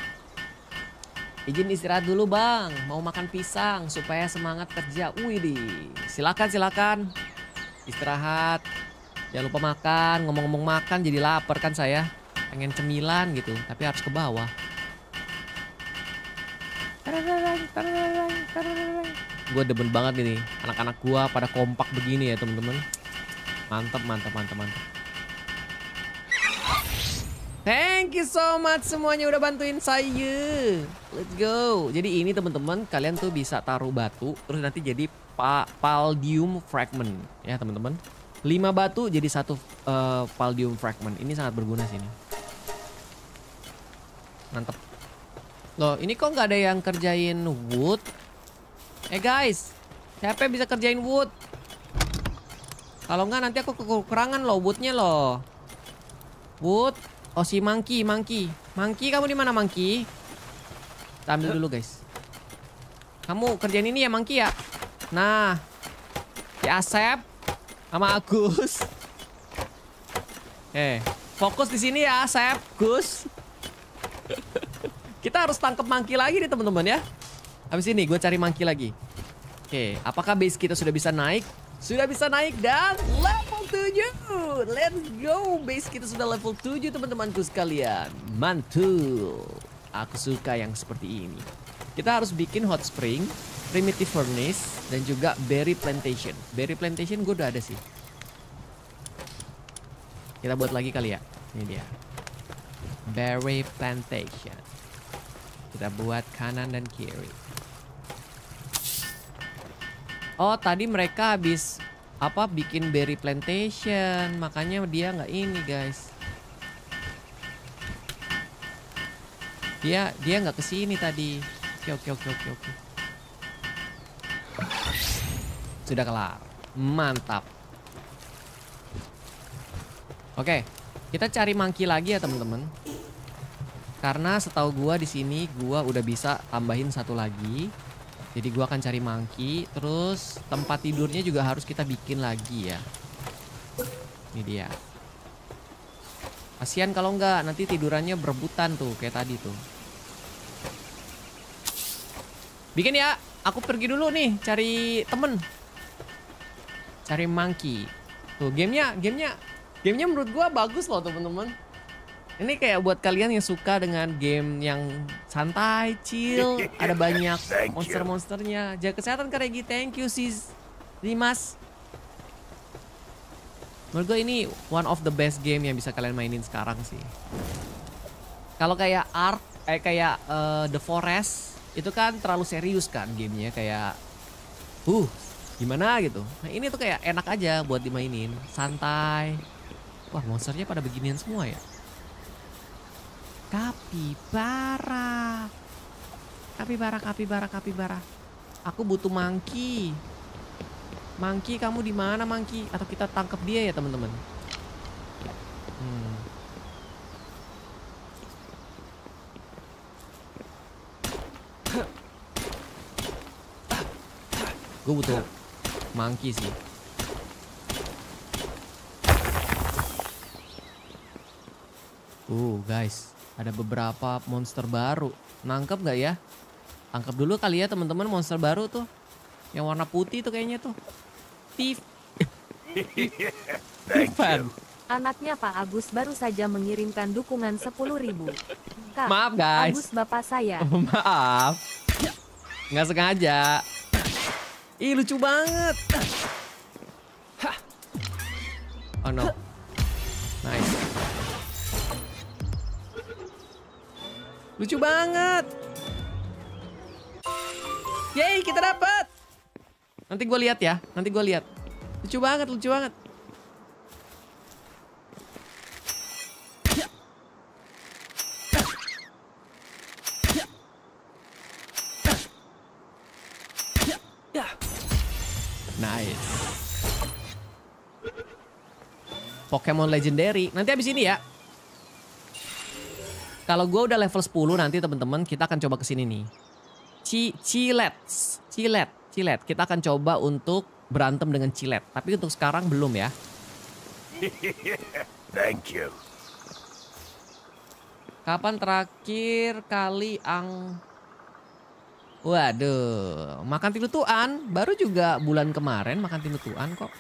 Speaker 1: Izin istirahat dulu bang, mau makan pisang supaya semangat kerja. Wih di, silakan silakan. Istirahat, jangan lupa makan. Ngomong-ngomong makan jadi lapar kan saya. Pengen cemilan gitu, tapi harus ke bawah. Gue demen banget ini anak-anak gue pada kompak begini ya teman-teman. Mantap, mantap, mantap, mantap. Thank you so much semuanya udah bantuin saya. Let's go. Jadi ini teman-teman kalian tuh bisa taruh batu terus nanti jadi pa paldium fragment ya teman-teman. 5 batu jadi satu uh, paldium fragment. Ini sangat berguna sih ini. Mantap. Loh, ini kok nggak ada yang kerjain wood? Eh guys, siapa yang bisa kerjain wood? Kalau nggak nanti aku kekurangan loh woodnya loh. Wood, oh si monkey, monkey, monkey kamu di mana monkey? Kita ambil dulu guys. Kamu kerjain ini ya monkey ya. Nah, si Asep sama Agus. Eh, fokus di sini ya Asep, Gus. Kita harus tangkap mangki lagi nih teman-teman ya. Habis ini gue cari mangki lagi. Oke, apakah base kita sudah bisa naik? Sudah bisa naik dan level 7. Let's go. Base kita sudah level 7 teman-temanku sekalian. Mantul. Aku suka yang seperti ini. Kita harus bikin hot spring, primitive furnace, dan juga berry plantation. Berry plantation gue udah ada sih. Kita buat lagi kali ya. Ini dia. Berry plantation. Kita buat kanan dan kiri. Oh, tadi mereka habis apa bikin berry plantation, makanya dia nggak ini, guys. Dia dia nggak ke sini tadi. Oke, oke, oke, oke, oke. Sudah kelar. Mantap. Oke, kita cari monkey lagi ya, teman-teman. Karena setahu gua di sini gua udah bisa tambahin satu lagi. Jadi gua akan cari monkey, terus tempat tidurnya juga harus kita bikin lagi ya. Ini dia. Kasihan kalau enggak nanti tidurannya berebutan tuh kayak tadi tuh. Bikin ya. Aku pergi dulu nih cari temen. Cari monkey. Tuh gamenya, gamenya, gamenya menurut gua bagus loh temen-temen. Ini kayak buat kalian yang suka dengan game yang santai, chill, <laughs> ada banyak monster-monsternya. Jaga kesehatan Kak Regi. Thank you sis Dimas. Menurut gue ini one of the best game yang bisa kalian mainin sekarang sih. Kalau kayak art, eh kayak uh, The Forest, itu kan terlalu serius kan gamenya kayak uh gimana gitu. Nah, ini tuh kayak enak aja buat dimainin, santai. Wah, monsternya pada beginian semua ya. Kapibara. Kapibara, kapibara, kapibara. Aku butuh mangki. Mangki, kamu di mana mangki? Atau kita tangkap dia ya teman-teman? Hmm. Gue butuh mangki sih. Oh guys. Ada beberapa monster baru. Nangkep nggak ya? Tangkap dulu kali ya teman-teman monster baru tuh. Yang warna putih tuh kayaknya tuh. Tif. <laughs> Tifan.
Speaker 2: Anaknya Pak Agus baru saja mengirimkan dukungan 10 ribu. Kak, Maaf guys. Agus bapak saya.
Speaker 1: <laughs> Maaf. Nggak sengaja. Ih lucu banget. Oh no. Lucu banget. Yeay, kita dapat. Nanti gue lihat ya, nanti gue lihat. Lucu banget, lucu banget. Nice. Pokemon Legendary. Nanti habis ini ya, kalau gue udah level 10 nanti teman-teman kita akan coba kesini nih. Ci cilet, cilet, cilet. Kita akan coba untuk berantem dengan cilet. Tapi untuk sekarang belum ya.
Speaker 3: <laughs> Thank you.
Speaker 1: Kapan terakhir kali ang Waduh, makan tinutuan baru juga bulan kemarin makan tinutuan kok.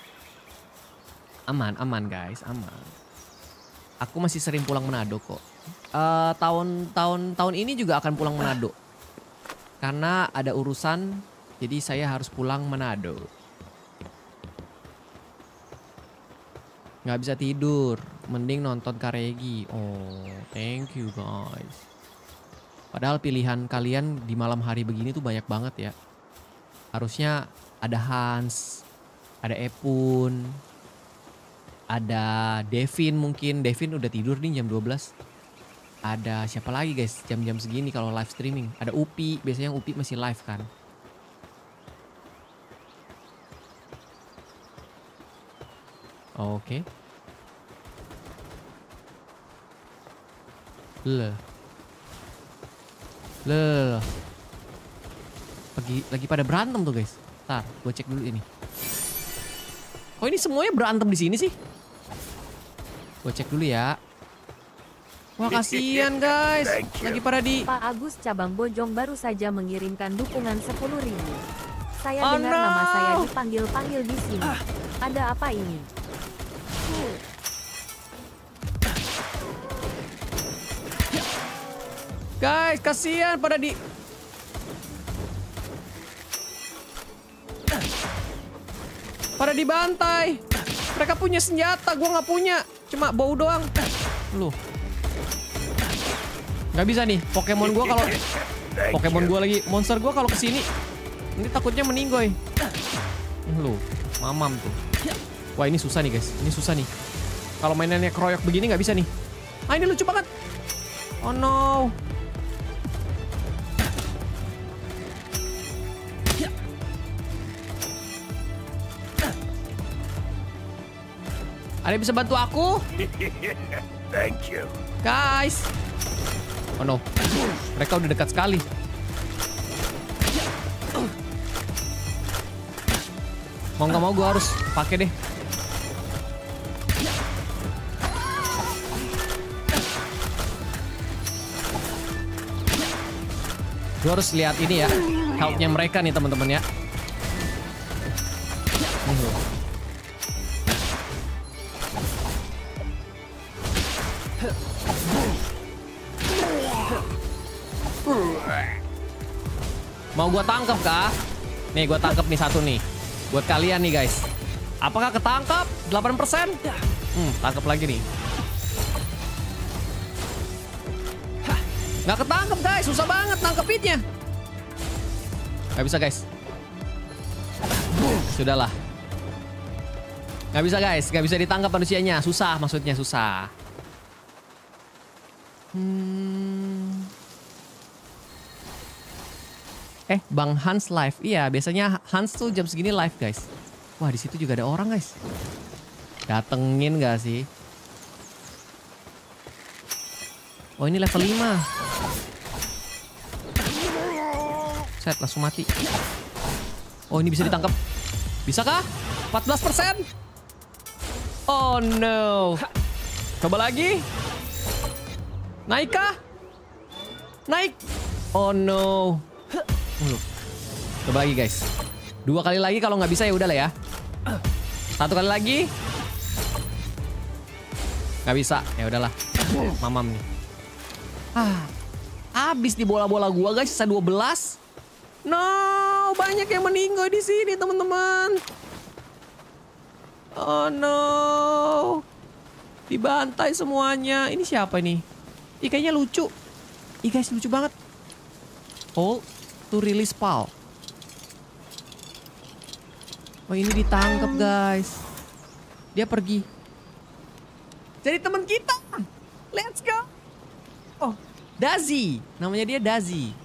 Speaker 1: Aman, aman guys, aman. Aku masih sering pulang Manado kok tahun eh, tahun tahun tahun ini juga akan pulang Manado karena ada urusan jadi saya harus pulang Manado nggak bisa tidur mending nonton Karegi oh thank you guys padahal pilihan kalian di malam hari begini tuh banyak banget ya harusnya ada Hans ada Epun ada Devin mungkin Devin udah tidur nih jam 12 ada siapa lagi guys jam-jam segini kalau live streaming? Ada Upi, biasanya Upi masih live kan. Oke. Okay. Le. Le. Lagi lagi pada berantem tuh guys. Tar, gue cek dulu ini. Kok ini semuanya berantem di sini sih? Gue cek dulu ya.
Speaker 2: Wah kasihan guys, lagi para di... Pak Agus Cabang Bojong baru saja mengirimkan dukungan sepuluh ribu. Saya oh, dengar no. nama saya dipanggil-panggil di sini. Ah. Ada apa ini?
Speaker 1: Guys, kasihan pada di... Pada dibantai. Mereka punya senjata, gue nggak punya. Cuma bau doang. Loh. Gak bisa nih, Pokemon gue kalau Pokemon gue lagi, monster gue kalau kesini ini takutnya meninggoy. Lu, mamam tuh. Wah ini susah nih guys, ini susah nih. Kalau mainannya keroyok begini gak bisa nih. Ah ini lucu banget. Oh no. Ada bisa bantu aku? <laughs> Thank you. Guys. Oh no. Mereka udah dekat sekali. Mau nggak mau gue harus pakai deh. Gue harus lihat ini ya, healthnya mereka nih teman-teman ya. Mau gue tangkap kah? Nih gue tangkap nih satu nih. Buat kalian nih guys. Apakah ketangkap? 8%? Ya. Hmm, tangkap lagi nih. Nggak ketangkep guys, susah banget nangkepinnya. Gak bisa guys. Sudahlah. Gak bisa guys, gak bisa ditangkap manusianya. Susah maksudnya, susah. Hmm... Eh, Bang Hans live. Iya, biasanya Hans tuh jam segini live, guys. Wah, di situ juga ada orang, guys. Datengin gak sih? Oh, ini level 5. Set, langsung mati. Oh, ini bisa ditangkap. bisa kah 14%? Oh, no. Coba lagi. Naik kah? Naik. Oh, no mulu. Coba lagi guys. Dua kali lagi kalau nggak bisa ya udah lah ya. Satu kali lagi. Nggak bisa. Ya udahlah. Mamam nih. Ah. Habis di bola-bola gua guys sisa 12. No, banyak yang meninggal di sini, teman-teman. Oh no. Dibantai semuanya. Ini siapa nih? Ikannya lucu. Ih guys, lucu banget. oh waktu rilis PAL. Oh ini ditangkap guys. Dia pergi. Jadi teman kita. Let's go. Oh, Dazi. Namanya dia Dazi.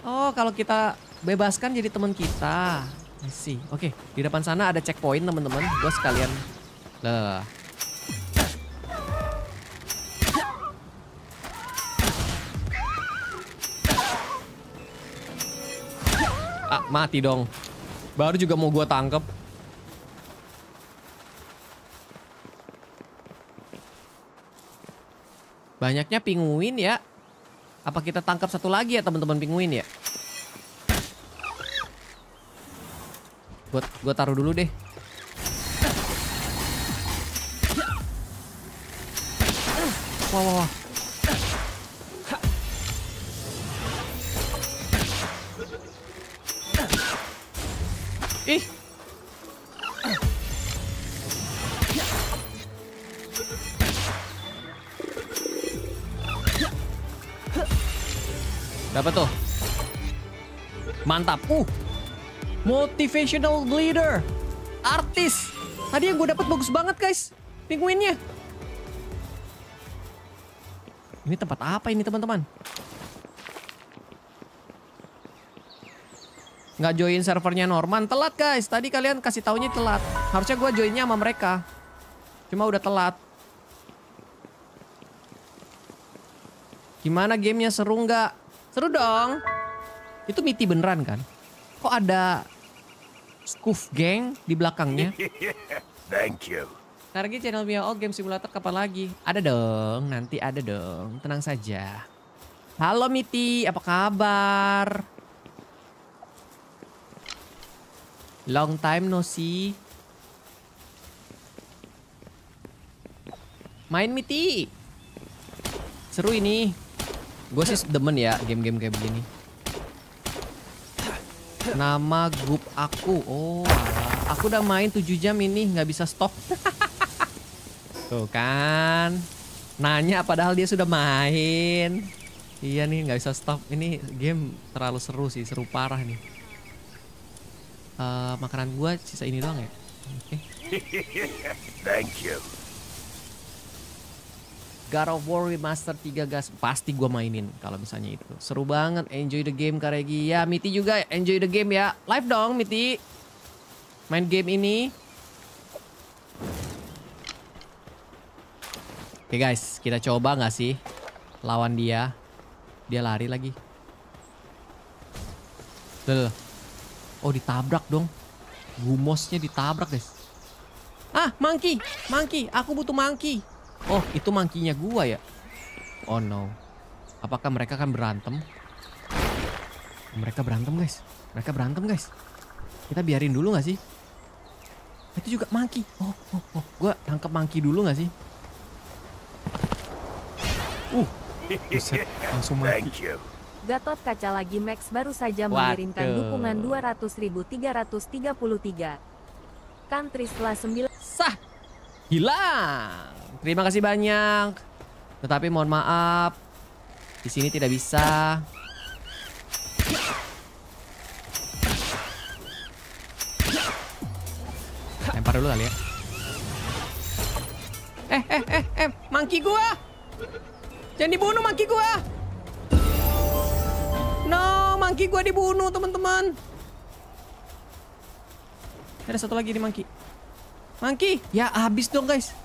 Speaker 1: Oh, kalau kita bebaskan jadi teman kita. I Oke, okay. di depan sana ada checkpoint teman-teman. Gue sekalian. Lah, Ah, mati dong. Baru juga mau gue tangkep. Banyaknya pinguin ya. Apa kita tangkap satu lagi ya teman-teman pinguin ya? Gue gue taruh dulu deh. Wah wah wah. Dapat tuh. Mantap. Uh. Motivational leader, Artis. Tadi yang gue dapat bagus banget, guys. Penguinnya. Ini tempat apa ini, teman-teman? nggak join servernya Norman. Telat guys, tadi kalian kasih taunya telat. Harusnya gue joinnya sama mereka. Cuma udah telat. Gimana gamenya seru nggak? Seru dong. Itu miti beneran kan? Kok ada Scoof Gang di belakangnya?
Speaker 3: <laughs> Thank you.
Speaker 1: lagi channel mio All Game Simulator kapan lagi? Ada dong, nanti ada dong. Tenang saja. Halo Miti, apa kabar? Long time no see. Main miti. Seru ini. Gue sih demen ya game-game kayak begini. Nama grup aku. Oh, alah. aku udah main 7 jam ini nggak bisa stop. <laughs> Tuh kan. Nanya padahal dia sudah main. Iya nih nggak bisa stop. Ini game terlalu seru sih, seru parah nih uh, makanan gua sisa ini doang ya. Oke. Okay.
Speaker 4: <laughs>
Speaker 3: Thank you.
Speaker 1: God of War Remaster 3 gas pasti gua mainin kalau misalnya itu. Seru banget, enjoy the game Karegi. Ya, Miti juga enjoy the game ya. Live dong Miti. Main game ini. Oke okay, guys, kita coba nggak sih lawan dia? Dia lari lagi. Tuh. Oh ditabrak dong. Gumosnya ditabrak guys. Ah monkey, monkey, aku butuh monkey. Oh itu monkeynya gua ya. Oh no. Apakah mereka akan berantem? Mereka berantem guys. Mereka berantem guys. Kita biarin dulu gak sih? Itu juga monkey. Oh, oh, oh. Gue tangkap monkey dulu gak sih? Uh. Buset, langsung monkey.
Speaker 2: Gatot Kaca lagi Max baru saja mengirimkan dukungan 200.333. Country setelah 9 sah
Speaker 1: hilang. Terima kasih banyak. Tetapi mohon maaf di sini tidak bisa. Lempar dulu kali ya. Eh eh eh eh, mangki gua. Jangan dibunuh mangki gua. No, monkey gue dibunuh teman-teman. Ada satu lagi di monkey. Monkey, ya habis dong guys.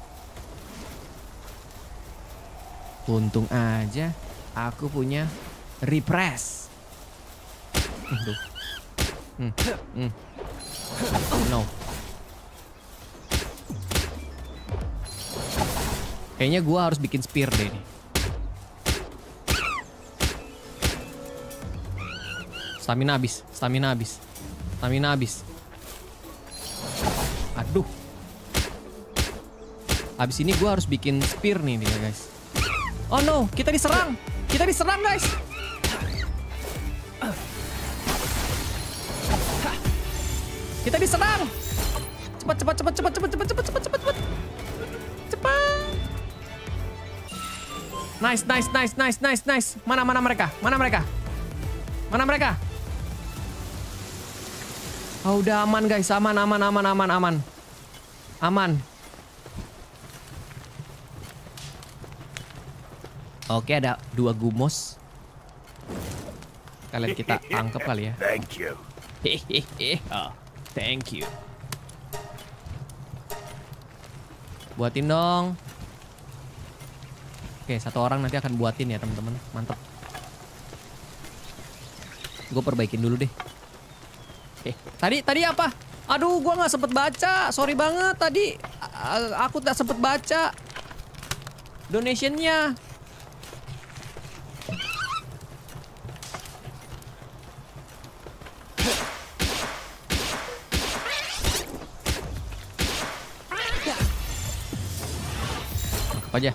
Speaker 1: Untung aja aku punya repress. Aduh. Hmm. Hmm. No. Kayaknya gua harus bikin spear deh nih. Stamina habis, stamina habis. Stamina habis. Aduh. Habis ini gue harus bikin spear nih dia, guys. Oh no, kita diserang. Kita diserang, guys. Kita diserang. Cepat, cepat, cepat, cepat, cepat, cepat, cepat, cepat, cepat, cepat. Cepat. Nice, nice, nice, nice, nice, nice. Mana, mana mereka? Mana mereka? Mana mereka? Oh, udah aman guys, aman, aman, aman, aman, aman. Aman. Oke, ada dua gumos. Kalian kita <laughs> tangkap kali ya. Thank
Speaker 3: you. Hehehe. <laughs> Ah. thank you.
Speaker 1: Buatin dong. Oke, satu orang nanti akan buatin ya, teman-teman. Mantap. Gue perbaikin dulu deh. Tadi tadi apa? Aduh, gua nggak sempet baca. Sorry banget tadi Uh, aku tak sempet baca donationnya. aja.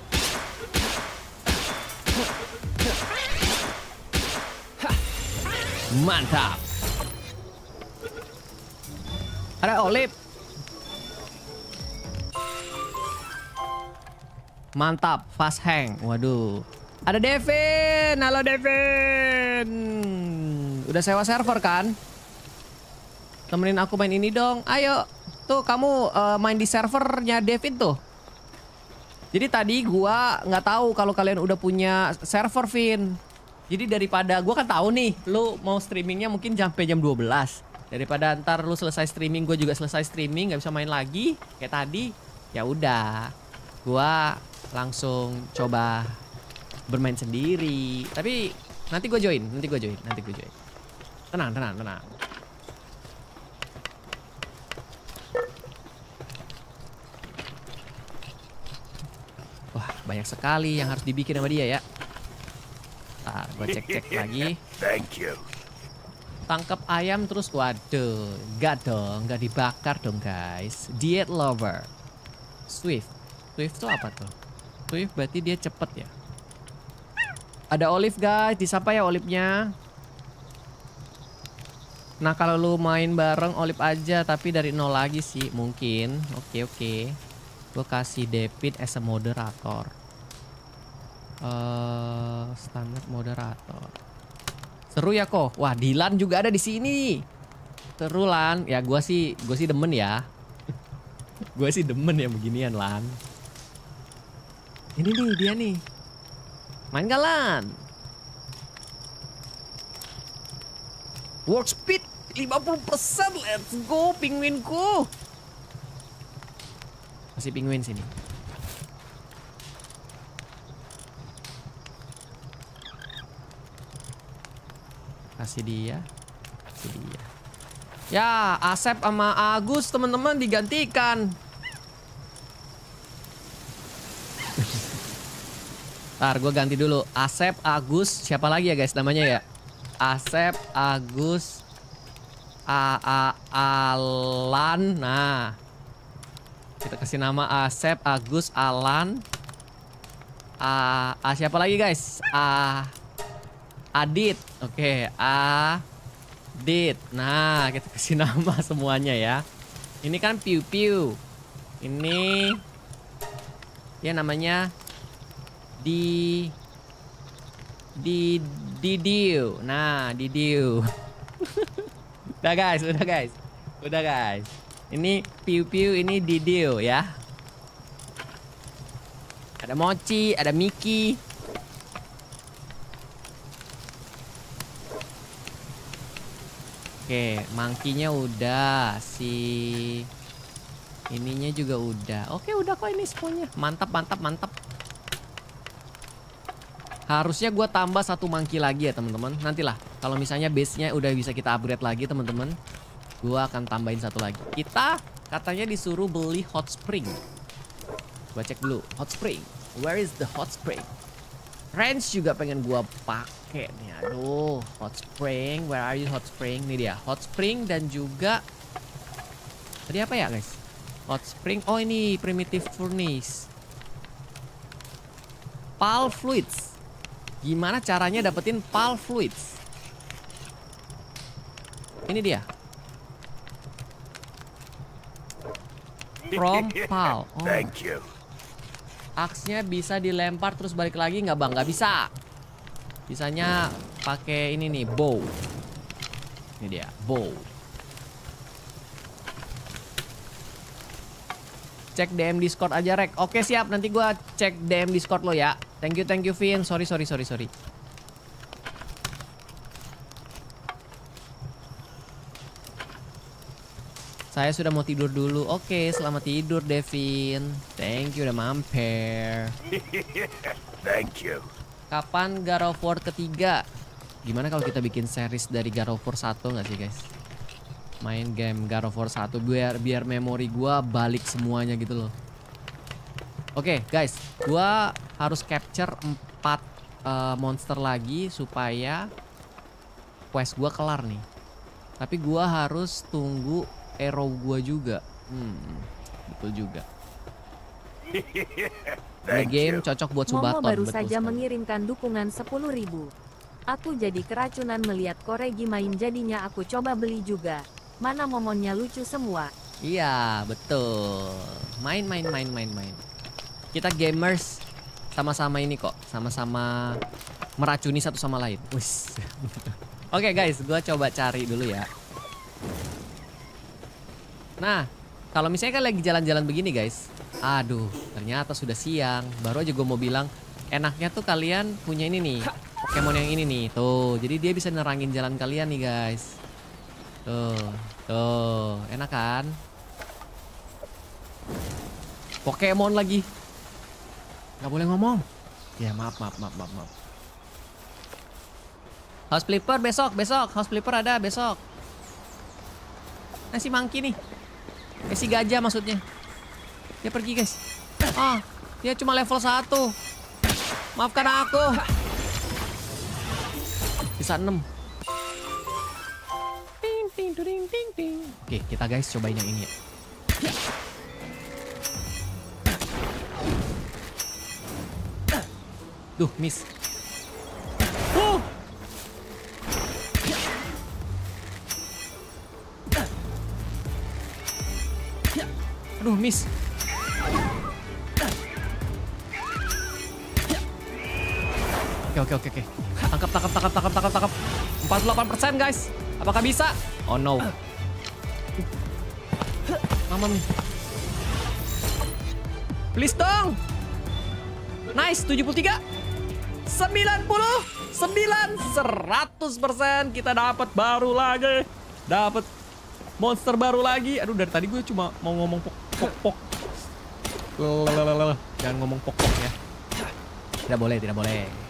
Speaker 1: Mantap. Ada olip. Mantap, fast hang. Waduh. Ada Devin. Halo Devin. Udah sewa server kan? Temenin aku main ini dong. Ayo. Tuh kamu uh, main di servernya Devin tuh. Jadi tadi gua nggak tahu kalau kalian udah punya server Vin. Jadi daripada gua kan tahu nih, lu mau streamingnya mungkin sampai jam 12 daripada ntar lu selesai streaming gue juga selesai streaming nggak bisa main lagi kayak tadi ya udah gue langsung coba bermain sendiri tapi nanti gue join nanti gue join nanti gue join tenang tenang tenang wah banyak sekali yang harus dibikin sama dia ya ah, gue cek cek lagi thank you tangkap ayam terus waduh nggak dong nggak dibakar dong guys diet lover swift swift tuh apa tuh swift berarti dia cepet ya ada olive guys disapa ya olive-nya Nah kalau lu main bareng olive aja tapi dari nol lagi sih mungkin. Oke oke. gua Gue kasih David as a moderator. Uh, standar moderator. Seru ya kok. Wah, Dilan juga ada di sini. Seru Lan. Ya gua sih gua sih demen ya. <laughs> gua sih demen ya beginian Lan. Ini nih dia nih. Main gak Lan? Work speed 50%. Let's go penguinku. Masih penguin sini. Masih dia. Masih dia. Ya, Asep sama Agus teman-teman digantikan. <laughs> Ntar gue ganti dulu. Asep, Agus, siapa lagi ya guys namanya ya? Asep, Agus, A, A, Alan. Nah, kita kasih nama Asep, Agus, Alan. A, A siapa lagi guys? A, Adit. Oke, Adit. Nah, kita kasih nama <laughs> semuanya ya. Ini kan Piu Piu. Ini ya namanya di di Didiu. Nah, Didiu. <laughs> udah guys, udah guys. Udah guys. Ini Piu Piu ini Didiu ya. Ada Mochi, ada Miki. Oke, mangkinya udah, si ininya juga udah. Oke, udah kok ini semuanya. Mantap, mantap, mantap. Harusnya gue tambah satu mangki lagi ya teman-teman. Nantilah, kalau misalnya base-nya udah bisa kita upgrade lagi teman-teman, gue akan tambahin satu lagi. Kita katanya disuruh beli hot spring. Gue cek dulu, hot spring. Where is the hot spring? Range juga pengen gue pakai pakai nih aduh hot spring where are you hot spring ini dia hot spring dan juga tadi apa ya guys hot spring oh ini primitive furnace pal fluids gimana caranya dapetin pal fluids ini dia
Speaker 3: from pal oh. thank
Speaker 1: you aksnya bisa dilempar terus balik lagi nggak bang nggak bisa Bisanya pakai ini nih, bow. Ini dia, bow. Cek DM Discord aja, Rek. Oke, siap. Nanti gue cek DM Discord lo ya. Thank you, thank you, Vin. Sorry, sorry, sorry, sorry. Saya sudah mau tidur dulu. Oke, selamat tidur, Devin. Thank you udah mampir. <laughs> thank you. Kapan Garo of ketiga? Gimana kalau kita bikin series dari Garo of War nggak sih guys? Main game Garo of War 1 biar biar memori gue balik semuanya gitu loh. Oke, okay, guys. gue harus capture 4 uh, eh, monster lagi supaya quest gue kelar nih. Tapi gue harus tunggu arrow gua juga. Hmm, betul juga. <laughs> The game cocok buat Subaton. Momo baru saja sekali.
Speaker 2: mengirimkan dukungan 10 ribu. Aku jadi keracunan melihat Koregi main jadinya aku coba beli juga. Mana momonnya lucu semua.
Speaker 1: Iya, betul. Main, main, main, main, main. Kita gamers sama-sama ini kok. Sama-sama meracuni satu sama lain. <laughs> Oke okay, guys, gue coba cari dulu ya. Nah, kalau misalnya kalian lagi jalan-jalan begini guys, Aduh, ternyata sudah siang. Baru aja gue mau bilang, enaknya tuh kalian punya ini nih. Pokemon yang ini nih. Tuh, jadi dia bisa nerangin jalan kalian nih guys. Tuh, tuh. Enak kan? Pokemon lagi. Gak boleh ngomong. Ya maaf, maaf, maaf, maaf, maaf. House Flipper besok, besok. House Flipper ada besok. Nah si monkey nih. Eh si gajah maksudnya. Dia pergi, guys. Ah, dia cuma level 1. Maafkan aku. Bisa 6. Ping, ping, duding, ping, ping. Oke, kita guys cobain yang ini ya. Duh, miss. Aduh, miss. Oke, oke, oke, oke. Tangkap, tangkap, tangkap, tangkap, tangkap, tangkap. 48% guys. Apakah bisa? Oh no. Mama mi. Please dong. Nice, 73. 90. 9. 100% kita dapat baru lagi. Dapat monster baru lagi. Aduh, dari tadi gue cuma mau ngomong pok pok pok. Lalalala. Jangan ngomong pok pok ya. Tidak boleh, tidak boleh.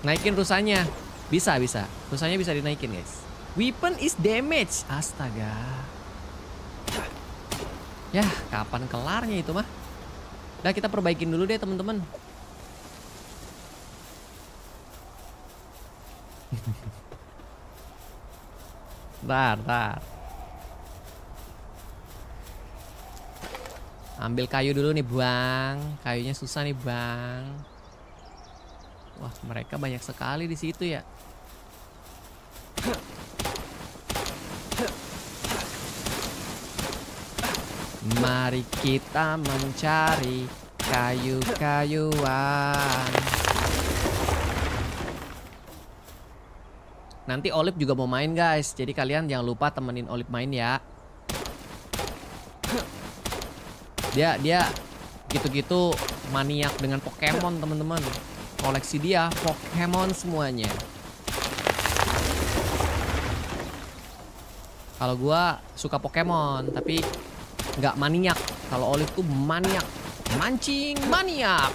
Speaker 1: Naikin rusanya. Bisa, bisa. Rusanya bisa dinaikin, guys. Weapon is damage. Astaga. Ya kapan kelarnya itu mah? Udah kita perbaikin dulu deh, temen-temen. <laughs> Bentar, bentar. Ambil kayu dulu nih bang. Kayunya susah nih bang. Wah mereka banyak sekali di situ ya. Mari kita mencari kayu-kayuan. Nanti Olive juga mau main guys, jadi kalian jangan lupa temenin Olive main ya. Dia dia gitu-gitu maniak dengan Pokemon teman-teman. Koleksi dia Pokemon semuanya. Kalau gua suka Pokemon tapi nggak maniak. Kalau Olive tuh maniak, mancing maniak.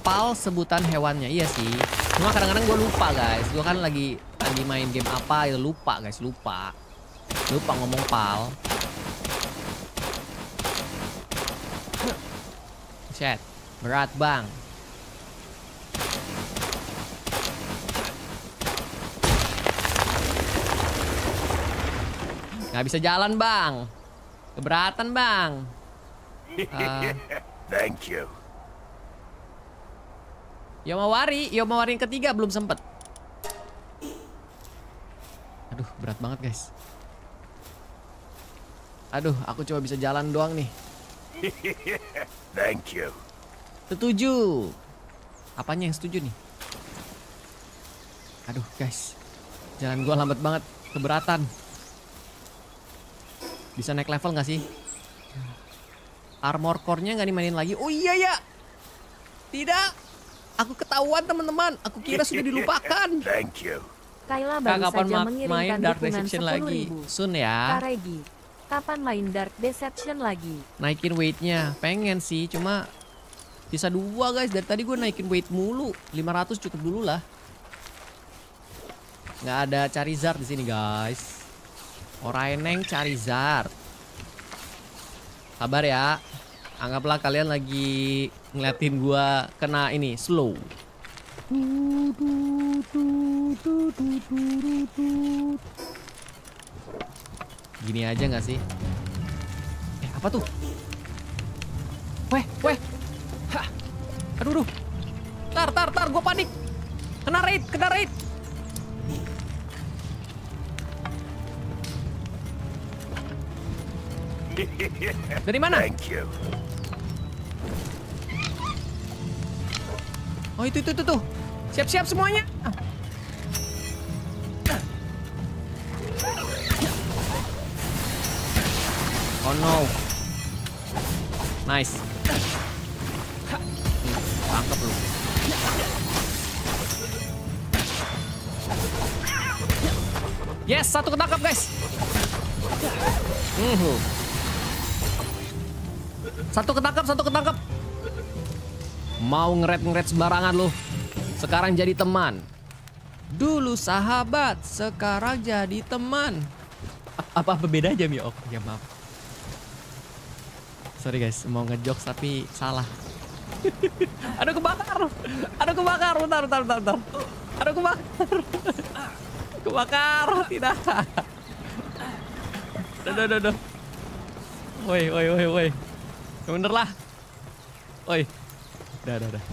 Speaker 1: Pal sebutan hewannya iya sih. Cuma kadang-kadang gue lupa guys. Gue kan lagi lagi main game apa, ya lupa guys, lupa. Lupa ngomong pal. chat Berat, Bang. Nggak bisa jalan, Bang. Keberatan, Bang. Uh, <laughs> Thank you. Yomawari, Yomawari yang ketiga belum sempet. Aduh, berat banget, guys. Aduh, aku cuma bisa jalan doang nih.
Speaker 3: <laughs> Thank you.
Speaker 1: Setuju. Apanya yang setuju nih? Aduh, guys. Jalan gua lambat banget, keberatan. Bisa naik level gak sih? Armor core-nya gak dimainin lagi. Oh iya ya. Tidak. Aku ketahuan teman-teman. Aku kira sudah <laughs> dilupakan. Thank you.
Speaker 2: Kayla baru saja mengirimkan main Dark Reception lagi?
Speaker 1: Sun ya
Speaker 2: kapan main Dark Deception lagi?
Speaker 1: Naikin weightnya, pengen sih, cuma bisa dua guys. Dari tadi gue naikin weight mulu, 500 cukup dulu lah. Nggak ada Charizard di sini guys. Oraineng Charizard. Sabar ya. Anggaplah kalian lagi ngeliatin gue kena ini slow. Du, du,
Speaker 4: du, du, du, du,
Speaker 1: du, du. Gini aja nggak sih? Eh, apa tuh? Weh, weh. Hah. Aduh, aduh. Tar, tar, tar, gue panik. Kena raid, kena raid.
Speaker 3: Dari mana? Thank you.
Speaker 1: Oh, itu, itu, itu, tuh. Siap-siap semuanya. Ah. Oh no. Nice. tangkap lu. Yes, satu ketangkap guys. Hmm. Satu ketangkap, satu ketangkap. Mau ngeret-ngeret sembarangan lu. Sekarang jadi teman. Dulu sahabat, sekarang jadi teman. Apa, apa bedanya, Mio? Oh, ya maaf sorry guys, mau ngejok tapi salah. <laughs> Aduh kebakar. Aduh kebakar. Bentar, bentar, bentar, bentar. Aduh kebakar. <laughs> Kebakar. Tidak. Aduh, aduh, aduh. Woi, woi, woi, woi. Yang bener lah. Woi. Udah, udah, udah.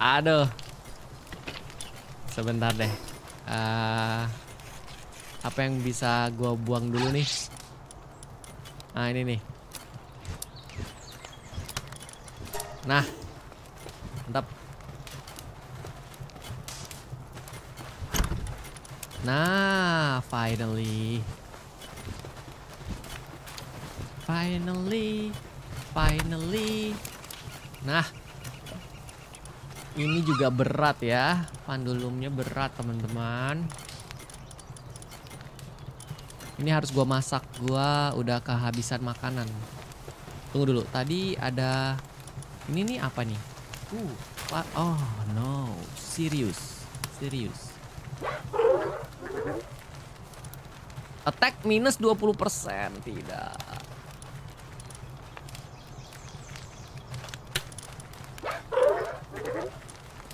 Speaker 1: Aduh. Sebentar deh. Uh, apa yang bisa gua buang dulu nih? Nah ini nih Nah Mantap Nah Finally Finally Finally Nah Ini juga berat ya Pandulumnya berat teman-teman ini harus gua masak. Gua udah kehabisan makanan. Tunggu dulu. Tadi ada ini nih apa nih? Uh, oh no, serius, serius. Attack minus 20% tidak.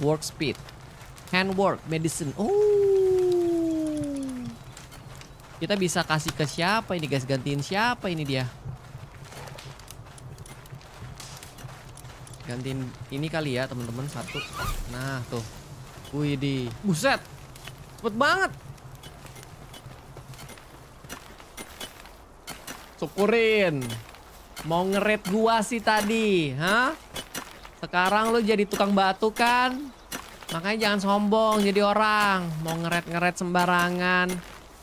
Speaker 1: Work speed. Handwork medicine. Oh. Kita bisa kasih ke siapa ini guys? Gantiin siapa ini dia? Gantiin ini kali ya teman-teman satu. Nah tuh. Wih di. Buset. Cepet banget. Syukurin. Mau ngeret gua sih tadi, hah? Sekarang lu jadi tukang batu kan? Makanya jangan sombong jadi orang. Mau ngeret-ngeret sembarangan.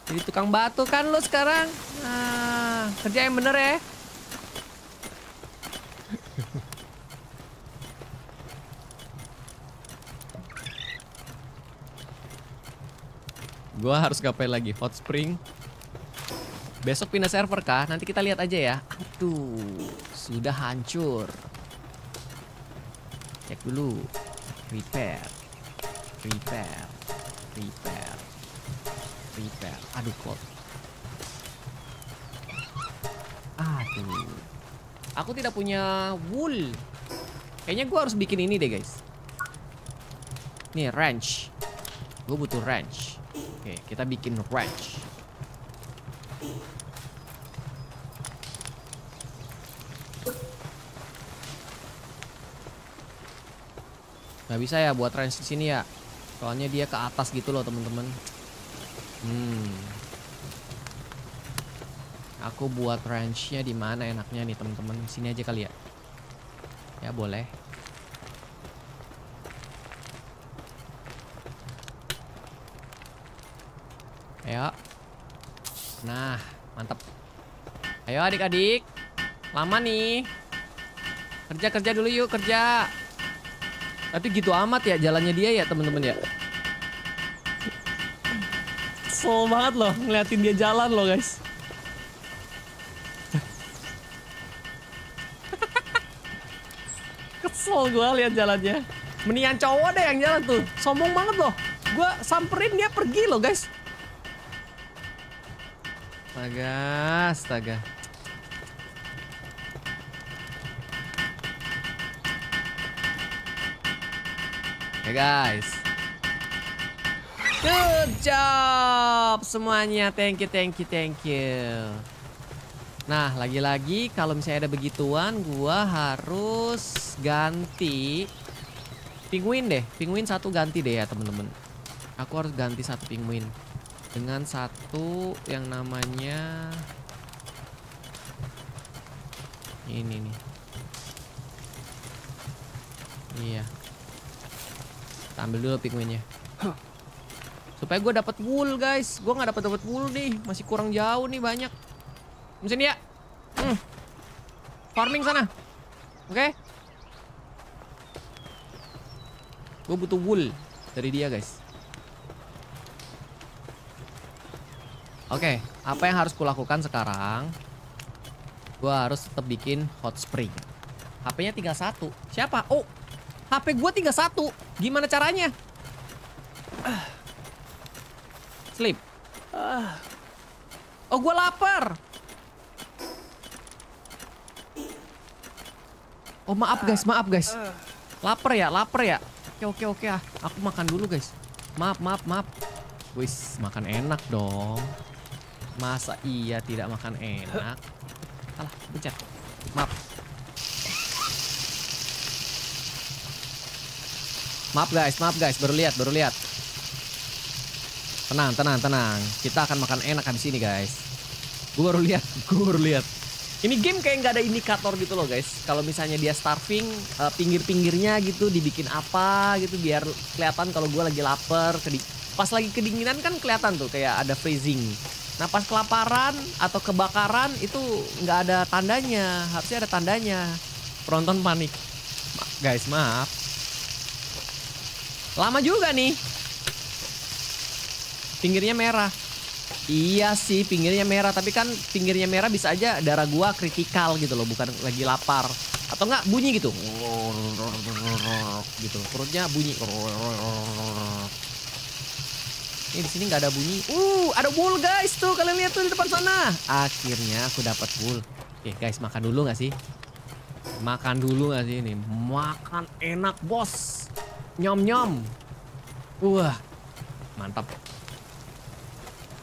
Speaker 1: Jadi tukang batu kan lo sekarang? Nah, kerja yang bener ya. Gua harus ngapain lagi? Hot spring. Besok pindah server kah? Nanti kita lihat aja ya. Aduh, sudah hancur. Cek dulu. Repair. Repair. Repair repair. Aduh, kok. Aduh. Aku tidak punya wool. Kayaknya gue harus bikin ini deh, guys. Nih, wrench. Gue butuh wrench. Oke, kita bikin wrench. Gak bisa ya buat range di sini ya. Soalnya dia ke atas gitu loh temen-temen. Hmm. Aku buat ranchnya di mana enaknya nih temen-temen sini aja kali ya. Ya boleh. Ayo. Nah, mantap. Ayo adik-adik. Lama nih. Kerja-kerja dulu yuk, kerja. Tapi gitu amat ya jalannya dia ya, teman-teman ya kesel banget loh ngeliatin dia jalan loh guys. <laughs> kesel gue lihat jalannya. Mendingan cowok deh yang jalan tuh. Sombong banget loh. Gue samperin dia pergi loh guys. Astaga, astaga. Hey guys. Good job semuanya. Thank you, thank you, thank you. Nah, lagi-lagi kalau misalnya ada begituan, gua harus ganti penguin deh. penguin satu ganti deh ya, temen-temen. Aku harus ganti satu penguin dengan satu yang namanya ini nih. Iya. Kita ambil dulu pinguinnya. Supaya gue dapat wool guys. Gue nggak dapat dapat wool nih. Masih kurang jauh nih banyak. mesin ya. Hmm. Farming sana. Oke. Okay? Gue butuh wool dari dia guys. Oke, okay, apa yang harus kulakukan sekarang? Gue harus tetap bikin hot spring. HP-nya tinggal satu. Siapa? Oh, HP gue tinggal satu. Gimana caranya? Uh. Sleep. Ah. Oh, gue lapar. Oh, maaf guys, maaf guys. Lapar ya, lapar ya. Oke, oke, oke. Ah. Aku makan dulu guys. Maaf, maaf, maaf. Wis, makan enak dong. Masa iya tidak makan enak? Alah, pencet. Maaf. Maaf guys, maaf guys. Baru lihat, baru lihat. Tenang, tenang, tenang. Kita akan makan enak habis ini, guys. Gue baru lihat, <laughs> gue baru lihat. Ini game kayak nggak ada indikator gitu loh, guys. Kalau misalnya dia starving, eh, pinggir-pinggirnya gitu dibikin apa gitu biar kelihatan kalau gue lagi lapar. Pas lagi kedinginan kan kelihatan tuh kayak ada freezing. Nah pas kelaparan atau kebakaran itu nggak ada tandanya, harusnya ada tandanya. Penonton panik, guys maaf. Lama juga nih pinggirnya merah. Iya sih, pinggirnya merah. Tapi kan pinggirnya merah bisa aja darah gua kritikal gitu loh, bukan lagi lapar. Atau enggak bunyi gitu. Gitu, perutnya bunyi. Ini di sini nggak ada bunyi. Uh, ada bull guys tuh kalian lihat tuh di depan sana. Akhirnya aku dapat bull. Oke guys, makan dulu nggak sih? Makan dulu nggak sih ini? Makan enak bos. Nyom nyom. Wah, mantap.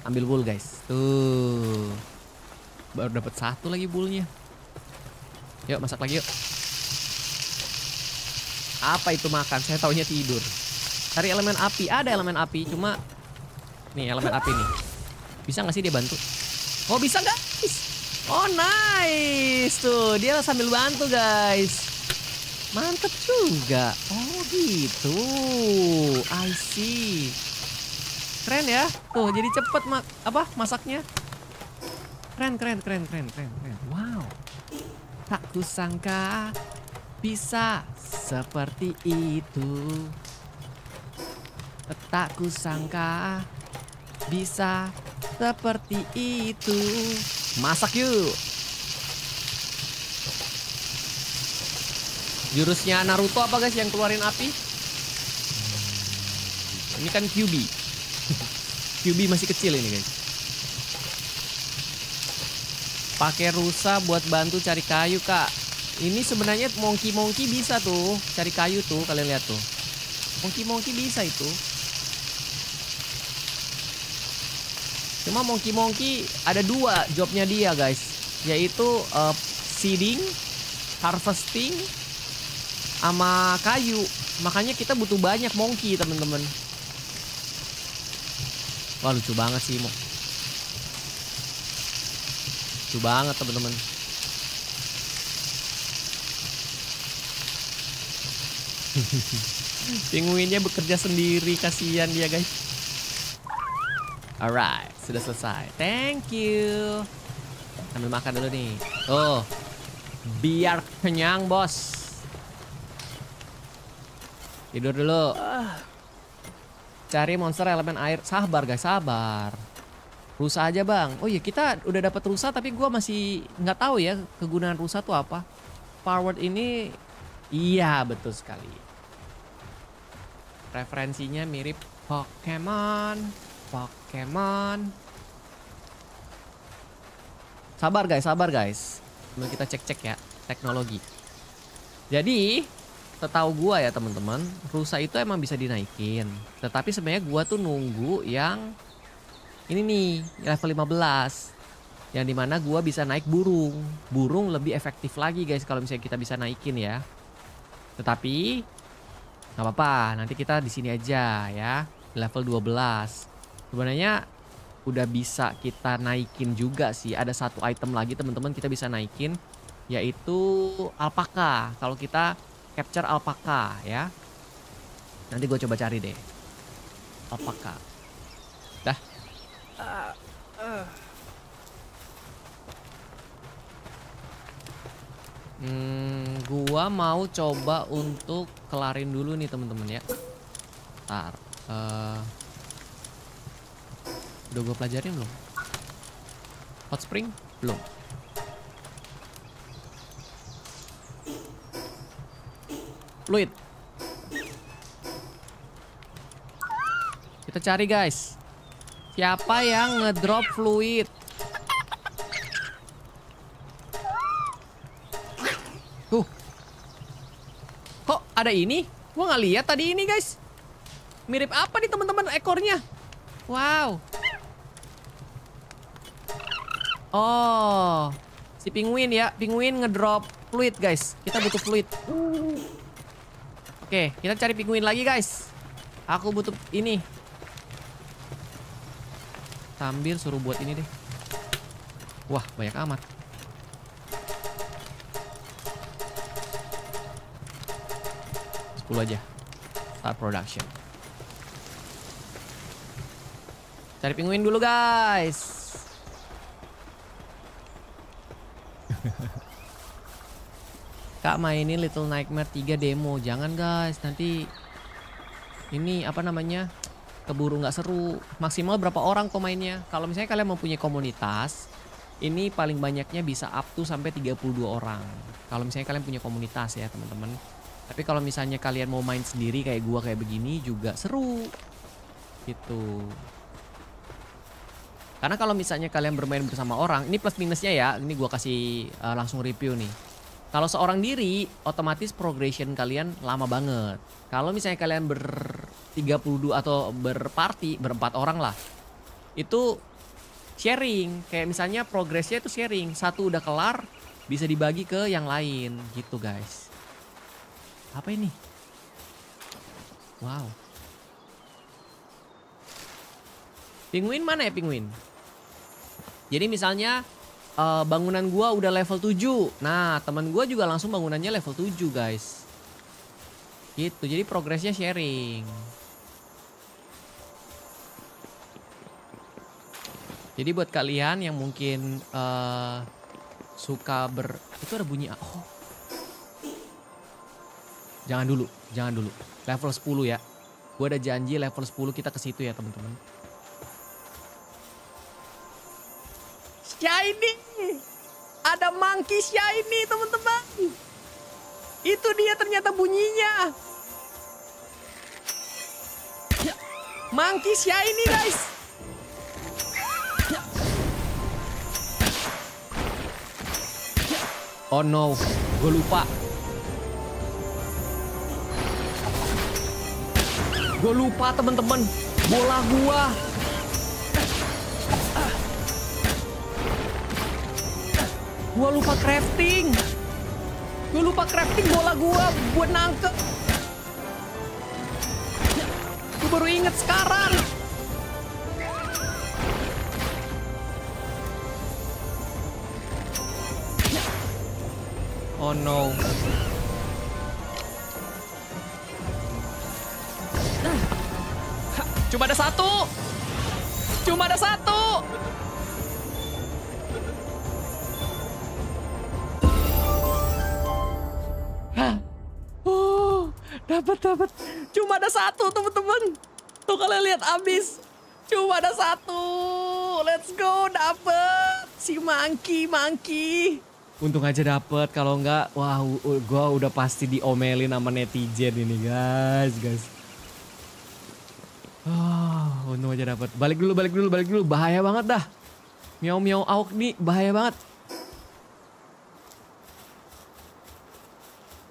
Speaker 1: Ambil wool guys. Tuh. Baru dapat satu lagi bulnya. Yuk masak lagi yuk. Apa itu makan? Saya taunya tidur. Cari elemen api. Ada elemen api, cuma nih elemen api nih. Bisa nggak sih dia bantu? Oh bisa nggak? Oh nice tuh dia sambil bantu guys. Mantep juga. Oh gitu. I see. Keren ya. Tuh, jadi cepet ma apa masaknya. Keren, keren, keren, keren, keren, keren. Wow. Tak kusangka bisa seperti itu. Tak kusangka bisa seperti itu. Masak yuk. Jurusnya Naruto apa guys yang keluarin api? Ini kan Kyubi. QB masih kecil ini guys. Pakai rusa buat bantu cari kayu kak. Ini sebenarnya monkey-monkey bisa tuh cari kayu tuh kalian lihat tuh. Monkey-monkey bisa itu. Cuma monkey-monkey ada dua jobnya dia guys, yaitu uh, seeding, harvesting, sama kayu. Makanya kita butuh banyak monkey teman-teman. Wah lucu banget sih mo Lucu banget teman-teman. <laughs> Pinguinnya bekerja sendiri, kasihan dia guys. Alright, sudah selesai. Thank you. Ambil makan dulu nih. Oh, biar kenyang bos. Tidur dulu. Ah. Cari monster elemen air. Sabar guys, sabar. Rusa aja bang. Oh iya kita udah dapat rusa tapi gue masih nggak tahu ya kegunaan rusa tuh apa. Power ini, iya betul sekali. Referensinya mirip Pokemon, Pokemon. Sabar guys, sabar guys. Mari kita cek-cek ya teknologi. Jadi setahu gua ya teman-teman rusa itu emang bisa dinaikin tetapi sebenarnya gua tuh nunggu yang ini nih level 15 yang dimana gua bisa naik burung burung lebih efektif lagi guys kalau misalnya kita bisa naikin ya tetapi nggak apa-apa nanti kita di sini aja ya level 12 sebenarnya udah bisa kita naikin juga sih ada satu item lagi teman-teman kita bisa naikin yaitu alpaka kalau kita capture alpaka ya. Nanti gue coba cari deh. Alpaka. Dah. Hmm, gua mau coba untuk kelarin dulu nih temen-temen ya. Ntar. Uh, udah gue pelajarin belum? Hot spring? Belum. Fluid. Kita cari guys. Siapa yang ngedrop fluid? Tuh. Kok ada ini? Gua nggak lihat tadi ini, guys. Mirip apa nih teman-teman ekornya? Wow. Oh. Si penguin ya, penguin ngedrop fluid, guys. Kita butuh fluid. Oke, kita cari pinguin lagi, guys. Aku butuh ini. Sambil suruh buat ini deh. Wah, banyak amat. Sepuluh aja. Start production. Cari pinguin dulu, guys. Kak mainin Little Nightmare 3 demo. Jangan guys, nanti ini apa namanya? keburu nggak seru. Maksimal berapa orang kok mainnya? Kalau misalnya kalian mempunyai komunitas, ini paling banyaknya bisa up to sampai 32 orang. Kalau misalnya kalian punya komunitas ya, teman-teman. Tapi kalau misalnya kalian mau main sendiri kayak gua kayak begini juga seru. Gitu. Karena kalau misalnya kalian bermain bersama orang, ini plus minusnya ya. Ini gua kasih uh, langsung review nih kalau seorang diri, otomatis progression kalian lama banget. Kalau misalnya kalian ber 32 atau berparty, berempat orang lah. Itu sharing. Kayak misalnya progresnya itu sharing. Satu udah kelar, bisa dibagi ke yang lain. Gitu guys. Apa ini? Wow. Penguin mana ya penguin? Jadi misalnya uh, bangunan gua udah level 7. Nah, teman gua juga langsung bangunannya level 7, guys. Gitu. Jadi progresnya sharing. Jadi buat kalian yang mungkin uh, suka ber itu ada bunyi oh. Jangan dulu, jangan dulu. Level 10 ya. Gua ada janji level 10 kita ke situ ya, teman-teman. Shiny. Ada monkey shiny, teman-teman. Itu dia ternyata bunyinya. Monkey shiny, guys. Oh no, gue lupa. Gue lupa teman-teman, bola gua Gua lupa crafting. Gua lupa crafting bola gua buat nangkep. Gua baru inget sekarang. Oh no. Cuma ada satu. Cuma ada satu. Dapat, dapat. Cuma ada satu, teman-teman. Tuh kalian lihat abis. Cuma ada satu. Let's go, dapat. Si Mangki, Mangki. Untung aja dapet, kalau enggak, wah gue udah pasti diomelin sama netizen ini guys, guys. Oh, untung aja dapet. Balik dulu, balik dulu, balik dulu. Bahaya banget dah. Miau miau auk nih, bahaya banget.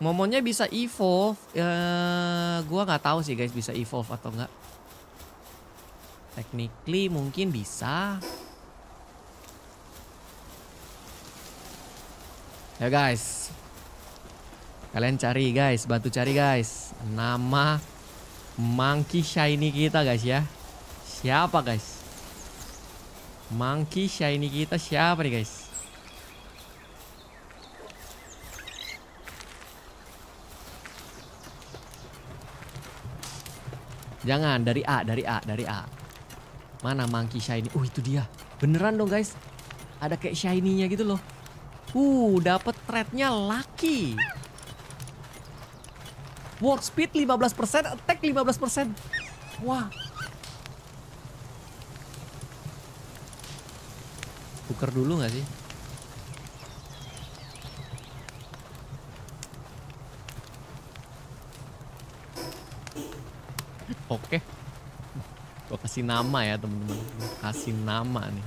Speaker 1: Momonya bisa evolve. Uh, gua nggak tahu sih guys bisa evolve atau enggak. Technically mungkin bisa. Ya guys. Kalian cari guys, bantu cari guys. Nama Monkey Shiny kita guys ya. Siapa guys? Monkey Shiny kita siapa nih guys? Jangan, dari A, dari A, dari A. Mana monkey shiny? Oh, itu dia. Beneran dong, guys. Ada kayak shiny-nya gitu loh. Uh, dapat threadnya lucky. Walk speed 15%, attack 15%. Wah. Tuker dulu gak sih? Oke. Gue kasih nama ya temen-temen. Kasih nama nih.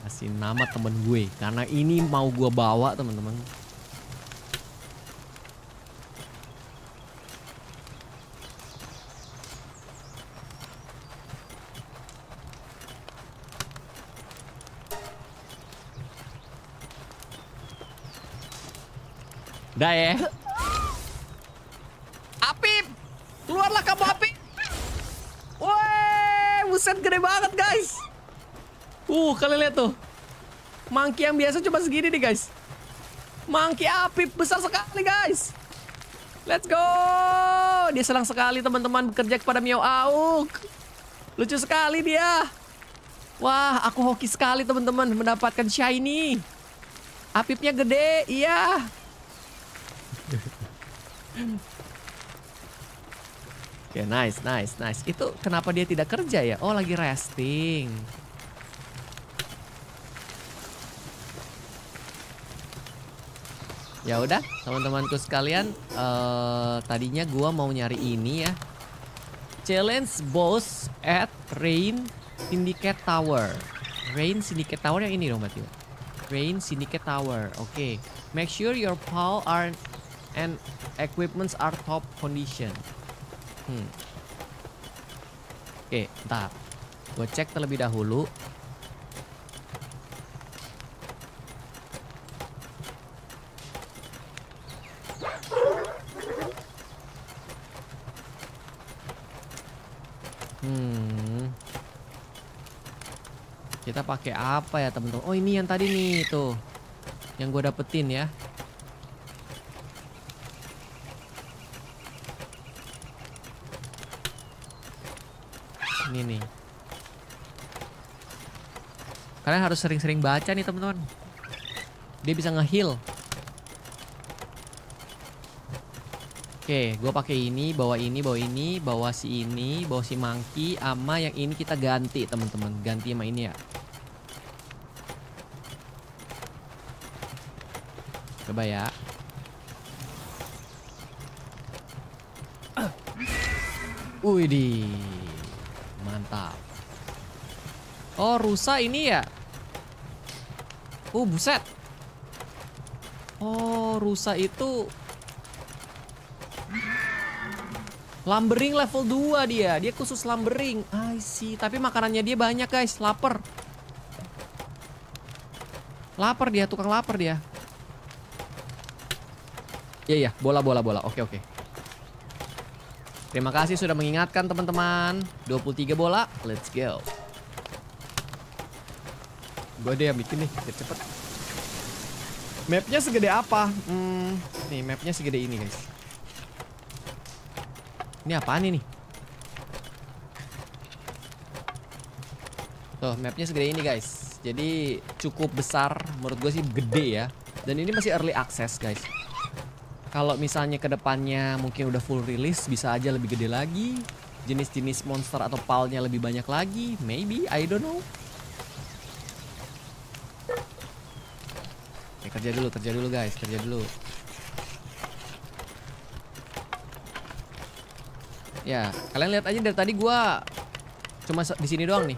Speaker 1: Kasih nama temen gue. Karena ini mau gue bawa temen-temen. Udah ya. Apip! Keluarlah kamu Apip! buset gede banget guys. Uh, kalian lihat tuh. Monkey yang biasa cuma segini nih guys. Monkey api besar sekali guys. Let's go. Dia senang sekali teman-teman bekerja kepada Mio Auk. Lucu sekali dia. Wah, aku hoki sekali teman-teman mendapatkan shiny. Apipnya gede, iya. Oke, okay, nice, nice, nice. Itu kenapa dia tidak kerja ya? Oh, lagi resting. Ya udah, teman-temanku sekalian, uh, tadinya gua mau nyari ini ya. Challenge boss at Rain Syndicate Tower. Rain Syndicate Tower yang ini dong Matthew. Rain Syndicate Tower. Oke. Okay. Make sure your power are and equipments are top condition. Hmm. Oke, ntar Gue cek terlebih dahulu. Hmm. Kita pakai apa ya, teman-teman? Oh, ini yang tadi nih, tuh. Yang gue dapetin ya. ini nih. Kalian harus sering-sering baca nih teman-teman. Dia bisa ngeheal. Oke, gue pakai ini, bawa ini, bawa ini, bawa si ini, bawa si mangki, ama yang ini kita ganti teman-teman, ganti sama ini ya. Coba ya. Wih, Oh, rusa ini ya? Oh, buset. Oh, rusa itu... Lumbering level 2 dia. Dia khusus lumbering. I see. Tapi makanannya dia banyak, guys. Laper. Laper dia, tukang laper dia. Iya, iya. Bola, bola, bola. Oke, oke. Terima kasih sudah mengingatkan, teman-teman. 23 bola. Let's go gue deh yang bikin nih biar cepet mapnya segede apa hmm, nih mapnya segede ini guys ini apaan ini tuh mapnya segede ini guys jadi cukup besar menurut gue sih gede ya dan ini masih early access guys kalau misalnya kedepannya mungkin udah full release bisa aja lebih gede lagi jenis-jenis monster atau palnya lebih banyak lagi maybe I don't know kerja dulu kerja dulu guys kerja dulu ya kalian lihat aja dari tadi gua cuma di sini doang nih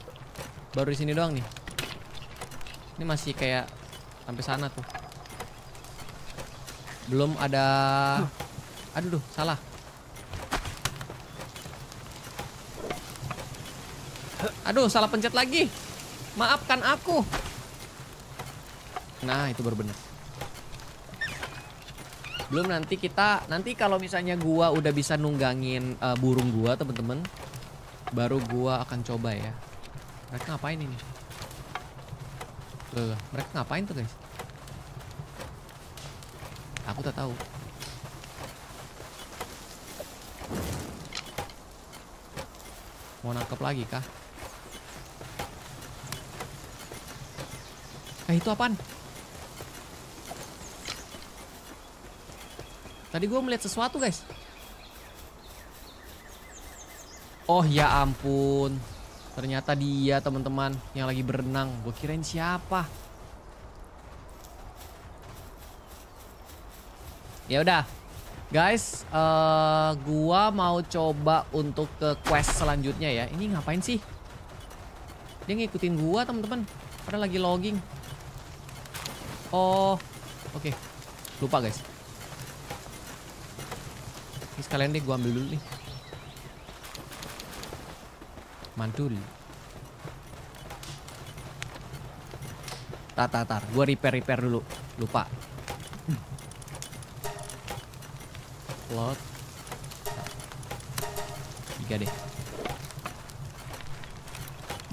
Speaker 1: baru di sini doang nih ini masih kayak sampai sana tuh belum ada aduh duh, salah aduh salah pencet lagi maafkan aku nah itu baru bener belum nanti kita nanti kalau misalnya gua udah bisa nunggangin uh, burung gua, temen-temen, baru gua akan coba ya. Mereka ngapain ini? Tuh, mereka ngapain tuh, guys? Aku tak tahu. Mau nangkep lagi kah? Eh, itu apaan? Tadi gue melihat sesuatu guys. Oh ya ampun. Ternyata dia teman-teman yang lagi berenang. Gue kirain siapa. Ya udah. Guys, uh, gua mau coba untuk ke quest selanjutnya ya. Ini ngapain sih? Dia ngikutin gua, teman-teman. Padahal lagi logging. Oh. Oke. Okay. Lupa, guys sekalian deh gua ambil dulu nih. Mantul. Tar, tar, tar. Gue repair-repair dulu. Lupa. Lot. Tiga deh.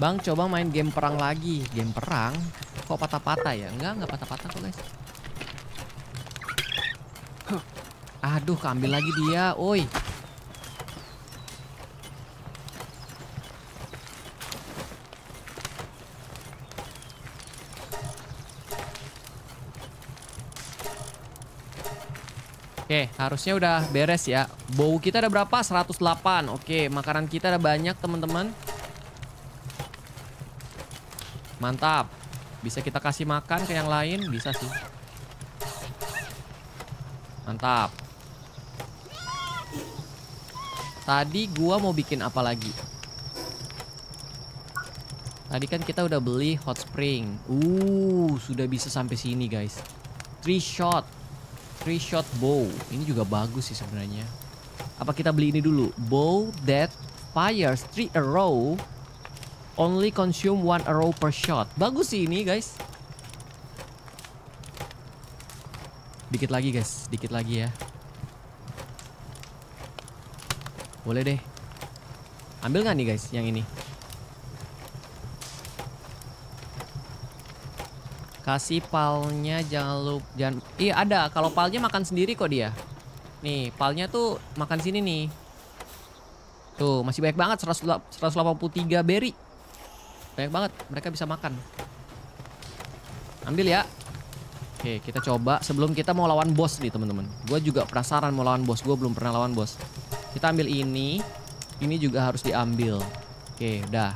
Speaker 1: Bang, coba main game perang lagi. Game perang? Kok patah-patah ya? Enggak, enggak patah-patah kok guys. Aduh, ambil lagi dia. Oi. Oke, harusnya udah beres ya. Bow kita ada berapa? 108. Oke, makanan kita ada banyak, teman-teman. Mantap. Bisa kita kasih makan ke yang lain? Bisa sih. Mantap. Tadi gua mau bikin apa lagi? Tadi kan kita udah beli hot spring. Uh, sudah bisa sampai sini, guys. Three shot. Three shot bow. Ini juga bagus sih sebenarnya. Apa kita beli ini dulu? Bow that fires three arrow only consume one arrow per shot. Bagus sih ini, guys. Dikit lagi, guys. Dikit lagi ya. Boleh deh. Ambil nggak nih guys yang ini? Kasih palnya jangan lupa jangan Iya ada, kalau palnya makan sendiri kok dia. Nih, palnya tuh makan sini nih. Tuh, masih banyak banget 183 berry. Banyak banget, mereka bisa makan. Ambil ya. Oke, kita coba sebelum kita mau lawan bos nih, teman-teman. gue juga penasaran mau lawan bos, gue belum pernah lawan bos. Kita ambil ini. Ini juga harus diambil. Oke, udah.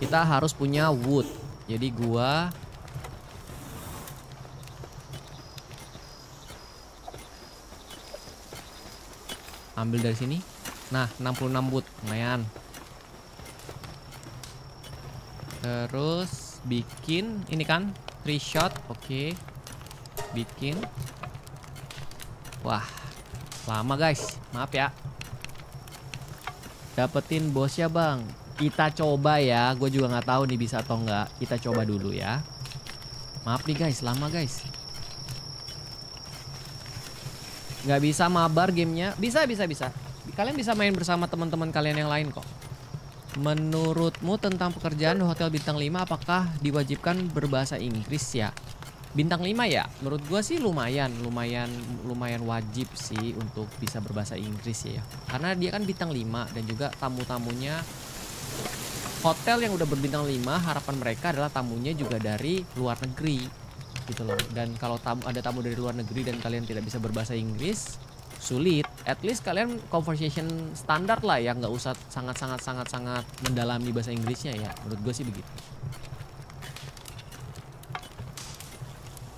Speaker 1: Kita harus punya wood. Jadi gua ambil dari sini. Nah, 66 wood. Lumayan. Terus bikin ini kan three shot. Oke. Okay. Bikin. Wah, Lama guys, maaf ya. Dapetin bosnya bang. Kita coba ya, gue juga nggak tahu nih bisa atau nggak. Kita coba dulu ya. Maaf nih guys, lama guys. Nggak bisa mabar gamenya. Bisa, bisa, bisa. Kalian bisa main bersama teman-teman kalian yang lain kok. Menurutmu tentang pekerjaan di Hotel Bintang 5 apakah diwajibkan berbahasa Inggris ya? bintang 5 ya menurut gue sih lumayan lumayan lumayan wajib sih untuk bisa berbahasa Inggris ya karena dia kan bintang 5 dan juga tamu-tamunya hotel yang udah berbintang 5 harapan mereka adalah tamunya juga dari luar negeri gitu loh dan kalau tamu ada tamu dari luar negeri dan kalian tidak bisa berbahasa Inggris sulit at least kalian conversation standar lah ya nggak usah sangat sangat sangat sangat mendalami bahasa Inggrisnya ya menurut gue sih begitu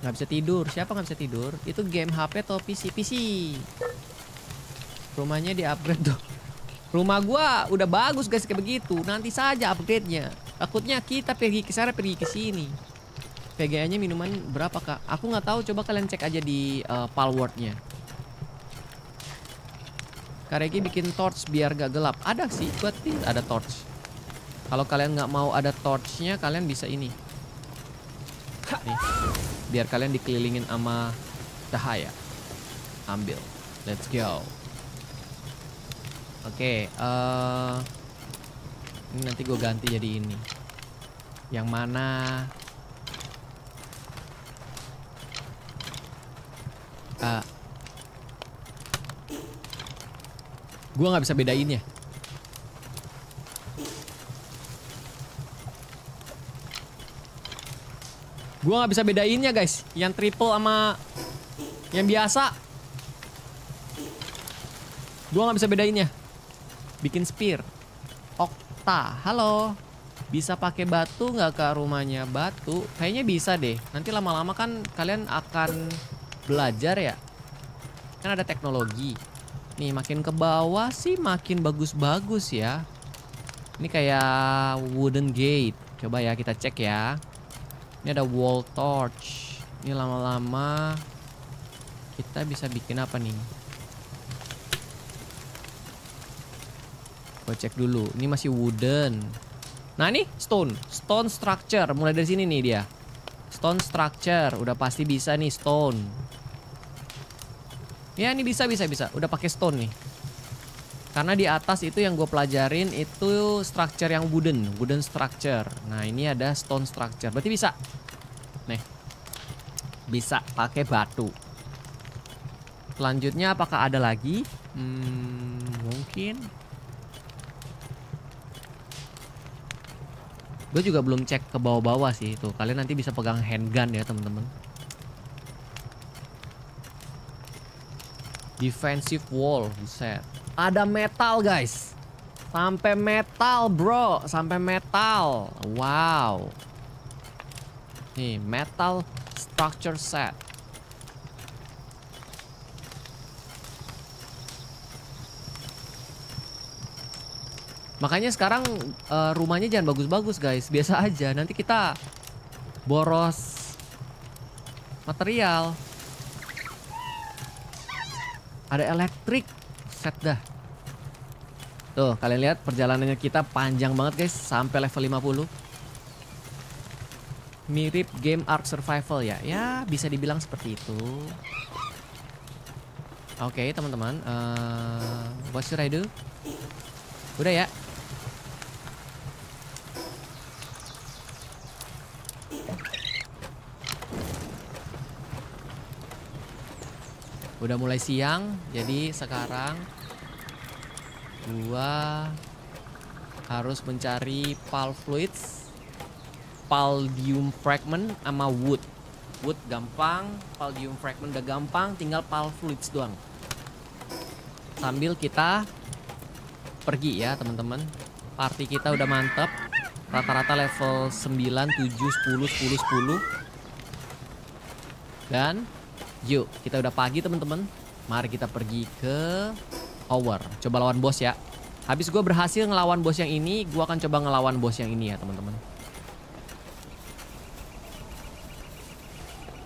Speaker 1: Nggak bisa tidur. Siapa nggak bisa tidur? Itu game HP atau PC? PC. Rumahnya di upgrade tuh. Rumah gua udah bagus guys kayak begitu. Nanti saja upgrade-nya. Takutnya kita pergi ke sana pergi ke sini. PGA-nya minuman berapa kak? Aku nggak tahu. Coba kalian cek aja di uh, eh, palward-nya. Kareki bikin torch biar gak gelap. Ada sih, buat ada torch. Kalau kalian nggak mau ada torchnya, kalian bisa ini biar kalian dikelilingin sama cahaya. Ambil. Let's go. Oke, okay, uh, eh, ini nanti gue ganti jadi ini. Yang mana uh, eh, gue nggak bisa bedainnya. Gue nggak bisa bedainnya guys. Yang triple sama yang biasa. Gue nggak bisa bedainnya. Bikin spear. Okta, halo. Bisa pakai batu nggak ke rumahnya? Batu, kayaknya bisa deh. Nanti lama-lama kan kalian akan belajar ya. Kan ada teknologi. Nih makin ke bawah sih makin bagus-bagus ya. Ini kayak wooden gate. Coba ya kita cek ya. Ini ada wall torch. Ini lama-lama kita bisa bikin apa nih? Gue cek dulu. Ini masih wooden. Nah ini stone, stone structure. Mulai dari sini nih dia. Stone structure, udah pasti bisa nih stone. Ya ini bisa bisa bisa. Udah pakai stone nih. Karena di atas itu yang gue pelajarin itu structure yang wooden, wooden structure. Nah ini ada stone structure, berarti bisa. Nih, bisa pakai batu. Selanjutnya apakah ada lagi? Hmm, mungkin. Gue juga belum cek ke bawah-bawah sih itu. Kalian nanti bisa pegang handgun ya teman-teman. Defensive wall, buset. Ada metal, guys. Sampai metal, bro. Sampai metal. Wow. Nih, metal structure set. Makanya sekarang uh, rumahnya jangan bagus-bagus guys, biasa aja. Nanti kita boros material. Ada elektrik. Set dah. Tuh, kalian lihat perjalanannya kita panjang banget guys. Sampai level 50 mirip game Ark Survival ya. Ya, bisa dibilang seperti itu. Oke, okay, teman-teman. Uh, what should I do? Udah ya? Udah mulai siang, jadi sekarang gua harus mencari pal fluids, paldium fragment sama wood. Wood gampang, paldium fragment udah gampang, tinggal pal fluids doang. Sambil kita pergi ya, teman-teman. Party kita udah mantep. Rata-rata level 9, 7, 10, 10, 10. Dan Yuk, kita udah pagi teman-teman. Mari kita pergi ke Tower. Coba lawan bos ya. Habis gue berhasil ngelawan bos yang ini, gue akan coba ngelawan bos yang ini ya teman-teman.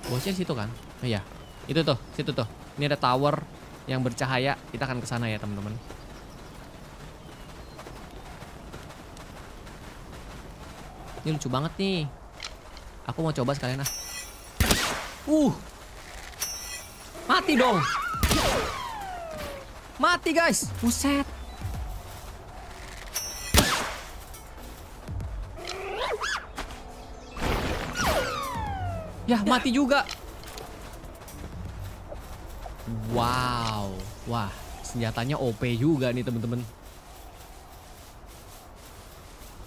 Speaker 1: Bosnya situ kan? Oh, iya, itu tuh, situ tuh. Ini ada tower yang bercahaya. Kita akan ke sana ya teman-teman. Ini lucu banget nih. Aku mau coba sekalian ah. Uh, Mati dong. Mati guys. Buset. Yah, mati juga. Wow. Wah, senjatanya OP juga nih temen-temen.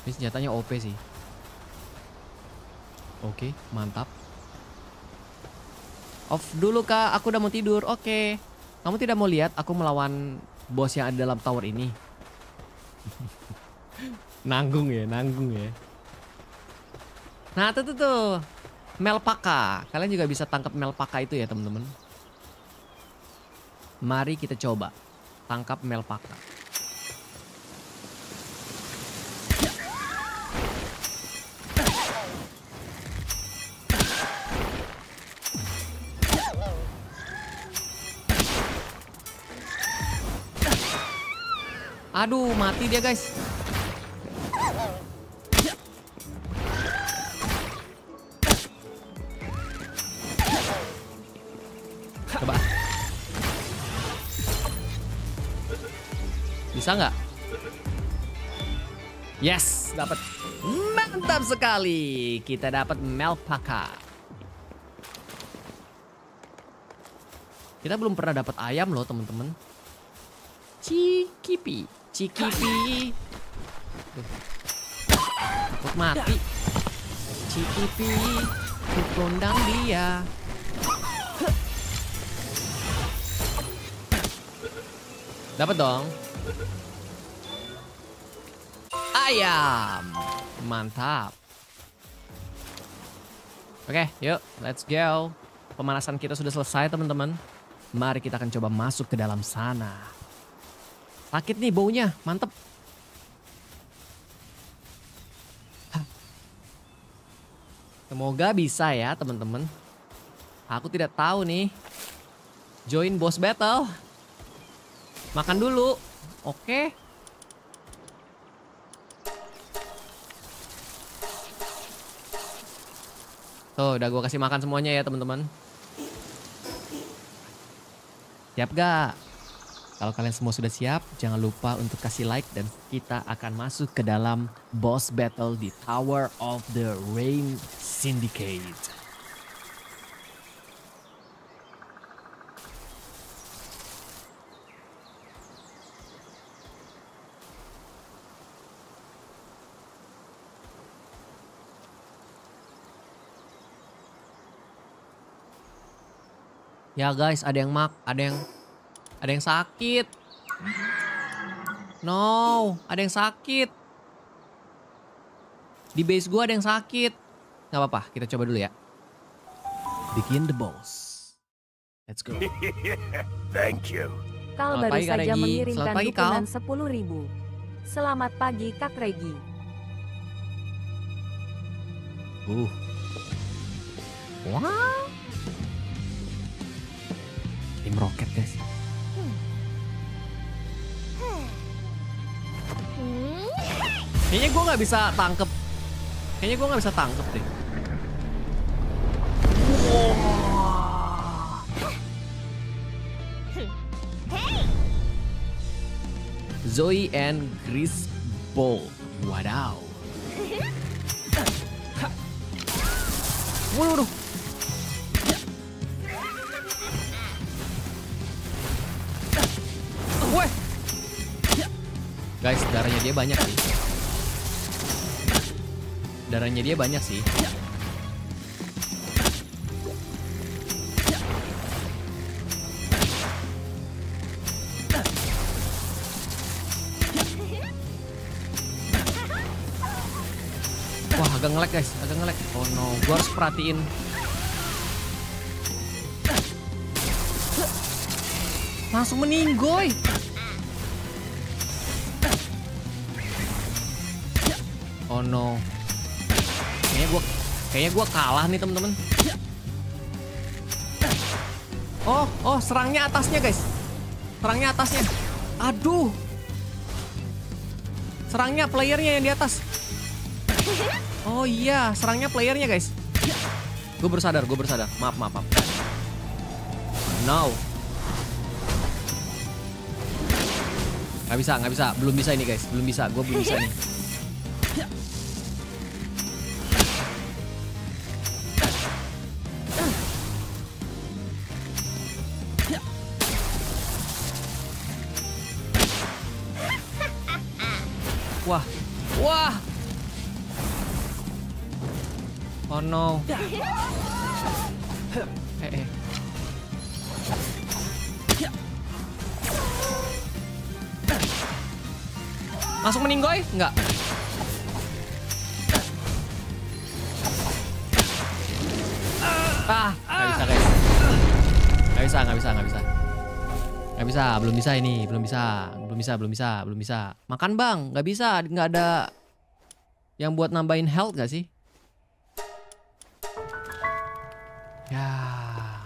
Speaker 1: Ini senjatanya OP sih. Oke, mantap. Off dulu kak, aku udah mau tidur. Oke. Okay. Kamu tidak mau lihat aku melawan bos yang ada dalam tower ini? <laughs> nanggung ya, nanggung ya. Nah tuh tuh tuh. Melpaka. Kalian juga bisa tangkap melpaka itu ya teman-teman. Mari kita coba tangkap melpaka. Aduh, mati dia guys. Coba. Bisa nggak? Yes, dapat. Mantap sekali. Kita dapat Melpaka. Kita belum pernah dapat ayam loh, teman-teman. Cikipi. Cikipi. Kok mati. Cikipi. Ku tondang dia. Dapat dong. Ayam. Mantap. Oke, yuk. Let's go. Pemanasan kita sudah selesai, teman-teman. Mari kita akan coba masuk ke dalam sana. Sakit nih baunya, mantep. Semoga bisa ya teman-teman. Aku tidak tahu nih. Join boss battle. Makan dulu. Oke. Tuh, udah gue kasih makan semuanya ya teman-teman. Siap gak? Kalau kalian semua sudah siap, jangan lupa untuk kasih like dan kita akan masuk ke dalam boss battle di Tower of the Rain Syndicate. Ya guys, ada yang mak, ada yang ada yang sakit. No, ada yang sakit. Di base gue ada yang sakit. Gak apa-apa, kita coba dulu ya. Begin the boss. Let's go.
Speaker 3: <laughs> Thank you.
Speaker 1: Kal baru pagi, saja Regi. mengirimkan pagi, dukungan
Speaker 2: sepuluh ribu. Selamat pagi Kak Regi.
Speaker 4: Uh.
Speaker 1: Wah. Tim roket guys. Kayaknya gue nggak bisa tangkep. Kayaknya gue nggak bisa tangkep deh. Zoe and Gris Bowl Wadaw. Waduh, waduh. dia banyak sih. Darahnya dia banyak sih. Wah, agak ngelek guys, agak ngelek. Oh no, gua harus perhatiin langsung meninggoy no. Kayaknya gue kayaknya gua kalah nih, teman-teman. Oh, oh, serangnya atasnya, guys. Serangnya atasnya. Aduh. Serangnya playernya yang di atas. Oh iya, serangnya playernya, guys. Gue bersadar, gue bersadar. Maaf, maaf, maaf. No. Gak bisa, gak bisa. Belum bisa ini guys. Belum bisa. Gue belum bisa nih. belum bisa ini, belum bisa, belum bisa, belum bisa, belum bisa. Makan bang, nggak bisa, nggak ada yang buat nambahin health gak sih? Ya,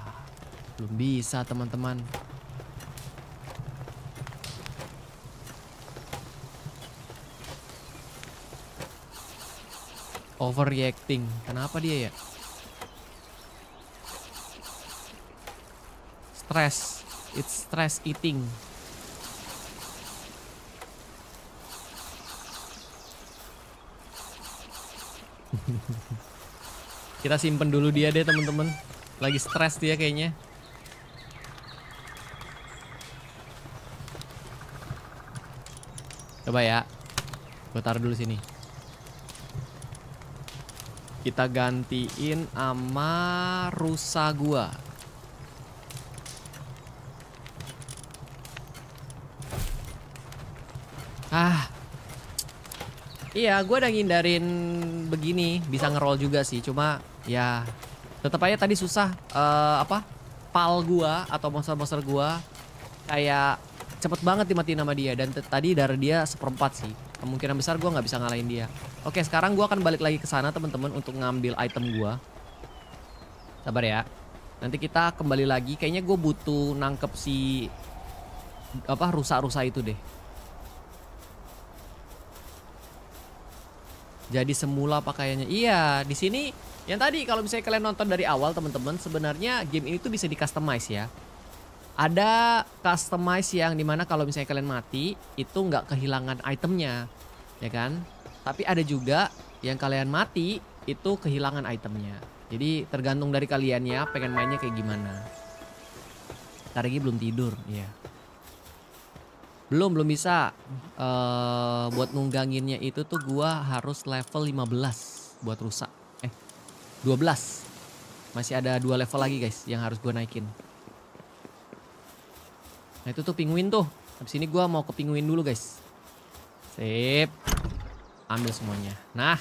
Speaker 1: belum bisa teman-teman. Overreacting, kenapa dia ya? Stress. It's stress eating. <laughs> Kita simpen dulu dia deh teman-teman. Lagi stres dia kayaknya. Coba ya. Gue taruh dulu sini. Kita gantiin sama rusa gua. Ah. Iya, gue udah ngindarin begini, bisa ngerol juga sih. Cuma ya tetap aja tadi susah uh, apa? Pal gua atau monster-monster gua kayak cepet banget dimatiin nama dia dan tadi dari dia seperempat sih. Kemungkinan besar gua nggak bisa ngalahin dia. Oke, sekarang gua akan balik lagi ke sana teman-teman untuk ngambil item gua. Sabar ya. Nanti kita kembali lagi. Kayaknya gue butuh nangkep si apa rusak rusak itu deh. jadi semula pakaiannya. Iya, di sini yang tadi kalau misalnya kalian nonton dari awal teman-teman, sebenarnya game ini tuh bisa di customize ya. Ada customize yang dimana kalau misalnya kalian mati itu nggak kehilangan itemnya, ya kan? Tapi ada juga yang kalian mati itu kehilangan itemnya. Jadi tergantung dari kalian ya, pengen mainnya kayak gimana. Karena belum tidur, ya. Yeah belum belum bisa uh, buat nungganginnya itu tuh gua harus level 15 buat rusak eh 12 masih ada dua level lagi guys yang harus gua naikin nah itu tuh pinguin tuh habis ini gua mau ke pinguin dulu guys sip ambil semuanya nah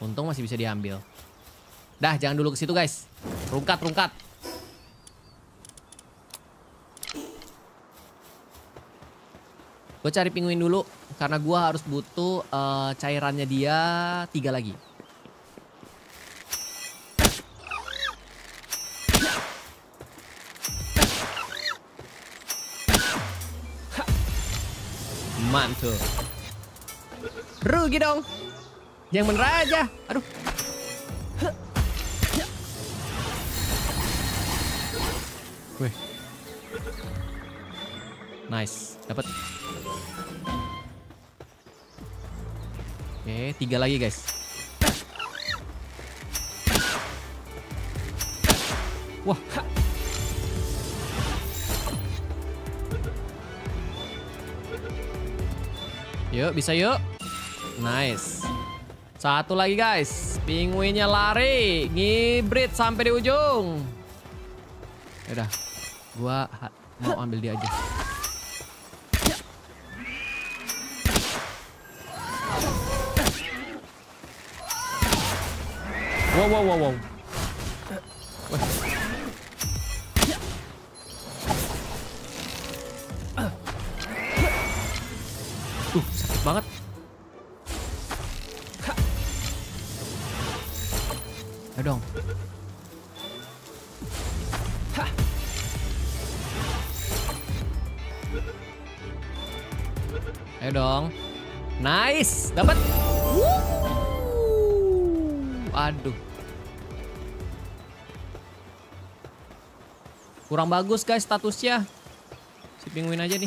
Speaker 1: untung masih bisa diambil dah jangan dulu ke situ guys rungkat rungkat Gue cari pinguin dulu karena gue harus butuh uh, cairannya dia tiga lagi. Mantul. Rugi dong. Yang bener aja. Aduh. Wih. Nice. Dapat. Oke, tiga lagi guys. Wah. Yuk, bisa yuk. Nice. Satu lagi guys. Pinguinnya lari. Ngibrit sampai di ujung. Udah. Gua mau ambil dia aja. Wow, wow, wow, wow. Tuh, sakit banget. Ya dong. Ayo dong. Nice, dapat. Wuh. Aduh. Kurang bagus guys statusnya. Si penguin aja nih.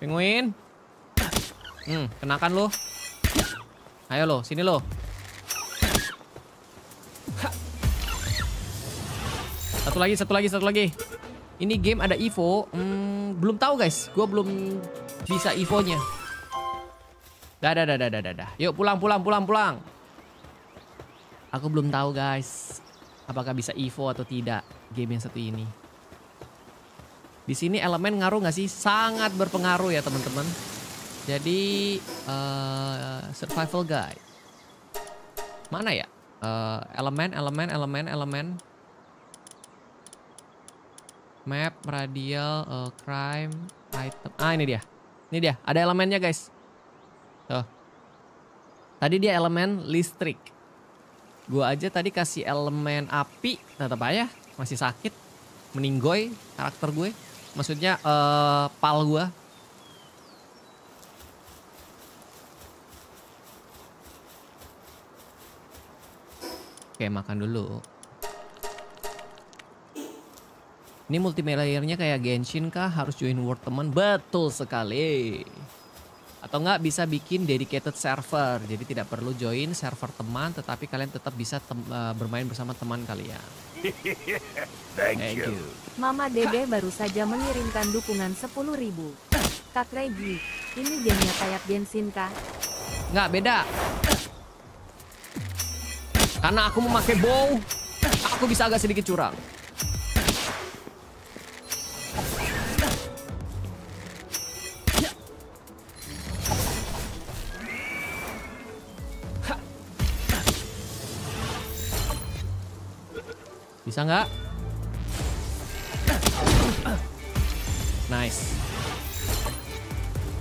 Speaker 1: Penguin. Hmm, kenakan lo. Ayo lo, sini lo. Satu lagi, satu lagi, satu lagi. Ini game ada Evo. Hmm, belum tahu guys. Gue belum bisa Evo-nya. Dah, dah, dah, dah, dah, dah. Yuk pulang, pulang, pulang, pulang. Aku belum tahu guys. Apakah bisa Evo atau tidak game yang satu ini. Di sini elemen ngaruh nggak sih? Sangat berpengaruh ya teman-teman. Jadi uh, survival guide. Mana ya? Uh, elemen, elemen, elemen, elemen. Map, radial, uh, crime, item. Ah ini dia. Ini dia. Ada elemennya guys. Tuh. Tadi dia elemen listrik. Gua aja tadi kasih elemen api, tetap aja masih sakit meninggoy karakter gue maksudnya uh, pal gue Oke makan dulu Ini multiplayernya kayak Genshin kah? Harus join world teman? Betul sekali Atau nggak bisa bikin dedicated server Jadi tidak perlu join server teman Tetapi kalian tetap bisa eh, bermain bersama teman kalian
Speaker 3: <laughs>
Speaker 1: Thank, Thank you. you.
Speaker 2: Mama Dede baru saja mengirimkan dukungan ribu. Kak Regi, ini gamenya kayak bensin kah? Nggak beda.
Speaker 1: Karena aku memakai bow, aku bisa agak sedikit curang. Bisa nggak? Nice.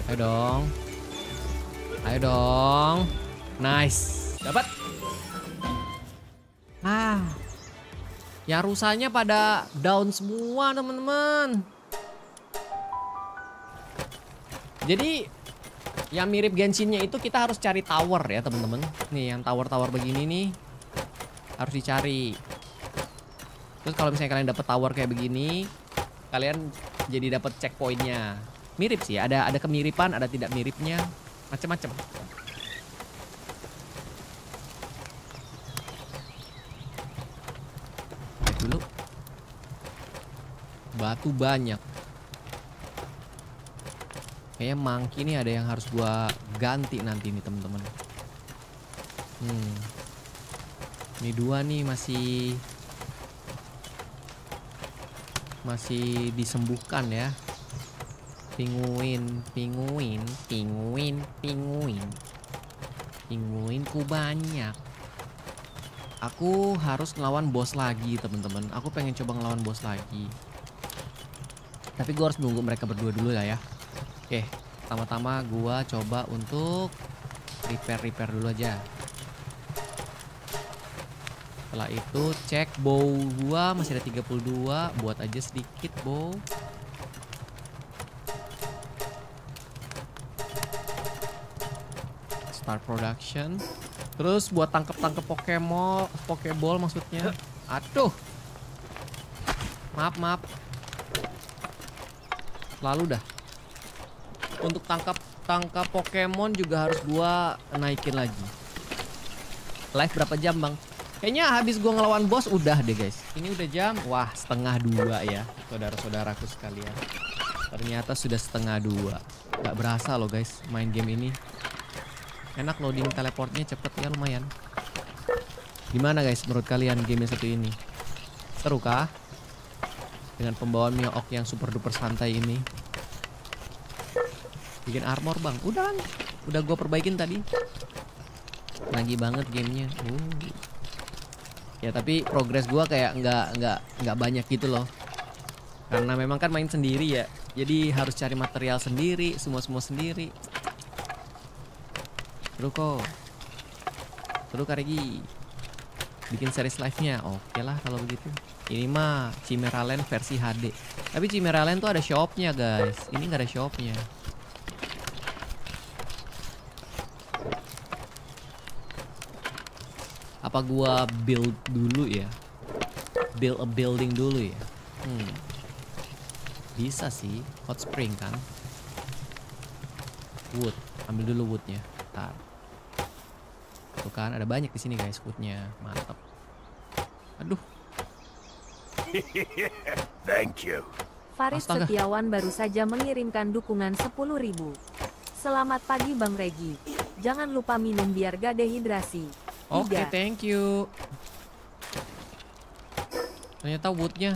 Speaker 1: Ayo dong. Ayo dong. Nice. Dapat. Ah. Ya rusanya pada down semua, teman-teman. Jadi yang mirip Genshinnya itu kita harus cari tower ya teman-teman. Nih yang tower-tower begini nih harus dicari. Terus kalau misalnya kalian dapat tower kayak begini, kalian jadi dapat checkpointnya. Mirip sih, ada ada kemiripan, ada tidak miripnya, macam-macam. dulu. Batu banyak. Kayaknya mangki ini ada yang harus gua ganti nanti nih temen-temen. Hmm. Ini dua nih masih masih disembuhkan ya pinguin pinguin pinguin pinguin pinguinku banyak aku harus ngelawan bos lagi teman-teman aku pengen coba ngelawan bos lagi tapi gue harus nunggu mereka berdua dulu lah ya oke pertama-tama gue coba untuk repair repair dulu aja setelah itu cek bow gua masih ada 32, buat aja sedikit bow. Start production. Terus buat tangkap tangkap Pokemon, Pokeball maksudnya. Aduh. Maaf, maaf. Lalu dah. Untuk tangkap tangkap Pokemon juga harus gua naikin lagi. Live berapa jam, Bang? Kayaknya habis gue ngelawan bos udah deh guys. Ini udah jam wah setengah dua ya saudara-saudaraku sekalian. Ternyata sudah setengah dua. Gak berasa loh guys main game ini. Enak loading teleportnya cepet ya lumayan. Gimana guys menurut kalian game yang satu ini? Seru kah? Dengan pembawaan Ok yang super duper santai ini. Bikin armor bang. Udah kan? Udah gue perbaikin tadi. Lagi banget gamenya. Uh ya tapi progres gue kayak nggak nggak nggak banyak gitu loh karena memang kan main sendiri ya jadi harus cari material sendiri semua semua sendiri terus kok seru karegi bikin series live nya oke lah kalau begitu ini mah Chimera Land versi HD tapi Chimera Land tuh ada shopnya guys ini nggak ada shopnya Apa gua build dulu ya? Build a building dulu ya? Hmm. Bisa sih, hot spring kan? Wood, ambil dulu woodnya. Tar. Tuh kan, ada banyak di sini guys woodnya, mantap. Aduh.
Speaker 3: <laughs> Thank you.
Speaker 2: Faris Astaga. Setiawan baru saja mengirimkan dukungan 10.000. Selamat pagi Bang Regi. Jangan lupa minum biar gak dehidrasi. Oke, okay, thank you. Ternyata woodnya.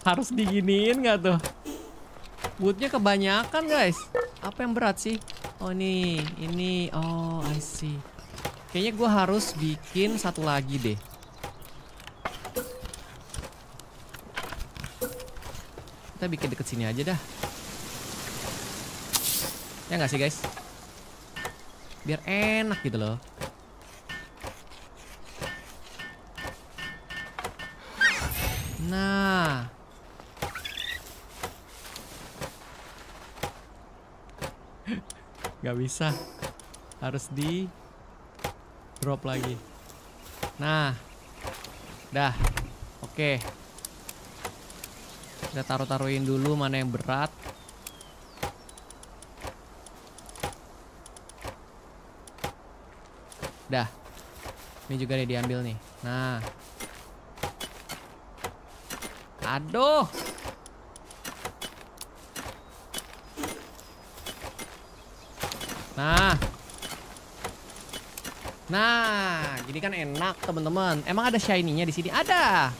Speaker 1: Harus diginiin nggak tuh? Woodnya kebanyakan guys. Apa yang berat sih? Oh ini, ini, oh I see. Kayaknya gue harus bikin satu lagi deh. Kita bikin deket sini aja dah. Ya nggak sih guys? Biar enak gitu loh. Nah. <laughs> nggak bisa. Harus di drop lagi. Nah. Dah. Oke. Okay. Kita taruh-taruhin dulu mana yang berat. Dah. Ini juga nih diambil nih. Nah. Aduh. Nah. Nah, jadi kan enak, teman-teman. Emang ada shiny-nya di sini? Ada.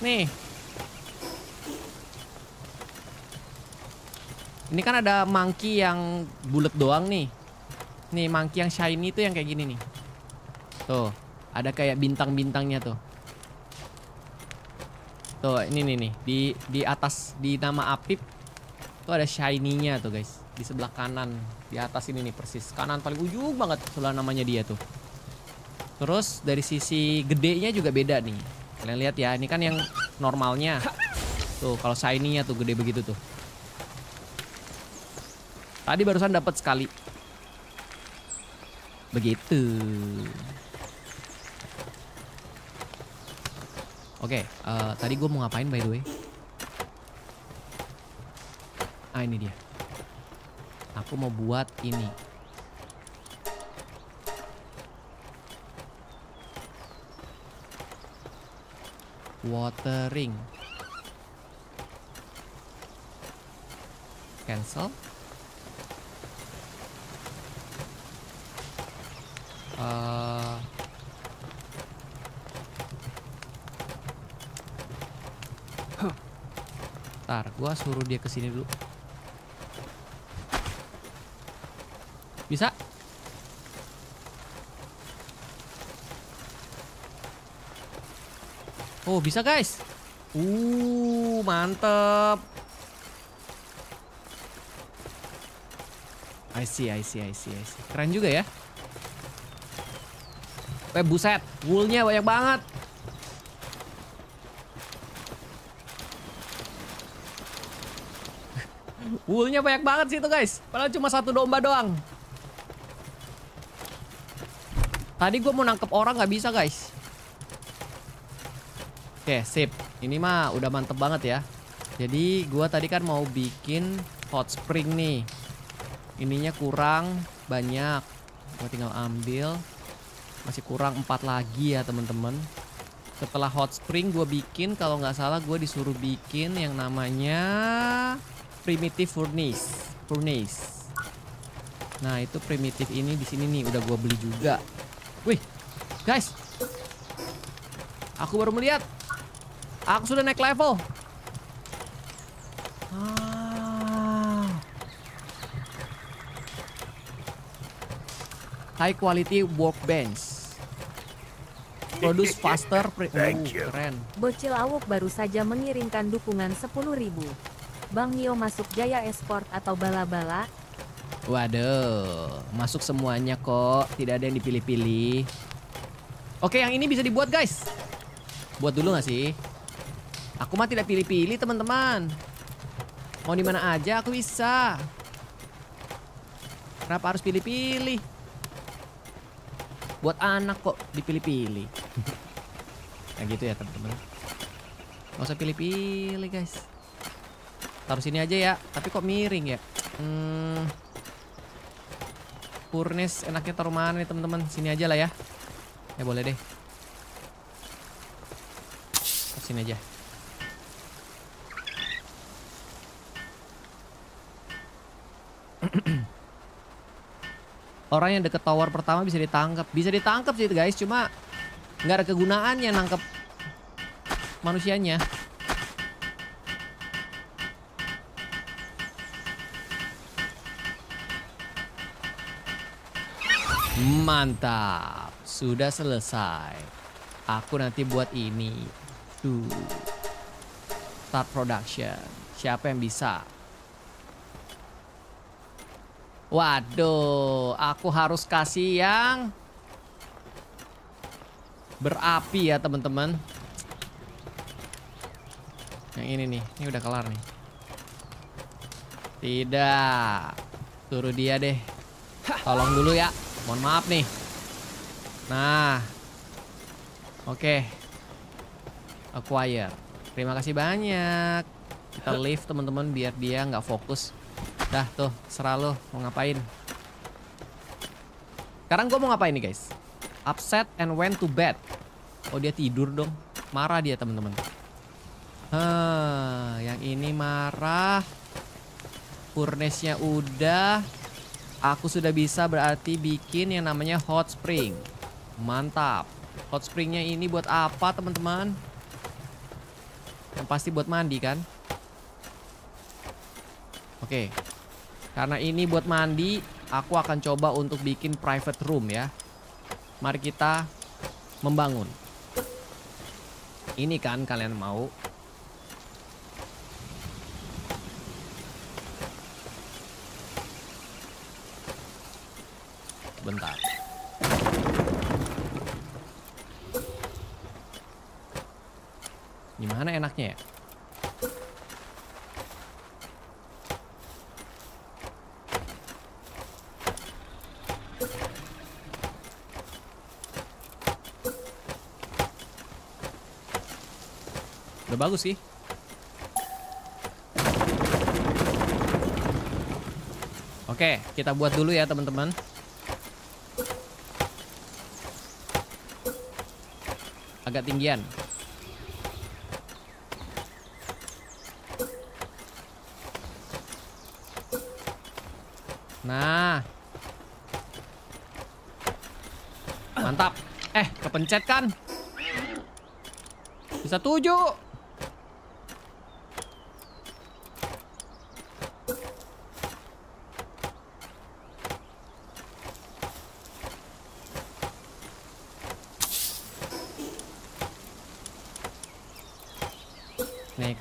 Speaker 1: Nih. Ini kan ada monkey yang bulat doang nih. Nih, monkey yang shiny itu yang kayak gini nih. Tuh, ada kayak bintang-bintangnya tuh. Tuh, ini nih nih, di di atas di nama Apip tuh ada shiny-nya tuh, guys. Di sebelah kanan, di atas ini nih persis. Kanan paling ujung banget sebelah namanya dia tuh. Terus dari sisi gedenya juga beda nih. Kalian lihat ya, ini kan yang normalnya. Tuh, kalau shiny-nya tuh gede begitu tuh. Tadi barusan dapat sekali. Begitu. Oke, okay, uh, eh, tadi gue mau ngapain by the way? Ah ini dia. Aku mau buat ini. Watering. Cancel. Eh, ntar gua suruh dia kesini dulu Bisa? Oh bisa guys Uh mantep I see I see I see I see Keren juga ya Eh buset, woolnya banyak banget. <laughs> woolnya banyak banget sih itu guys. Padahal cuma satu domba doang. Tadi gue mau nangkep orang gak bisa guys. Oke, sip. Ini mah udah mantep banget ya. Jadi gue tadi kan mau bikin hot spring nih. Ininya kurang banyak. Gue tinggal ambil. Masih kurang empat lagi ya teman-teman. Setelah hot spring gue bikin kalau nggak salah gue disuruh bikin yang namanya primitive furnace. Furnace. Nah itu primitive ini di sini nih udah gue beli juga. Wih, guys, aku baru melihat. Aku sudah naik level. Ah. High quality workbench produce <laughs> faster. Thank oh, you. Keren.
Speaker 2: Bocil awuk baru saja mengirimkan dukungan 10.000. Bang Nio masuk Jaya Esport atau Bala-Bala?
Speaker 1: Waduh, masuk semuanya kok. Tidak ada yang dipilih-pilih. Oke, yang ini bisa dibuat, guys. Buat dulu nggak sih? Aku mah tidak pilih-pilih, teman-teman. Mau di mana aja aku bisa. Kenapa harus pilih-pilih? Buat anak kok dipilih-pilih. Nah gitu ya teman-teman. Gak usah pilih-pilih guys. Taruh sini aja ya. Tapi kok miring ya? Hmm. Purnis enaknya taruh mana nih teman-teman? Sini aja lah ya. Ya boleh deh. Taruh sini aja. Orang yang deket tower pertama bisa ditangkap. Bisa ditangkap sih guys, cuma nggak ada kegunaannya nangkep manusianya. Mantap, sudah selesai. Aku nanti buat ini. Tuh. Start production. Siapa yang bisa? Waduh, aku harus kasih yang berapi ya, teman-teman. Yang ini nih, ini udah kelar nih. Tidak. Suruh dia deh. Tolong dulu ya. Mohon maaf nih. Nah. Oke. Okay. Acquire. Terima kasih banyak. Kita lift teman-teman biar dia nggak fokus. Dah tuh, serah lo mau ngapain. Sekarang gue mau ngapain nih guys? Upset and went to bed. Oh dia tidur dong. Marah dia teman-teman. Heh, yang ini marah. Furnace-nya udah. Aku sudah bisa berarti bikin yang namanya hot spring. Mantap. Hot springnya ini buat apa teman-teman? Yang pasti buat mandi kan? Oke. Karena ini buat mandi, aku akan coba untuk bikin private room ya. Mari kita membangun. Ini kan kalian mau. bagus sih. Oke, kita buat dulu ya teman-teman. Agak tinggian. Nah. Mantap. Eh, kepencet kan? Bisa tujuh.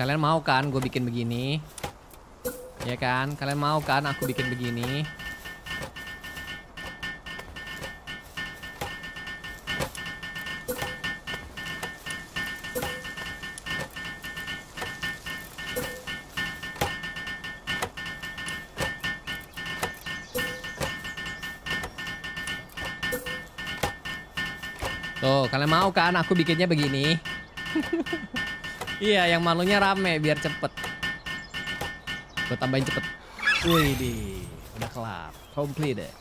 Speaker 1: Kalian mau kan gue bikin begini? Ya kan? Kalian mau kan aku bikin begini? Tuh, kalian mau kan aku bikinnya begini? <laughs> Iya, yang malunya rame biar cepet. Gue tambahin cepet. Wih, di udah kelar, komplit deh. Ya.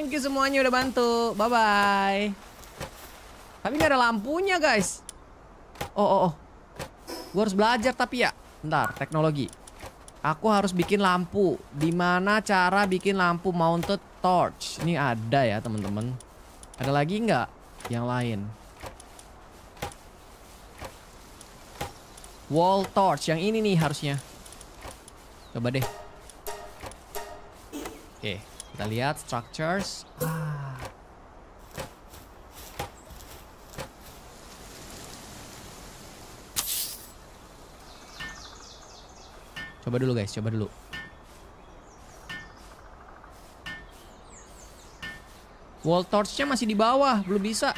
Speaker 1: Thank you semuanya udah bantu. Bye bye. Tapi nggak ada lampunya guys. Oh oh oh. Gue harus belajar tapi ya. Ntar teknologi. Aku harus bikin lampu. Dimana cara bikin lampu mounted torch? Ini ada ya teman-teman. Ada lagi nggak yang lain? Wall torch. Yang ini nih harusnya. Coba deh. Oke, kita lihat structures. Ah. Coba dulu guys, coba dulu. Wall torchnya masih di bawah, belum bisa.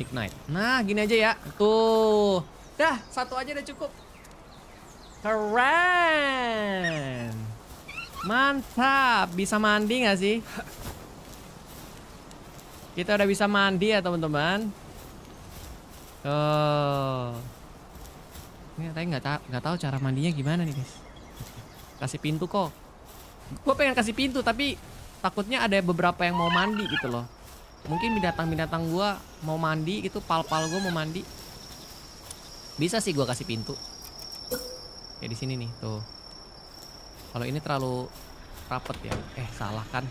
Speaker 1: Ignite. Nah, gini aja ya. Tuh. Dah, satu aja udah cukup. Keren. Mantap. Bisa mandi nggak sih? Kita udah bisa mandi ya, teman-teman. Oh. Ini katanya nggak tahu nggak tahu cara mandinya gimana nih, guys. Kasih pintu kok. Gue pengen kasih pintu, tapi takutnya ada beberapa yang mau mandi gitu loh. Mungkin binatang-binatang gue mau mandi gitu, pal-pal gue mau mandi. Bisa sih gue kasih pintu. ya di sini nih, tuh. Kalau ini terlalu rapet ya. Eh, salah kan?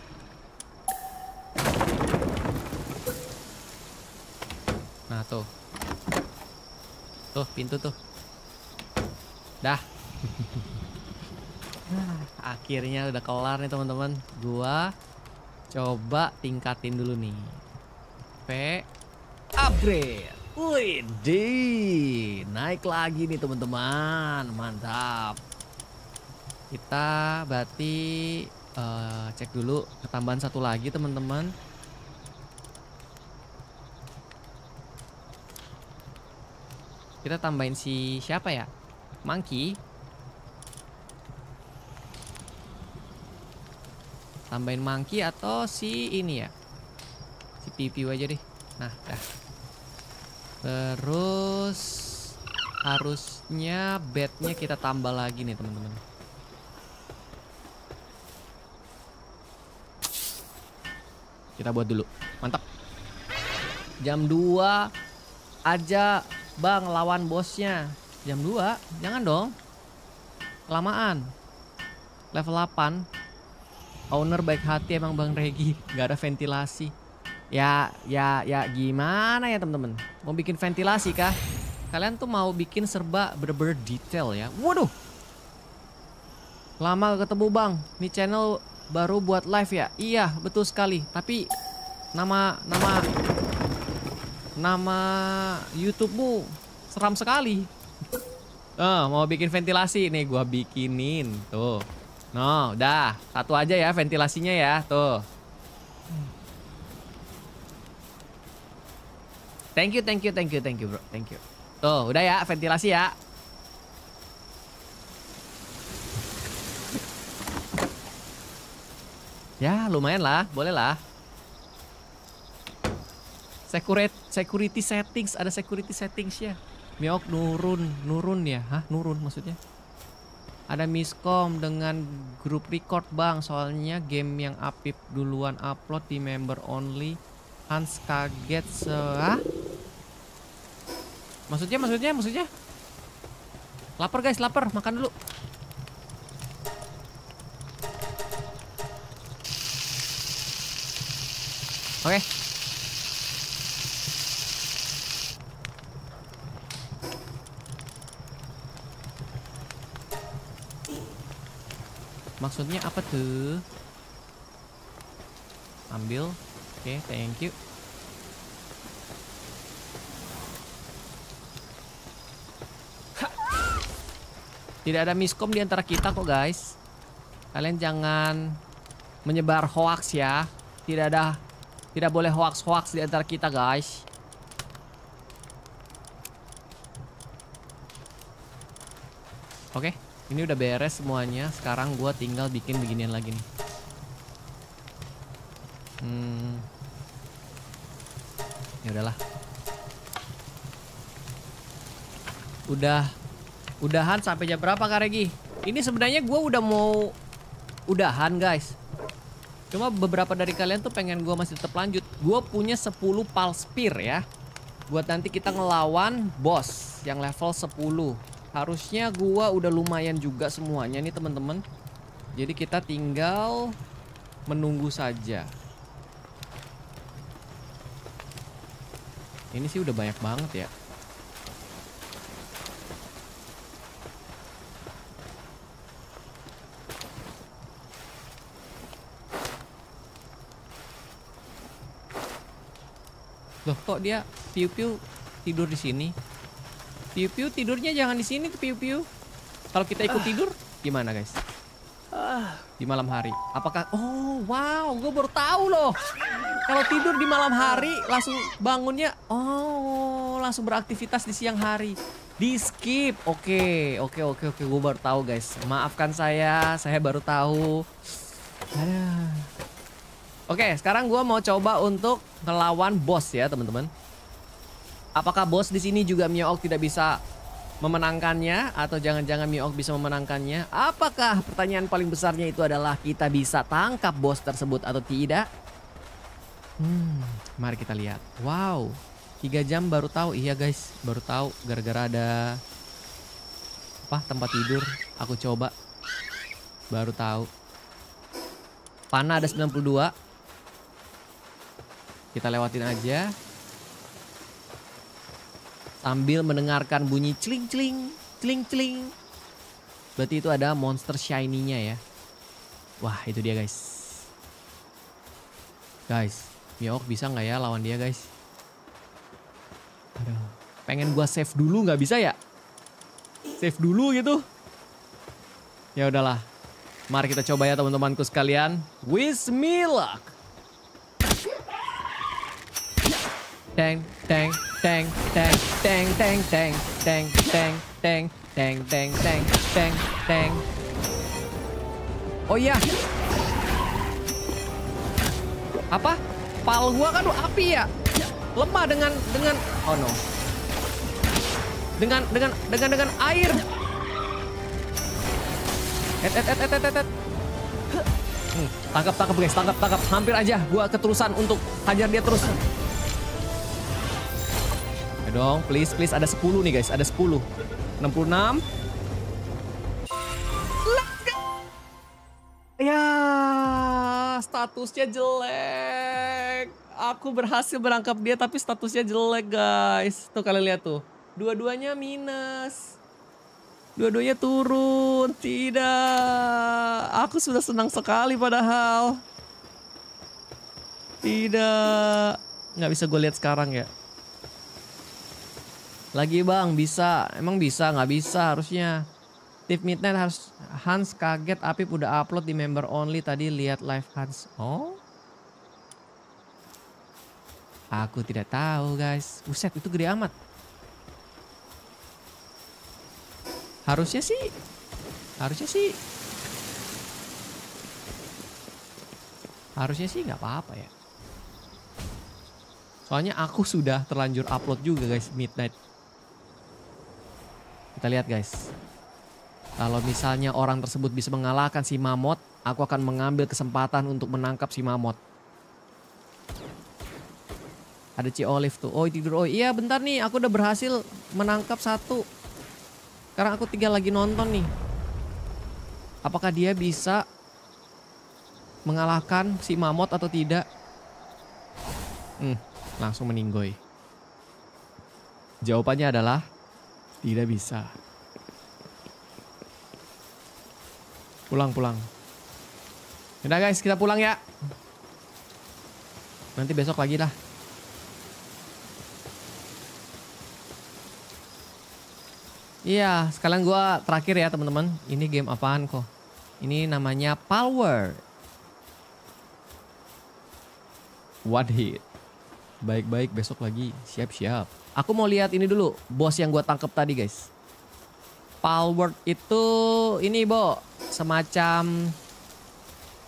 Speaker 1: Nah, tuh. Tuh, pintu tuh. Dah. <laughs> Ah, akhirnya udah kelar nih, teman-teman. gue coba tingkatin dulu nih. P upgrade. Wih, di naik lagi nih teman-teman, mantap. Kita berarti uh, cek dulu ketambahan satu lagi teman-teman. Kita tambahin si siapa ya? Monkey. Tambahin monkey atau si ini ya? Si pipi aja deh. Nah, dah. Terus harusnya bednya kita tambah lagi nih teman-teman. Kita buat dulu. Mantap. Jam 2 aja Bang lawan bosnya. Jam 2? Jangan dong. Kelamaan. Level 8. Owner baik hati emang Bang Regi. Gak ada ventilasi. Ya, ya, ya gimana ya teman-teman? Mau bikin ventilasi kah? Kalian tuh mau bikin serba bener detail ya. Waduh. Lama gak ketemu bang. Ini channel baru buat live ya? Iya, betul sekali. Tapi nama nama nama YouTubemu seram sekali. Eh, mau bikin ventilasi nih gua bikinin tuh. No, nah, udah satu aja ya ventilasinya ya tuh. Thank you, thank you, thank you, thank you, bro. Thank you. Tuh, udah ya, ventilasi ya. Ya, lumayan lah, boleh lah. Security, settings, ada security settings ya. Miok nurun, nurun ya. Hah, nurun maksudnya? Ada miskom dengan grup record bang, soalnya game yang Apip duluan upload di member only Hans kaget seah. Maksudnya, maksudnya, maksudnya. Lapar guys, lapar. Makan dulu. Oke. Maksudnya apa tuh? Ambil okay, thank you. Tidak ada miskom di antara kita kok, guys. Kalian jangan menyebar hoax ya. Tidak ada tidak boleh hoax-hoax di antara kita, guys. Oke, okay, ini udah beres semuanya. Sekarang gua tinggal bikin beginian lagi nih. adalah udah udahan sampai jam berapa Kak Regi? Ini sebenarnya gue udah mau udahan guys. Cuma beberapa dari kalian tuh pengen gue masih tetap lanjut. Gue punya 10 palspir ya. Buat nanti kita ngelawan bos yang level 10. Harusnya gue udah lumayan juga semuanya nih temen-temen. Jadi kita tinggal menunggu saja. Ini sih udah banyak banget ya. Loh kok dia piu-piu tidur di sini? Piu-piu tidurnya jangan di sini tuh piu-piu. Kalau kita ikut ah. tidur gimana guys? Ah. Di malam hari. Apakah Oh, wow, gue baru tahu loh. Kalau tidur di malam hari langsung bangunnya oh langsung beraktivitas di siang hari. Di skip. Oke, oke, oke, oke. Gue baru tahu guys. Maafkan saya, saya baru tahu. Ada. <sighs> Oke, sekarang gue mau coba untuk ngelawan bos ya teman-teman. Apakah bos di sini juga Miok tidak bisa memenangkannya atau jangan-jangan Miok bisa memenangkannya? Apakah pertanyaan paling besarnya itu adalah kita bisa tangkap bos tersebut atau tidak? Hmm, mari kita lihat. Wow, tiga jam baru tahu. Iya guys, baru tahu gara-gara ada apa tempat tidur. Aku coba. Baru tahu. Panah ada 92. Kita lewatin aja. Sambil mendengarkan bunyi cling cling cling cling. Berarti itu ada monster shiny-nya ya. Wah, itu dia guys. Guys, Miok bisa nggak ya lawan dia guys? Aduh, pengen gua save dulu nggak bisa ya? Save dulu gitu. Ya udahlah. Mari kita coba ya teman-temanku sekalian. luck. Teng teng teng teng teng teng teng teng teng teng teng teng teng teng teng. Oh iya. Apa? Pal gua kan api ya. Lemah dengan dengan oh no. Dengan dengan dengan dengan air. Et et et et et et. Hmm, tangkap tangkap guys, tangkap tangkap. Hampir aja gua keterusan untuk hajar dia terus. dong, please please ada 10 nih guys, ada 10. 66 Ya, statusnya jelek. Aku berhasil berangkap dia tapi statusnya jelek, guys. Tuh kalian lihat tuh. Dua-duanya minus. Dua-duanya turun. Tidak. Aku sudah senang sekali padahal. Tidak. Nggak bisa gue lihat sekarang ya. Lagi bang, bisa. Emang bisa? Nggak bisa harusnya. Steve Midnight harus Hans kaget Api udah upload di member only tadi lihat live Hans. Oh. Aku tidak tahu guys. Buset itu gede amat. Harusnya sih. Harusnya sih. Harusnya sih nggak apa-apa ya. Soalnya aku sudah terlanjur upload juga guys Midnight. Kita lihat guys. Kalau misalnya orang tersebut bisa mengalahkan si mamot, aku akan mengambil kesempatan untuk menangkap si mamot. Ada Ci Olive tuh. Oh tidur. Oh iya bentar nih aku udah berhasil menangkap satu. Sekarang aku tinggal lagi nonton nih. Apakah dia bisa mengalahkan si mamot atau tidak? Hmm, langsung meninggoy. Jawabannya adalah tidak bisa. Pulang, pulang. Yaudah guys, kita pulang ya. Nanti besok lagi lah. Iya, sekalian gue terakhir ya teman-teman. Ini game apaan kok? Ini namanya Power. What hit? Baik-baik besok lagi, siap-siap. Aku mau lihat ini dulu, bos yang gue tangkep tadi guys. Palworld itu ini, Bo, semacam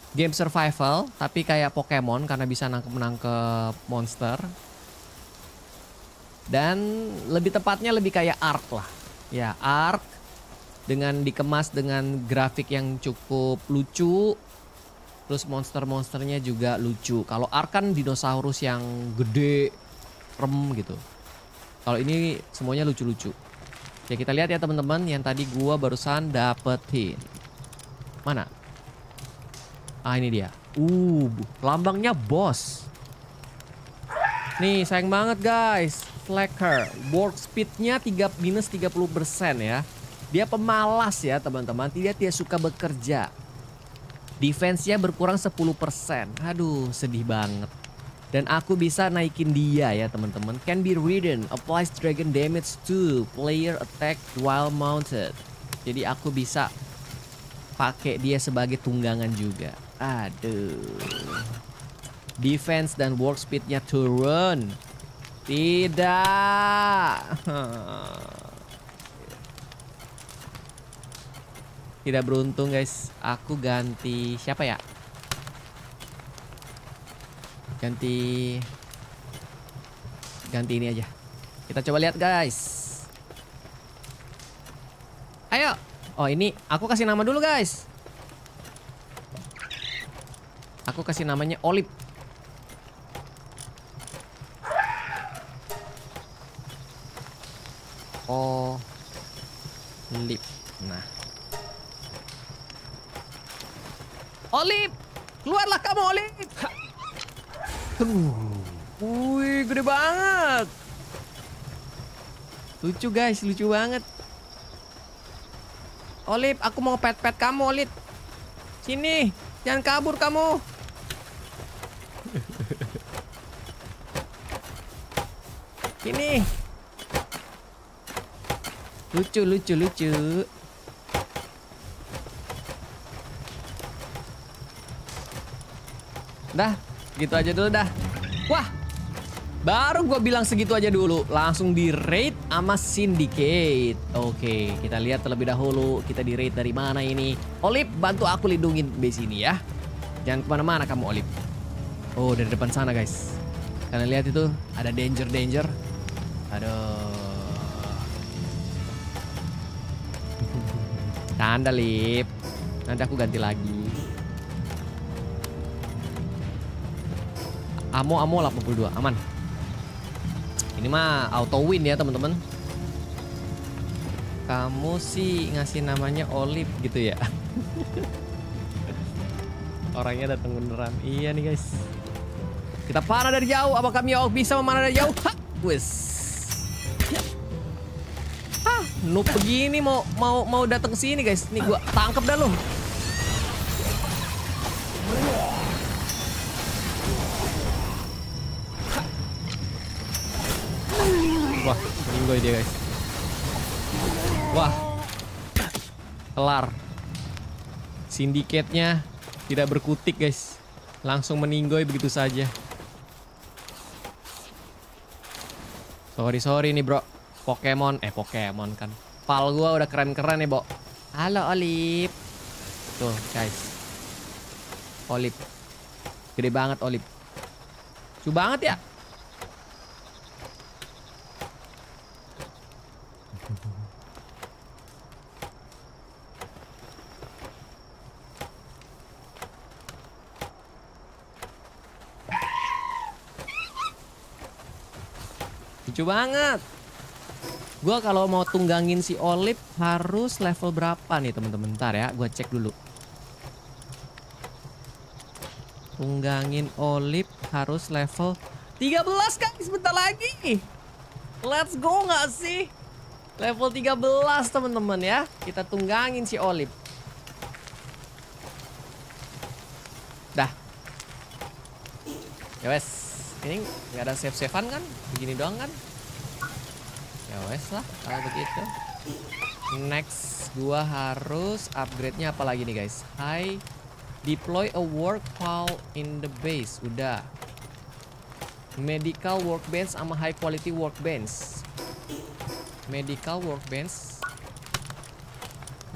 Speaker 1: game survival tapi kayak Pokemon karena bisa nangkep-nangkep monster. Dan lebih tepatnya lebih kayak Ark lah. Ya, Ark dengan dikemas dengan grafik yang cukup lucu. Terus monster-monsternya juga lucu. Kalau Ark kan dinosaurus yang gede, rem gitu. Kalau ini semuanya lucu-lucu. Oke, ya, kita lihat ya teman-teman yang tadi gua barusan dapetin. Mana? Ah, ini dia. Uh, lambangnya bos. Nih, sayang banget guys. Slacker, work speednya tiga minus 30% ya. Dia pemalas ya teman-teman, tidak dia suka bekerja. Defense-nya berkurang 10%. Aduh, sedih banget dan aku bisa naikin dia ya teman-teman. Can be ridden, applies dragon damage to player attack while mounted. Jadi aku bisa pakai dia sebagai tunggangan juga. Aduh. Defense dan work speednya turun. Tidak. <laughs> Tidak beruntung guys. Aku ganti siapa ya? Ganti Ganti ini aja Kita coba lihat guys Ayo Oh ini aku kasih nama dulu guys Aku kasih namanya Olip Oh Nah Olip Keluarlah kamu Olip Wih, gede banget. Lucu guys, lucu banget. Olip, aku mau pet-pet kamu, Olip. Sini, jangan kabur kamu. Sini. Lucu, lucu, lucu. Dah, gitu aja dulu dah. Wah, baru gue bilang segitu aja dulu. Langsung di raid sama syndicate. Oke, kita lihat terlebih dahulu kita di raid dari mana ini. Olip, bantu aku lindungin base ini ya. Jangan kemana-mana kamu Olip. Oh, dari depan sana guys. Kalian lihat itu ada danger-danger. Aduh. Tanda lip. Nanti aku ganti lagi. Amo Amo 82 aman ini mah auto win ya teman-teman kamu sih ngasih namanya Olive gitu ya <laughs> orangnya datang beneran iya nih guys kita parah dari jauh apa kami oh, bisa memanah dari jauh ha wes noob begini mau mau mau datang sini guys nih gua tangkap dah lu. gue dia guys wah kelar sindikatnya tidak berkutik guys langsung meninggoy begitu saja sorry sorry nih bro Pokemon eh Pokemon kan pal gua udah keren-keren nih, Bo. Halo, Olip. Tuh, guys. Olip. Gede banget Olip. Lucu banget ya. lucu banget. Gua kalau mau tunggangin si Olip harus level berapa nih temen-temen? Bentar ya, gua cek dulu. Tunggangin Olip harus level 13 guys, Sebentar lagi. Let's go nggak sih? Level 13 temen-temen ya. Kita tunggangin si Olip. Dah. Ya wes. Ini nggak ada save-savean kan? Begini doang kan? ya wes lah kalau begitu next gua harus upgrade-nya apa lagi nih guys high deploy a work file in the base udah medical workbench sama high quality workbench medical workbench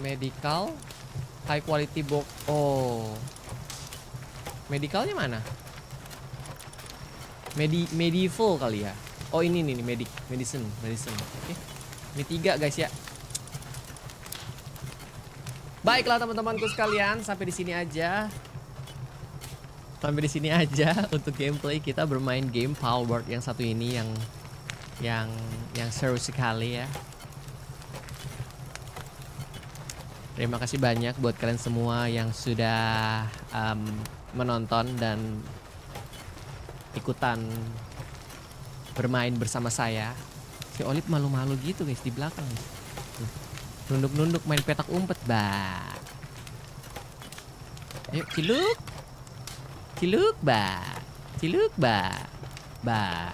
Speaker 1: medical high quality box oh medicalnya mana Medi medieval kali ya Oh ini nih, medik, medicine, medicine. Oke. Okay. Ini tiga guys ya. Baiklah teman-temanku sekalian, sampai di sini aja. Sampai di sini aja <laughs> untuk gameplay kita bermain game Power Word yang satu ini yang yang yang seru sekali ya. Terima kasih banyak buat kalian semua yang sudah um, menonton dan ikutan bermain bersama saya. Si Olip malu-malu gitu guys di belakang. Nunduk-nunduk main petak umpet, bah. Yuk, ciluk. Ciluk, bah. Ciluk, bah. Bah.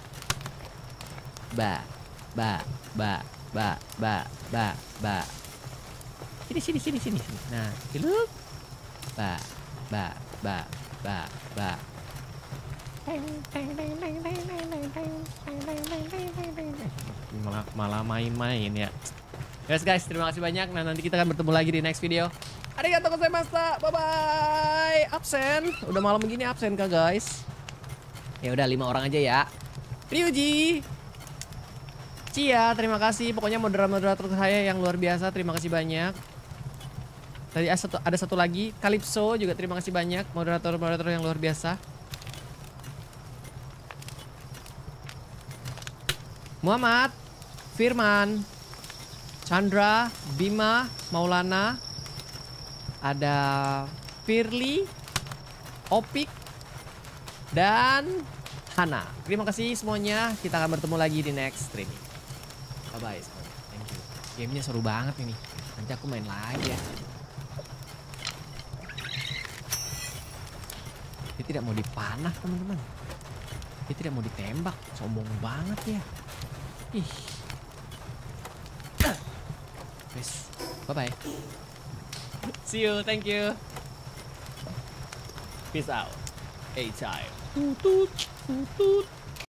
Speaker 1: Bah. Bah. Bah. Bah. Bah. Bah. Bah. Sini, sini, sini, sini. Nah, ciluk. Bah. Bah. Bah. Bah. Bah malah main-main ya guys guys terima kasih banyak nah nanti kita akan bertemu lagi di next video saya gozaimashita bye bye absen udah malam begini absen kah guys ya udah lima orang aja ya Ryuji Cia terima kasih pokoknya moderator-moderator saya yang luar biasa terima kasih banyak Tadi ada satu, lagi, Kalipso juga terima kasih banyak moderator-moderator yang luar biasa. Muhammad, Firman, Chandra, Bima, Maulana, ada Firly, Opik, dan Hana. Terima kasih semuanya. Kita akan bertemu lagi di next streaming. Bye-bye semuanya. Thank you. Gamenya seru banget ini. Nanti aku main lagi ya. Dia tidak mau dipanah teman-teman. Dia tidak mau ditembak. Sombong banget ya. Nice. Bye-bye. See you. Thank you. Peace out. A time.